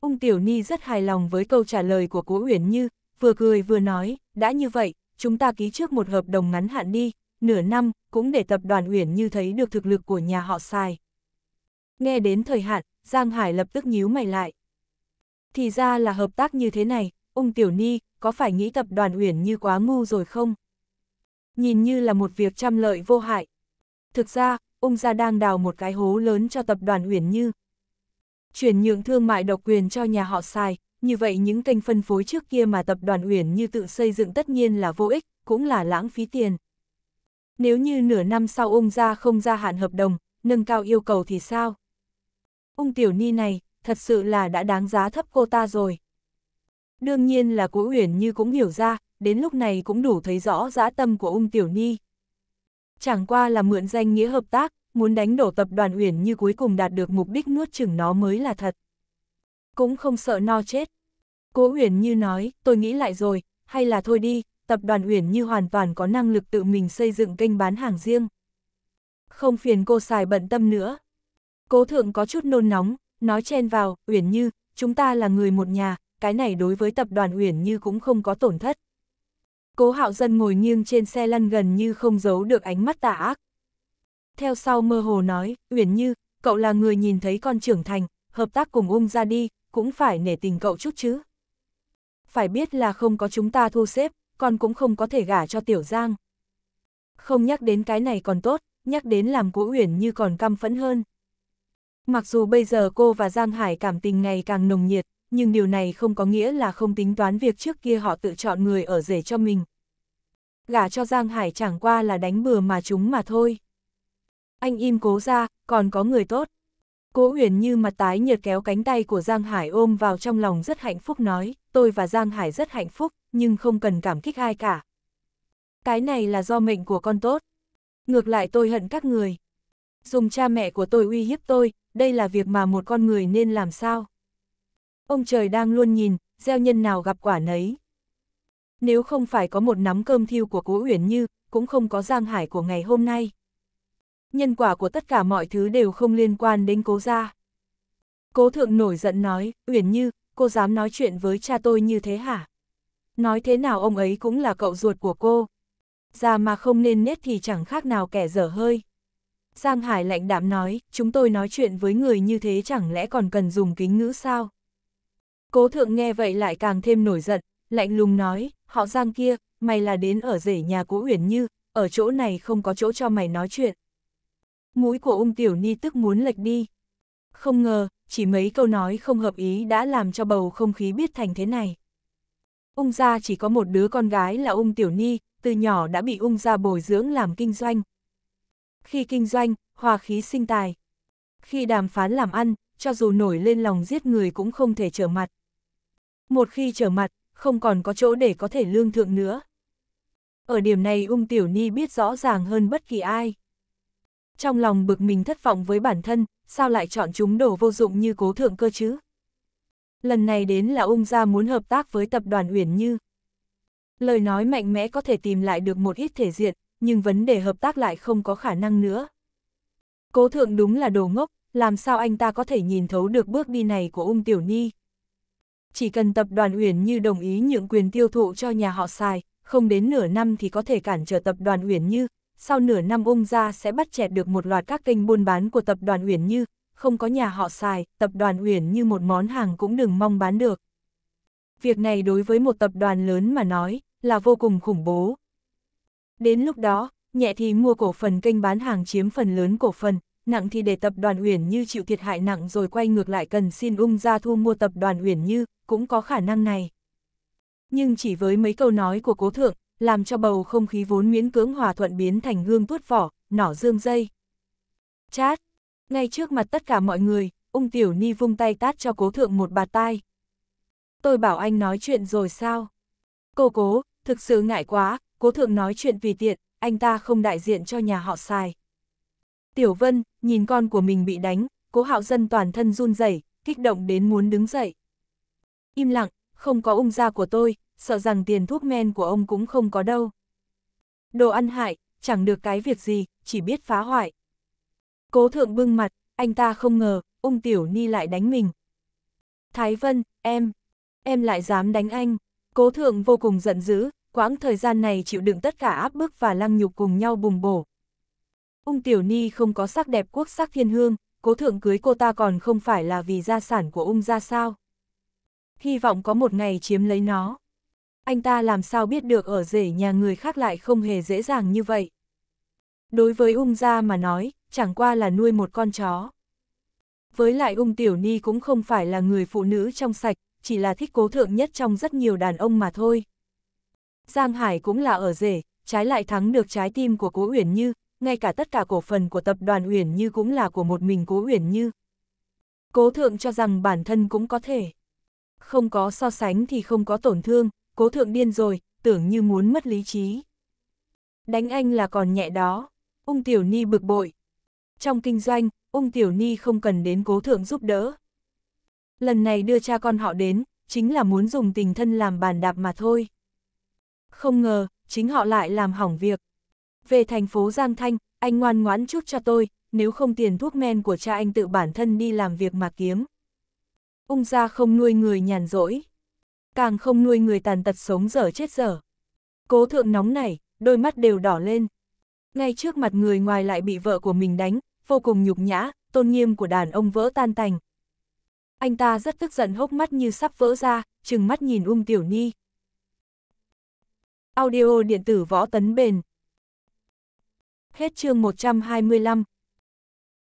Ung Tiểu Ni rất hài lòng với câu trả lời của Cố Uyển Như, vừa cười vừa nói, đã như vậy, chúng ta ký trước một hợp đồng ngắn hạn đi, nửa năm, cũng để tập đoàn Uyển Như thấy được thực lực của nhà họ xài. Nghe đến thời hạn, Giang Hải lập tức nhíu mày lại. Thì ra là hợp tác như thế này, ung tiểu ni, có phải nghĩ tập đoàn uyển như quá ngu rồi không? Nhìn như là một việc trăm lợi vô hại. Thực ra, ung gia đang đào một cái hố lớn cho tập đoàn uyển như. Chuyển nhượng thương mại độc quyền cho nhà họ xài, như vậy những kênh phân phối trước kia mà tập đoàn uyển như tự xây dựng tất nhiên là vô ích, cũng là lãng phí tiền. Nếu như nửa năm sau ung gia không gia hạn hợp đồng, nâng cao yêu cầu thì sao? ung tiểu ni này, thật sự là đã đáng giá thấp cô ta rồi. Đương nhiên là Cố Uyển Như cũng hiểu ra, đến lúc này cũng đủ thấy rõ dã tâm của ung tiểu ni. Chẳng qua là mượn danh nghĩa hợp tác, muốn đánh đổ tập đoàn Uyển Như cuối cùng đạt được mục đích nuốt chừng nó mới là thật. Cũng không sợ no chết. Cố Uyển Như nói, tôi nghĩ lại rồi, hay là thôi đi, tập đoàn Uyển Như hoàn toàn có năng lực tự mình xây dựng kênh bán hàng riêng. Không phiền cô xài bận tâm nữa. Cố thượng có chút nôn nóng, nói chen vào, Uyển Như, chúng ta là người một nhà, cái này đối với tập đoàn Uyển Như cũng không có tổn thất. Cố hạo dân ngồi nghiêng trên xe lăn gần như không giấu được ánh mắt tà ác. Theo sau mơ hồ nói, Uyển Như, cậu là người nhìn thấy con trưởng thành, hợp tác cùng ung ra đi, cũng phải nể tình cậu chút chứ. Phải biết là không có chúng ta thu xếp, con cũng không có thể gả cho Tiểu Giang. Không nhắc đến cái này còn tốt, nhắc đến làm cố Uyển Như còn căm phẫn hơn. Mặc dù bây giờ cô và Giang Hải cảm tình ngày càng nồng nhiệt, nhưng điều này không có nghĩa là không tính toán việc trước kia họ tự chọn người ở rể cho mình. Gả cho Giang Hải chẳng qua là đánh bừa mà chúng mà thôi. Anh im cố ra, còn có người tốt. Cố Huyền như mặt tái nhợt kéo cánh tay của Giang Hải ôm vào trong lòng rất hạnh phúc nói, tôi và Giang Hải rất hạnh phúc, nhưng không cần cảm kích ai cả. Cái này là do mệnh của con tốt. Ngược lại tôi hận các người. Dùng cha mẹ của tôi uy hiếp tôi, đây là việc mà một con người nên làm sao? Ông trời đang luôn nhìn, gieo nhân nào gặp quả nấy. Nếu không phải có một nắm cơm thiêu của Cố Uyển Như, cũng không có Giang Hải của ngày hôm nay. Nhân quả của tất cả mọi thứ đều không liên quan đến Cố gia. Cố Thượng nổi giận nói, Uyển Như, cô dám nói chuyện với cha tôi như thế hả? Nói thế nào ông ấy cũng là cậu ruột của cô. Già mà không nên nết thì chẳng khác nào kẻ dở hơi. Giang Hải lạnh đạm nói, chúng tôi nói chuyện với người như thế chẳng lẽ còn cần dùng kính ngữ sao? Cố thượng nghe vậy lại càng thêm nổi giận, lạnh lùng nói, họ Giang kia, mày là đến ở rể nhà của Uyển Như, ở chỗ này không có chỗ cho mày nói chuyện. Mũi của ung tiểu ni tức muốn lệch đi. Không ngờ, chỉ mấy câu nói không hợp ý đã làm cho bầu không khí biết thành thế này. Ung gia chỉ có một đứa con gái là ung tiểu ni, từ nhỏ đã bị ung gia bồi dưỡng làm kinh doanh, khi kinh doanh, hòa khí sinh tài. Khi đàm phán làm ăn, cho dù nổi lên lòng giết người cũng không thể trở mặt. Một khi trở mặt, không còn có chỗ để có thể lương thượng nữa. Ở điểm này Ung Tiểu Ni biết rõ ràng hơn bất kỳ ai. Trong lòng bực mình thất vọng với bản thân, sao lại chọn chúng đồ vô dụng như cố thượng cơ chứ? Lần này đến là Ung gia muốn hợp tác với tập đoàn Uyển Như. Lời nói mạnh mẽ có thể tìm lại được một ít thể diện, nhưng vấn đề hợp tác lại không có khả năng nữa. Cố thượng đúng là đồ ngốc, làm sao anh ta có thể nhìn thấu được bước đi này của Ung Tiểu Ni. Chỉ cần tập đoàn Uyển Như đồng ý nhượng quyền tiêu thụ cho nhà họ xài, không đến nửa năm thì có thể cản trở tập đoàn Uyển Như, sau nửa năm Ung gia sẽ bắt chẹt được một loạt các kênh buôn bán của tập đoàn Uyển Như, không có nhà họ xài, tập đoàn Uyển Như một món hàng cũng đừng mong bán được. Việc này đối với một tập đoàn lớn mà nói, là vô cùng khủng bố, Đến lúc đó, nhẹ thì mua cổ phần kênh bán hàng chiếm phần lớn cổ phần, nặng thì để tập đoàn Uyển Như chịu thiệt hại nặng rồi quay ngược lại cần xin ung ra thu mua tập đoàn Uyển Như, cũng có khả năng này. Nhưng chỉ với mấy câu nói của cố thượng, làm cho bầu không khí vốn miễn cưỡng hòa thuận biến thành gương tuốt vỏ, nỏ dương dây. Chát! Ngay trước mặt tất cả mọi người, ung tiểu ni vung tay tát cho cố thượng một bà tai. Tôi bảo anh nói chuyện rồi sao? Cô cố, thực sự ngại quá, cố thượng nói chuyện vì tiện, anh ta không đại diện cho nhà họ xài. Tiểu Vân, nhìn con của mình bị đánh, cố hạo dân toàn thân run rẩy kích động đến muốn đứng dậy. Im lặng, không có ung gia của tôi, sợ rằng tiền thuốc men của ông cũng không có đâu. Đồ ăn hại, chẳng được cái việc gì, chỉ biết phá hoại. Cố thượng bưng mặt, anh ta không ngờ, ung tiểu ni lại đánh mình. Thái Vân, em, em lại dám đánh anh. Cố thượng vô cùng giận dữ, quãng thời gian này chịu đựng tất cả áp bức và lăng nhục cùng nhau bùng bổ. Ung Tiểu Ni không có sắc đẹp quốc sắc thiên hương, cố thượng cưới cô ta còn không phải là vì gia sản của ung ra sao. Hy vọng có một ngày chiếm lấy nó. Anh ta làm sao biết được ở rể nhà người khác lại không hề dễ dàng như vậy. Đối với ung gia mà nói, chẳng qua là nuôi một con chó. Với lại ung tiểu ni cũng không phải là người phụ nữ trong sạch, chỉ là thích cố thượng nhất trong rất nhiều đàn ông mà thôi. Giang Hải cũng là ở rể, trái lại thắng được trái tim của Cố Uyển Như, ngay cả tất cả cổ phần của tập đoàn Uyển Như cũng là của một mình Cố Uyển Như. Cố Thượng cho rằng bản thân cũng có thể. Không có so sánh thì không có tổn thương, Cố Thượng điên rồi, tưởng như muốn mất lý trí. Đánh anh là còn nhẹ đó, Ung Tiểu Ni bực bội. Trong kinh doanh, Ung Tiểu Ni không cần đến Cố Thượng giúp đỡ. Lần này đưa cha con họ đến, chính là muốn dùng tình thân làm bàn đạp mà thôi. Không ngờ, chính họ lại làm hỏng việc. Về thành phố Giang Thanh, anh ngoan ngoãn chút cho tôi, nếu không tiền thuốc men của cha anh tự bản thân đi làm việc mà kiếm. Ung gia không nuôi người nhàn rỗi, càng không nuôi người tàn tật sống dở chết dở. Cố thượng nóng nảy, đôi mắt đều đỏ lên. Ngay trước mặt người ngoài lại bị vợ của mình đánh, vô cùng nhục nhã, tôn nghiêm của đàn ông vỡ tan tành. Anh ta rất tức giận hốc mắt như sắp vỡ ra, trừng mắt nhìn Ung Tiểu Ni. Audio điện tử võ tấn bền. Hết chương 125,